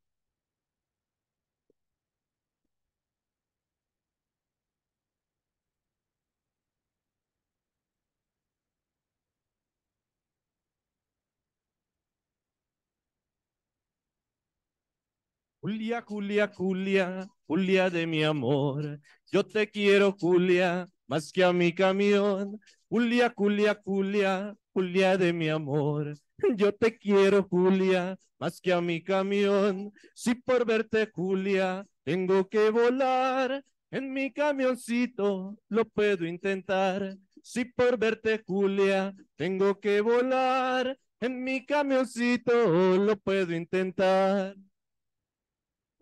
Julia, Julia, Julia, Julia de mi amor, yo te quiero, Julia, más que a mi camión. Julia, Julia, Julia, Julia de mi amor, yo te quiero, Julia, más que a mi camión. Si por verte, Julia, tengo que volar, en mi camioncito lo puedo intentar. Si por verte, Julia, tengo que volar, en mi camioncito lo puedo intentar.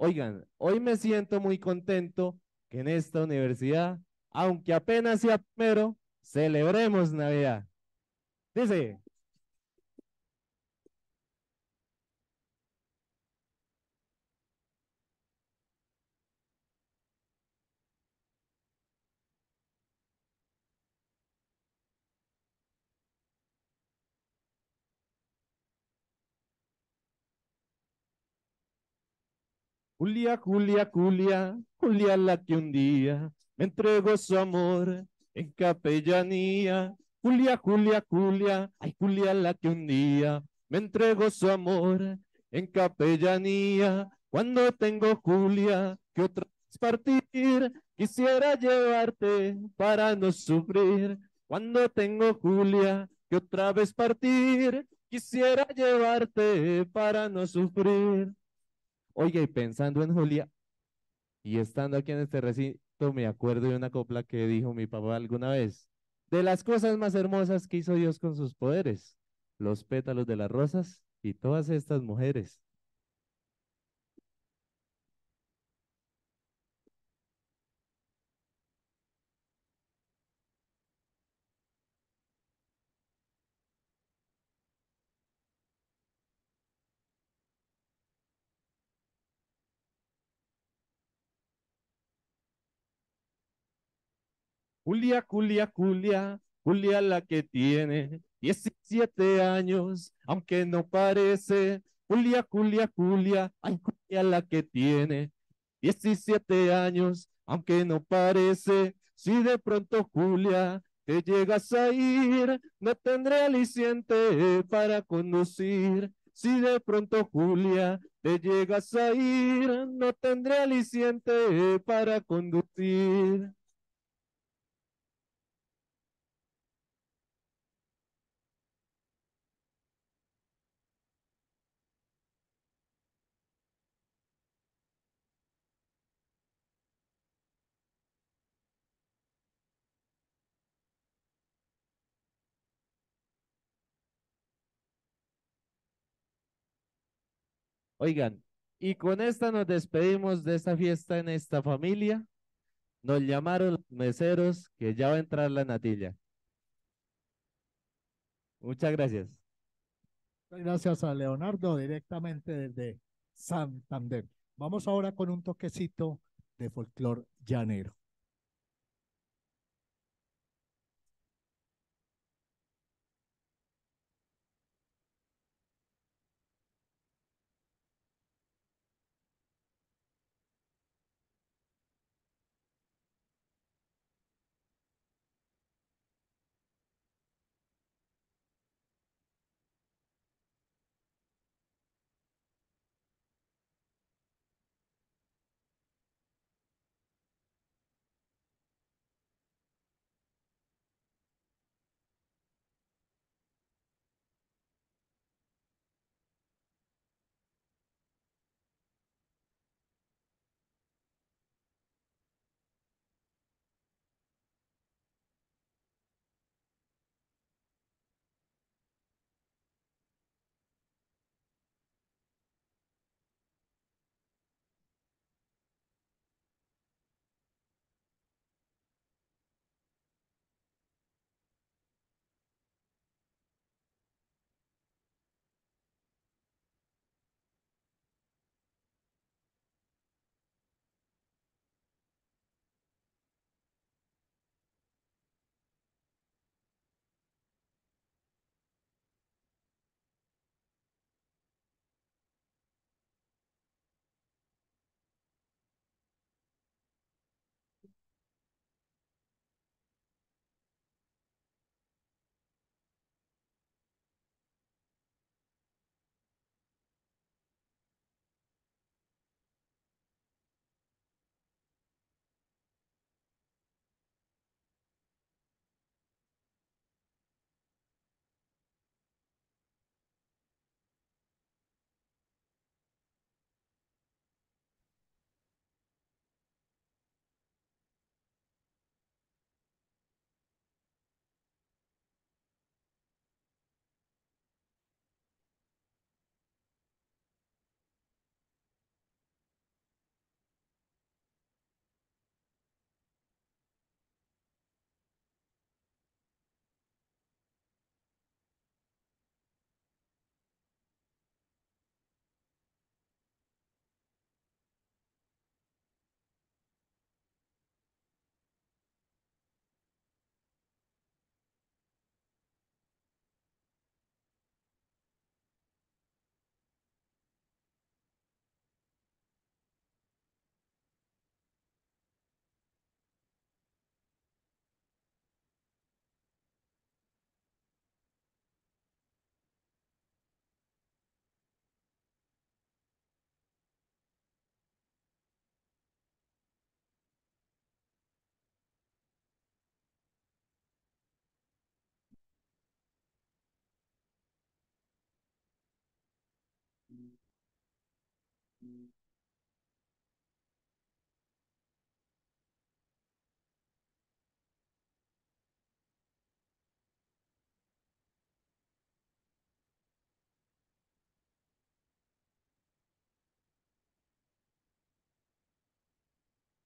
Oigan, hoy me siento muy contento que en esta universidad, aunque apenas sea primero, celebremos Navidad. Dice. Julia, Julia, Julia, Julia la que un día me entregó su amor en capellanía. Julia, Julia, Julia, ay Julia la que un día me entregó su amor en capellanía. Cuando tengo Julia que otra vez partir, quisiera llevarte para no sufrir. Cuando tengo Julia que otra vez partir, quisiera llevarte para no sufrir. Oye, y pensando en Julia, y estando aquí en este recinto, me acuerdo de una copla que dijo mi papá alguna vez. De las cosas más hermosas que hizo Dios con sus poderes, los pétalos de las rosas y todas estas mujeres. Julia, Julia, Julia, Julia la que tiene 17 años, aunque no parece. Julia, Julia, Julia, ay, Julia la que tiene 17 años, aunque no parece. Si de pronto, Julia, te llegas a ir, no tendré aliciente para conducir. Si de pronto, Julia, te llegas a ir, no tendré aliciente para conducir. Oigan, y con esta nos despedimos de esta fiesta en esta familia. Nos llamaron los meseros que ya va a entrar la natilla. Muchas gracias. Gracias a Leonardo directamente desde Santander. Vamos ahora con un toquecito de folclor llanero.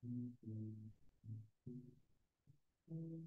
Mm-hmm. mm-hmm. mm-hmm.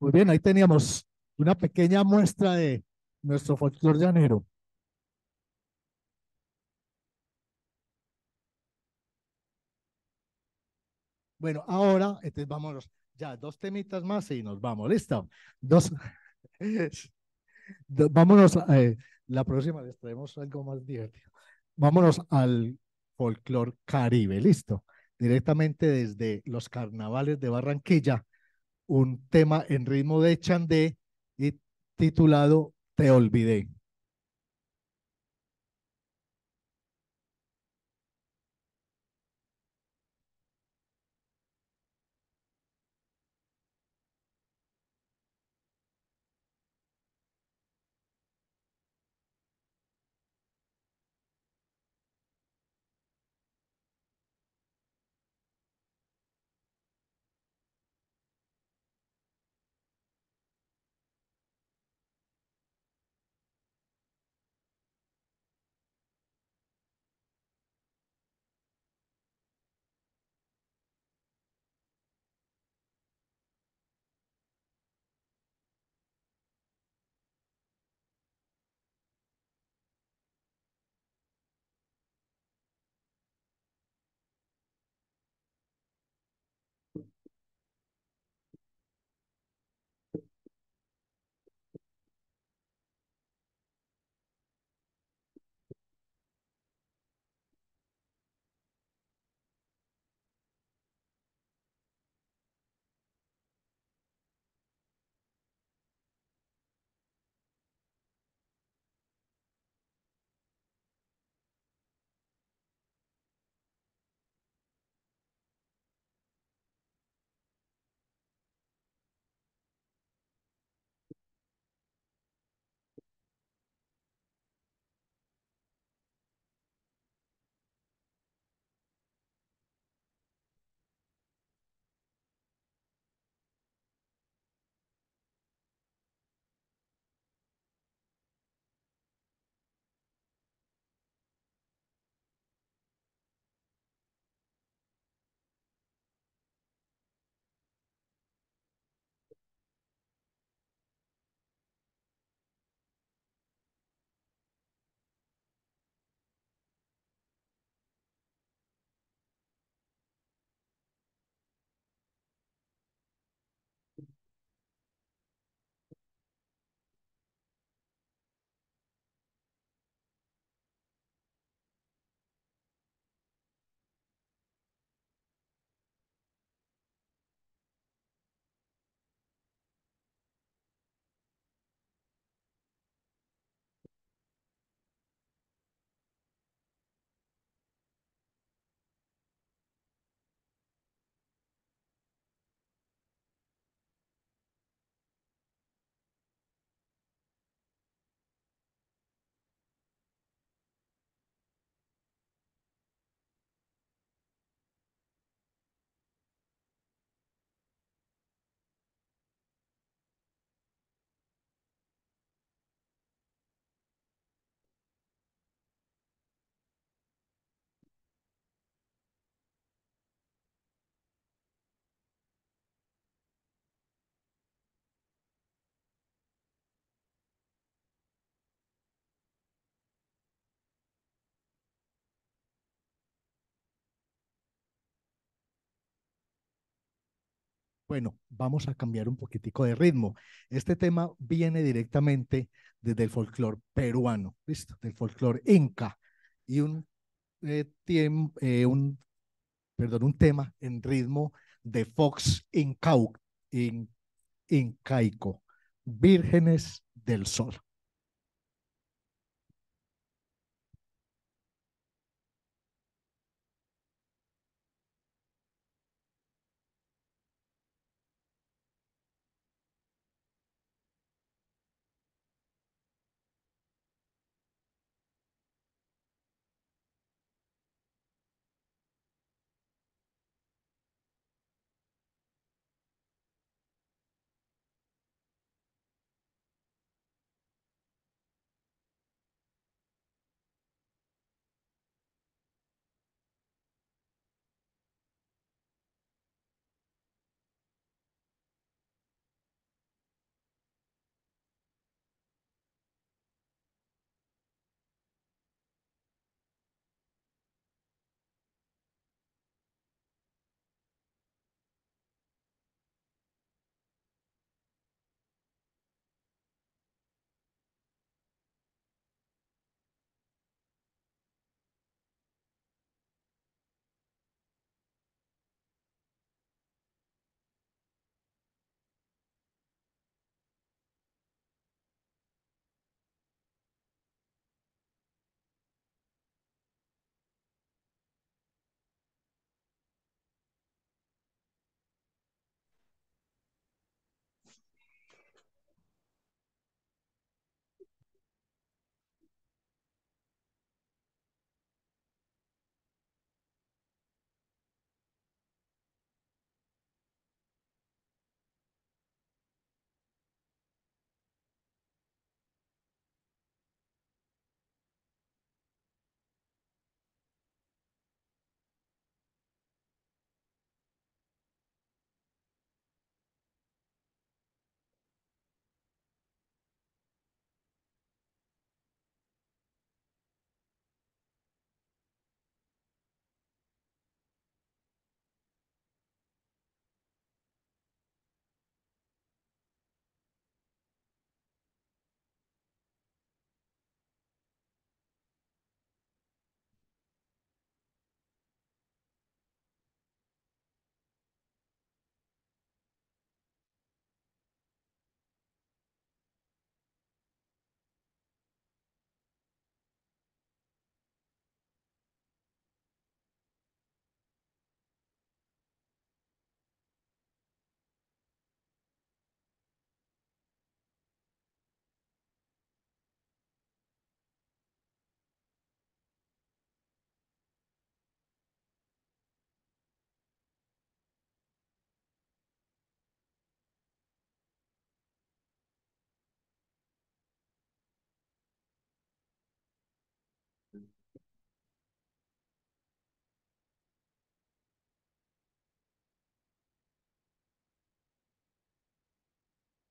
Muy bien, ahí teníamos una pequeña muestra de nuestro de llanero. Bueno, ahora, entonces vámonos, ya dos temitas más y nos vamos, ¿listo? Dos, vámonos, a eh, la próxima les traemos algo más divertido. Vámonos al folclore caribe, ¿listo? Directamente desde los carnavales de Barranquilla un tema en ritmo de chandé titulado Te olvidé. Bueno, vamos a cambiar un poquitico de ritmo. Este tema viene directamente desde el folclore peruano, ¿listo? Del folclore inca y un, eh, eh, un, perdón, un tema en ritmo de Fox Incaico, Vírgenes del Sol.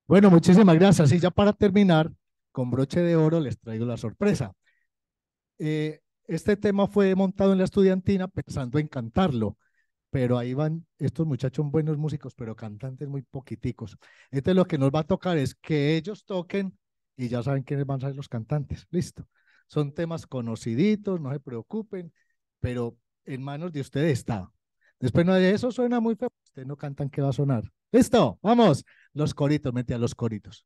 Bueno, muchísimas gracias. Y ya para terminar, con broche de oro les traigo la sorpresa. Eh, este tema fue montado en la estudiantina pensando en cantarlo, pero ahí van estos muchachos buenos músicos, pero cantantes muy poquiticos. Entonces lo que nos va a tocar es que ellos toquen y ya saben quiénes van a ser los cantantes. Listo. Son temas conociditos, no se preocupen, pero en manos de ustedes está. Después no de eso suena muy feo, no cantan que va a sonar. Listo, vamos. Los coritos, mete a los coritos.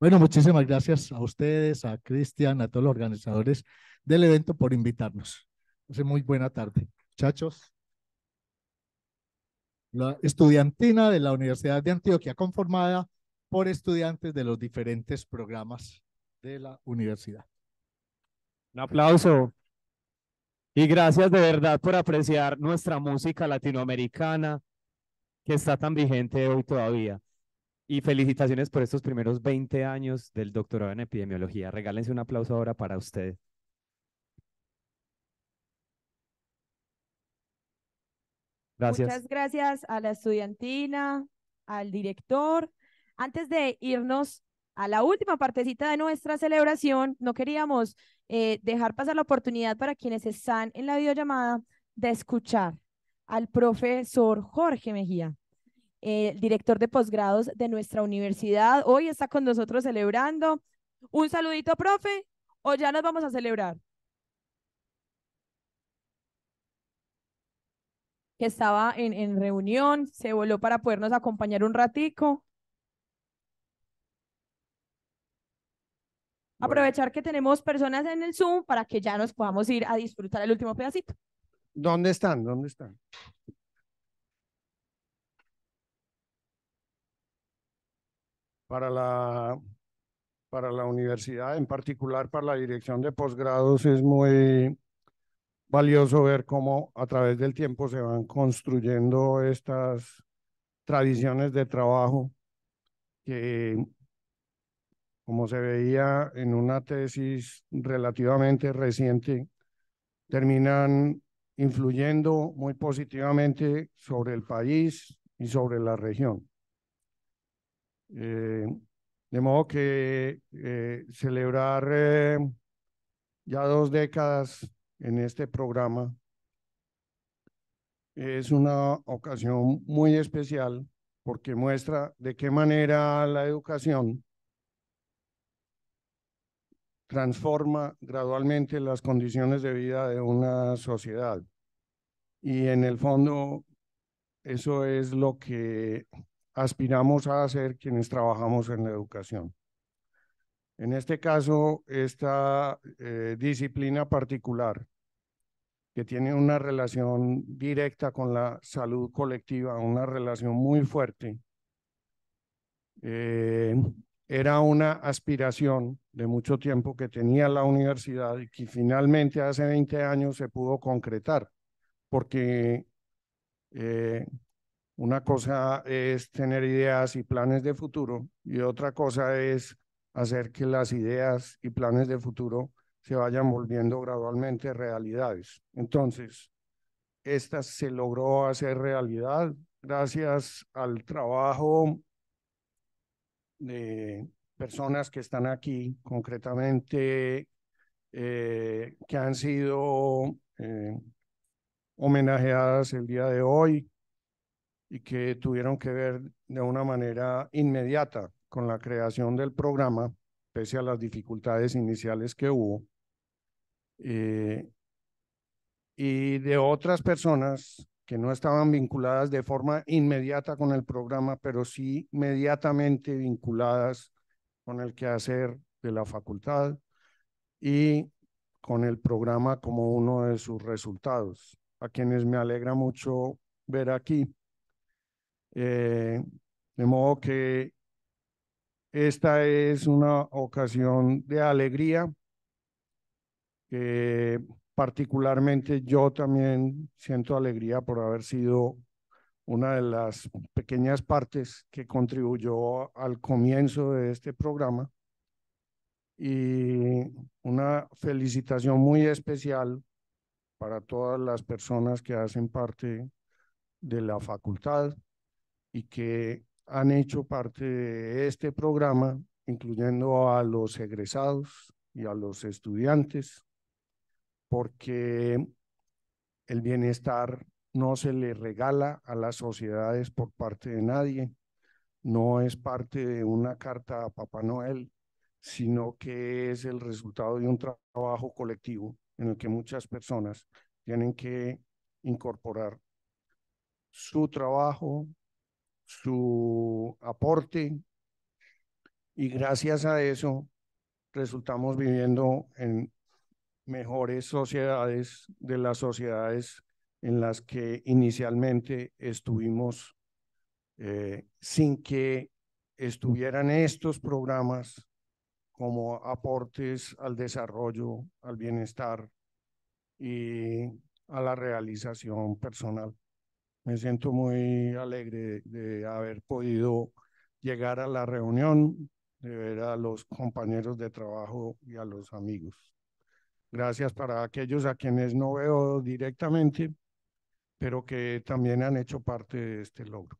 Bueno, muchísimas gracias a ustedes, a Cristian, a todos los organizadores del evento por invitarnos. Hace muy buena tarde. Muchachos, la estudiantina de la Universidad de Antioquia, conformada por estudiantes de los diferentes programas de la universidad. Un aplauso. Y gracias de verdad por apreciar nuestra música latinoamericana que está tan vigente hoy todavía. Y felicitaciones por estos primeros 20 años del doctorado en epidemiología. Regálense un aplauso ahora para usted. Gracias. Muchas gracias a la estudiantina, al director. Antes de irnos a la última partecita de nuestra celebración, no queríamos eh, dejar pasar la oportunidad para quienes están en la videollamada de escuchar al profesor Jorge Mejía el eh, director de posgrados de nuestra universidad. Hoy está con nosotros celebrando. Un saludito, profe, o ya nos vamos a celebrar. que estaba en, en reunión, se voló para podernos acompañar un ratico. Aprovechar que tenemos personas en el Zoom para que ya nos podamos ir a disfrutar el último pedacito. ¿Dónde están? ¿Dónde están? para la, para la universidad, en particular para la dirección de posgrados, es muy valioso ver cómo a través del tiempo se van construyendo estas tradiciones de trabajo que, como se veía en una tesis relativamente reciente, terminan influyendo muy positivamente sobre el país y sobre la región. Eh, de modo que eh, celebrar eh, ya dos décadas en este programa es una ocasión muy especial porque muestra de qué manera la educación transforma gradualmente las condiciones de vida de una sociedad. Y en el fondo, eso es lo que aspiramos a ser quienes trabajamos en la educación. En este caso, esta eh, disciplina particular, que tiene una relación directa con la salud colectiva, una relación muy fuerte, eh, era una aspiración de mucho tiempo que tenía la universidad y que finalmente hace 20 años se pudo concretar, porque eh, una cosa es tener ideas y planes de futuro y otra cosa es hacer que las ideas y planes de futuro se vayan volviendo gradualmente realidades. Entonces, esta se logró hacer realidad gracias al trabajo de personas que están aquí, concretamente eh, que han sido eh, homenajeadas el día de hoy, y que tuvieron que ver de una manera inmediata con la creación del programa, pese a las dificultades iniciales que hubo, eh, y de otras personas que no estaban vinculadas de forma inmediata con el programa, pero sí inmediatamente vinculadas con el quehacer de la facultad y con el programa como uno de sus resultados, a quienes me alegra mucho ver aquí eh, de modo que esta es una ocasión de alegría que eh, particularmente yo también siento alegría por haber sido una de las pequeñas partes que contribuyó al comienzo de este programa y una felicitación muy especial para todas las personas que hacen parte de la facultad, que han hecho parte de este programa, incluyendo a los egresados y a los estudiantes, porque el bienestar no se le regala a las sociedades por parte de nadie, no es parte de una carta a Papá Noel, sino que es el resultado de un trabajo colectivo en el que muchas personas tienen que incorporar su trabajo, su aporte y gracias a eso resultamos viviendo en mejores sociedades de las sociedades en las que inicialmente estuvimos eh, sin que estuvieran estos programas como aportes al desarrollo, al bienestar y a la realización personal. Me siento muy alegre de haber podido llegar a la reunión, de ver a los compañeros de trabajo y a los amigos. Gracias para aquellos a quienes no veo directamente, pero que también han hecho parte de este logro.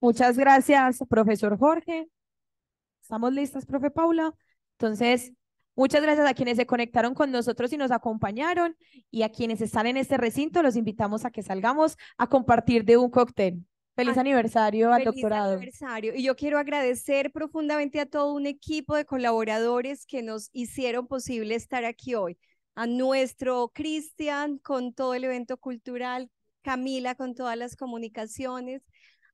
Muchas gracias, profesor Jorge. ¿Estamos listas, profe Paula? Entonces, Muchas gracias a quienes se conectaron con nosotros y nos acompañaron y a quienes están en este recinto, los invitamos a que salgamos a compartir de un cóctel. Feliz ah, aniversario al feliz doctorado. Aniversario. Y yo quiero agradecer profundamente a todo un equipo de colaboradores que nos hicieron posible estar aquí hoy. A nuestro Cristian con todo el evento cultural, Camila con todas las comunicaciones,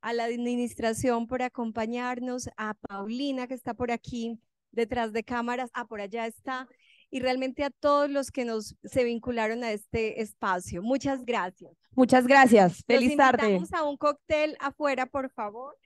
a la administración por acompañarnos, a Paulina que está por aquí detrás de cámaras, ah, por allá está, y realmente a todos los que nos se vincularon a este espacio. Muchas gracias. Muchas gracias. Feliz tarde. Vamos a un cóctel afuera, por favor.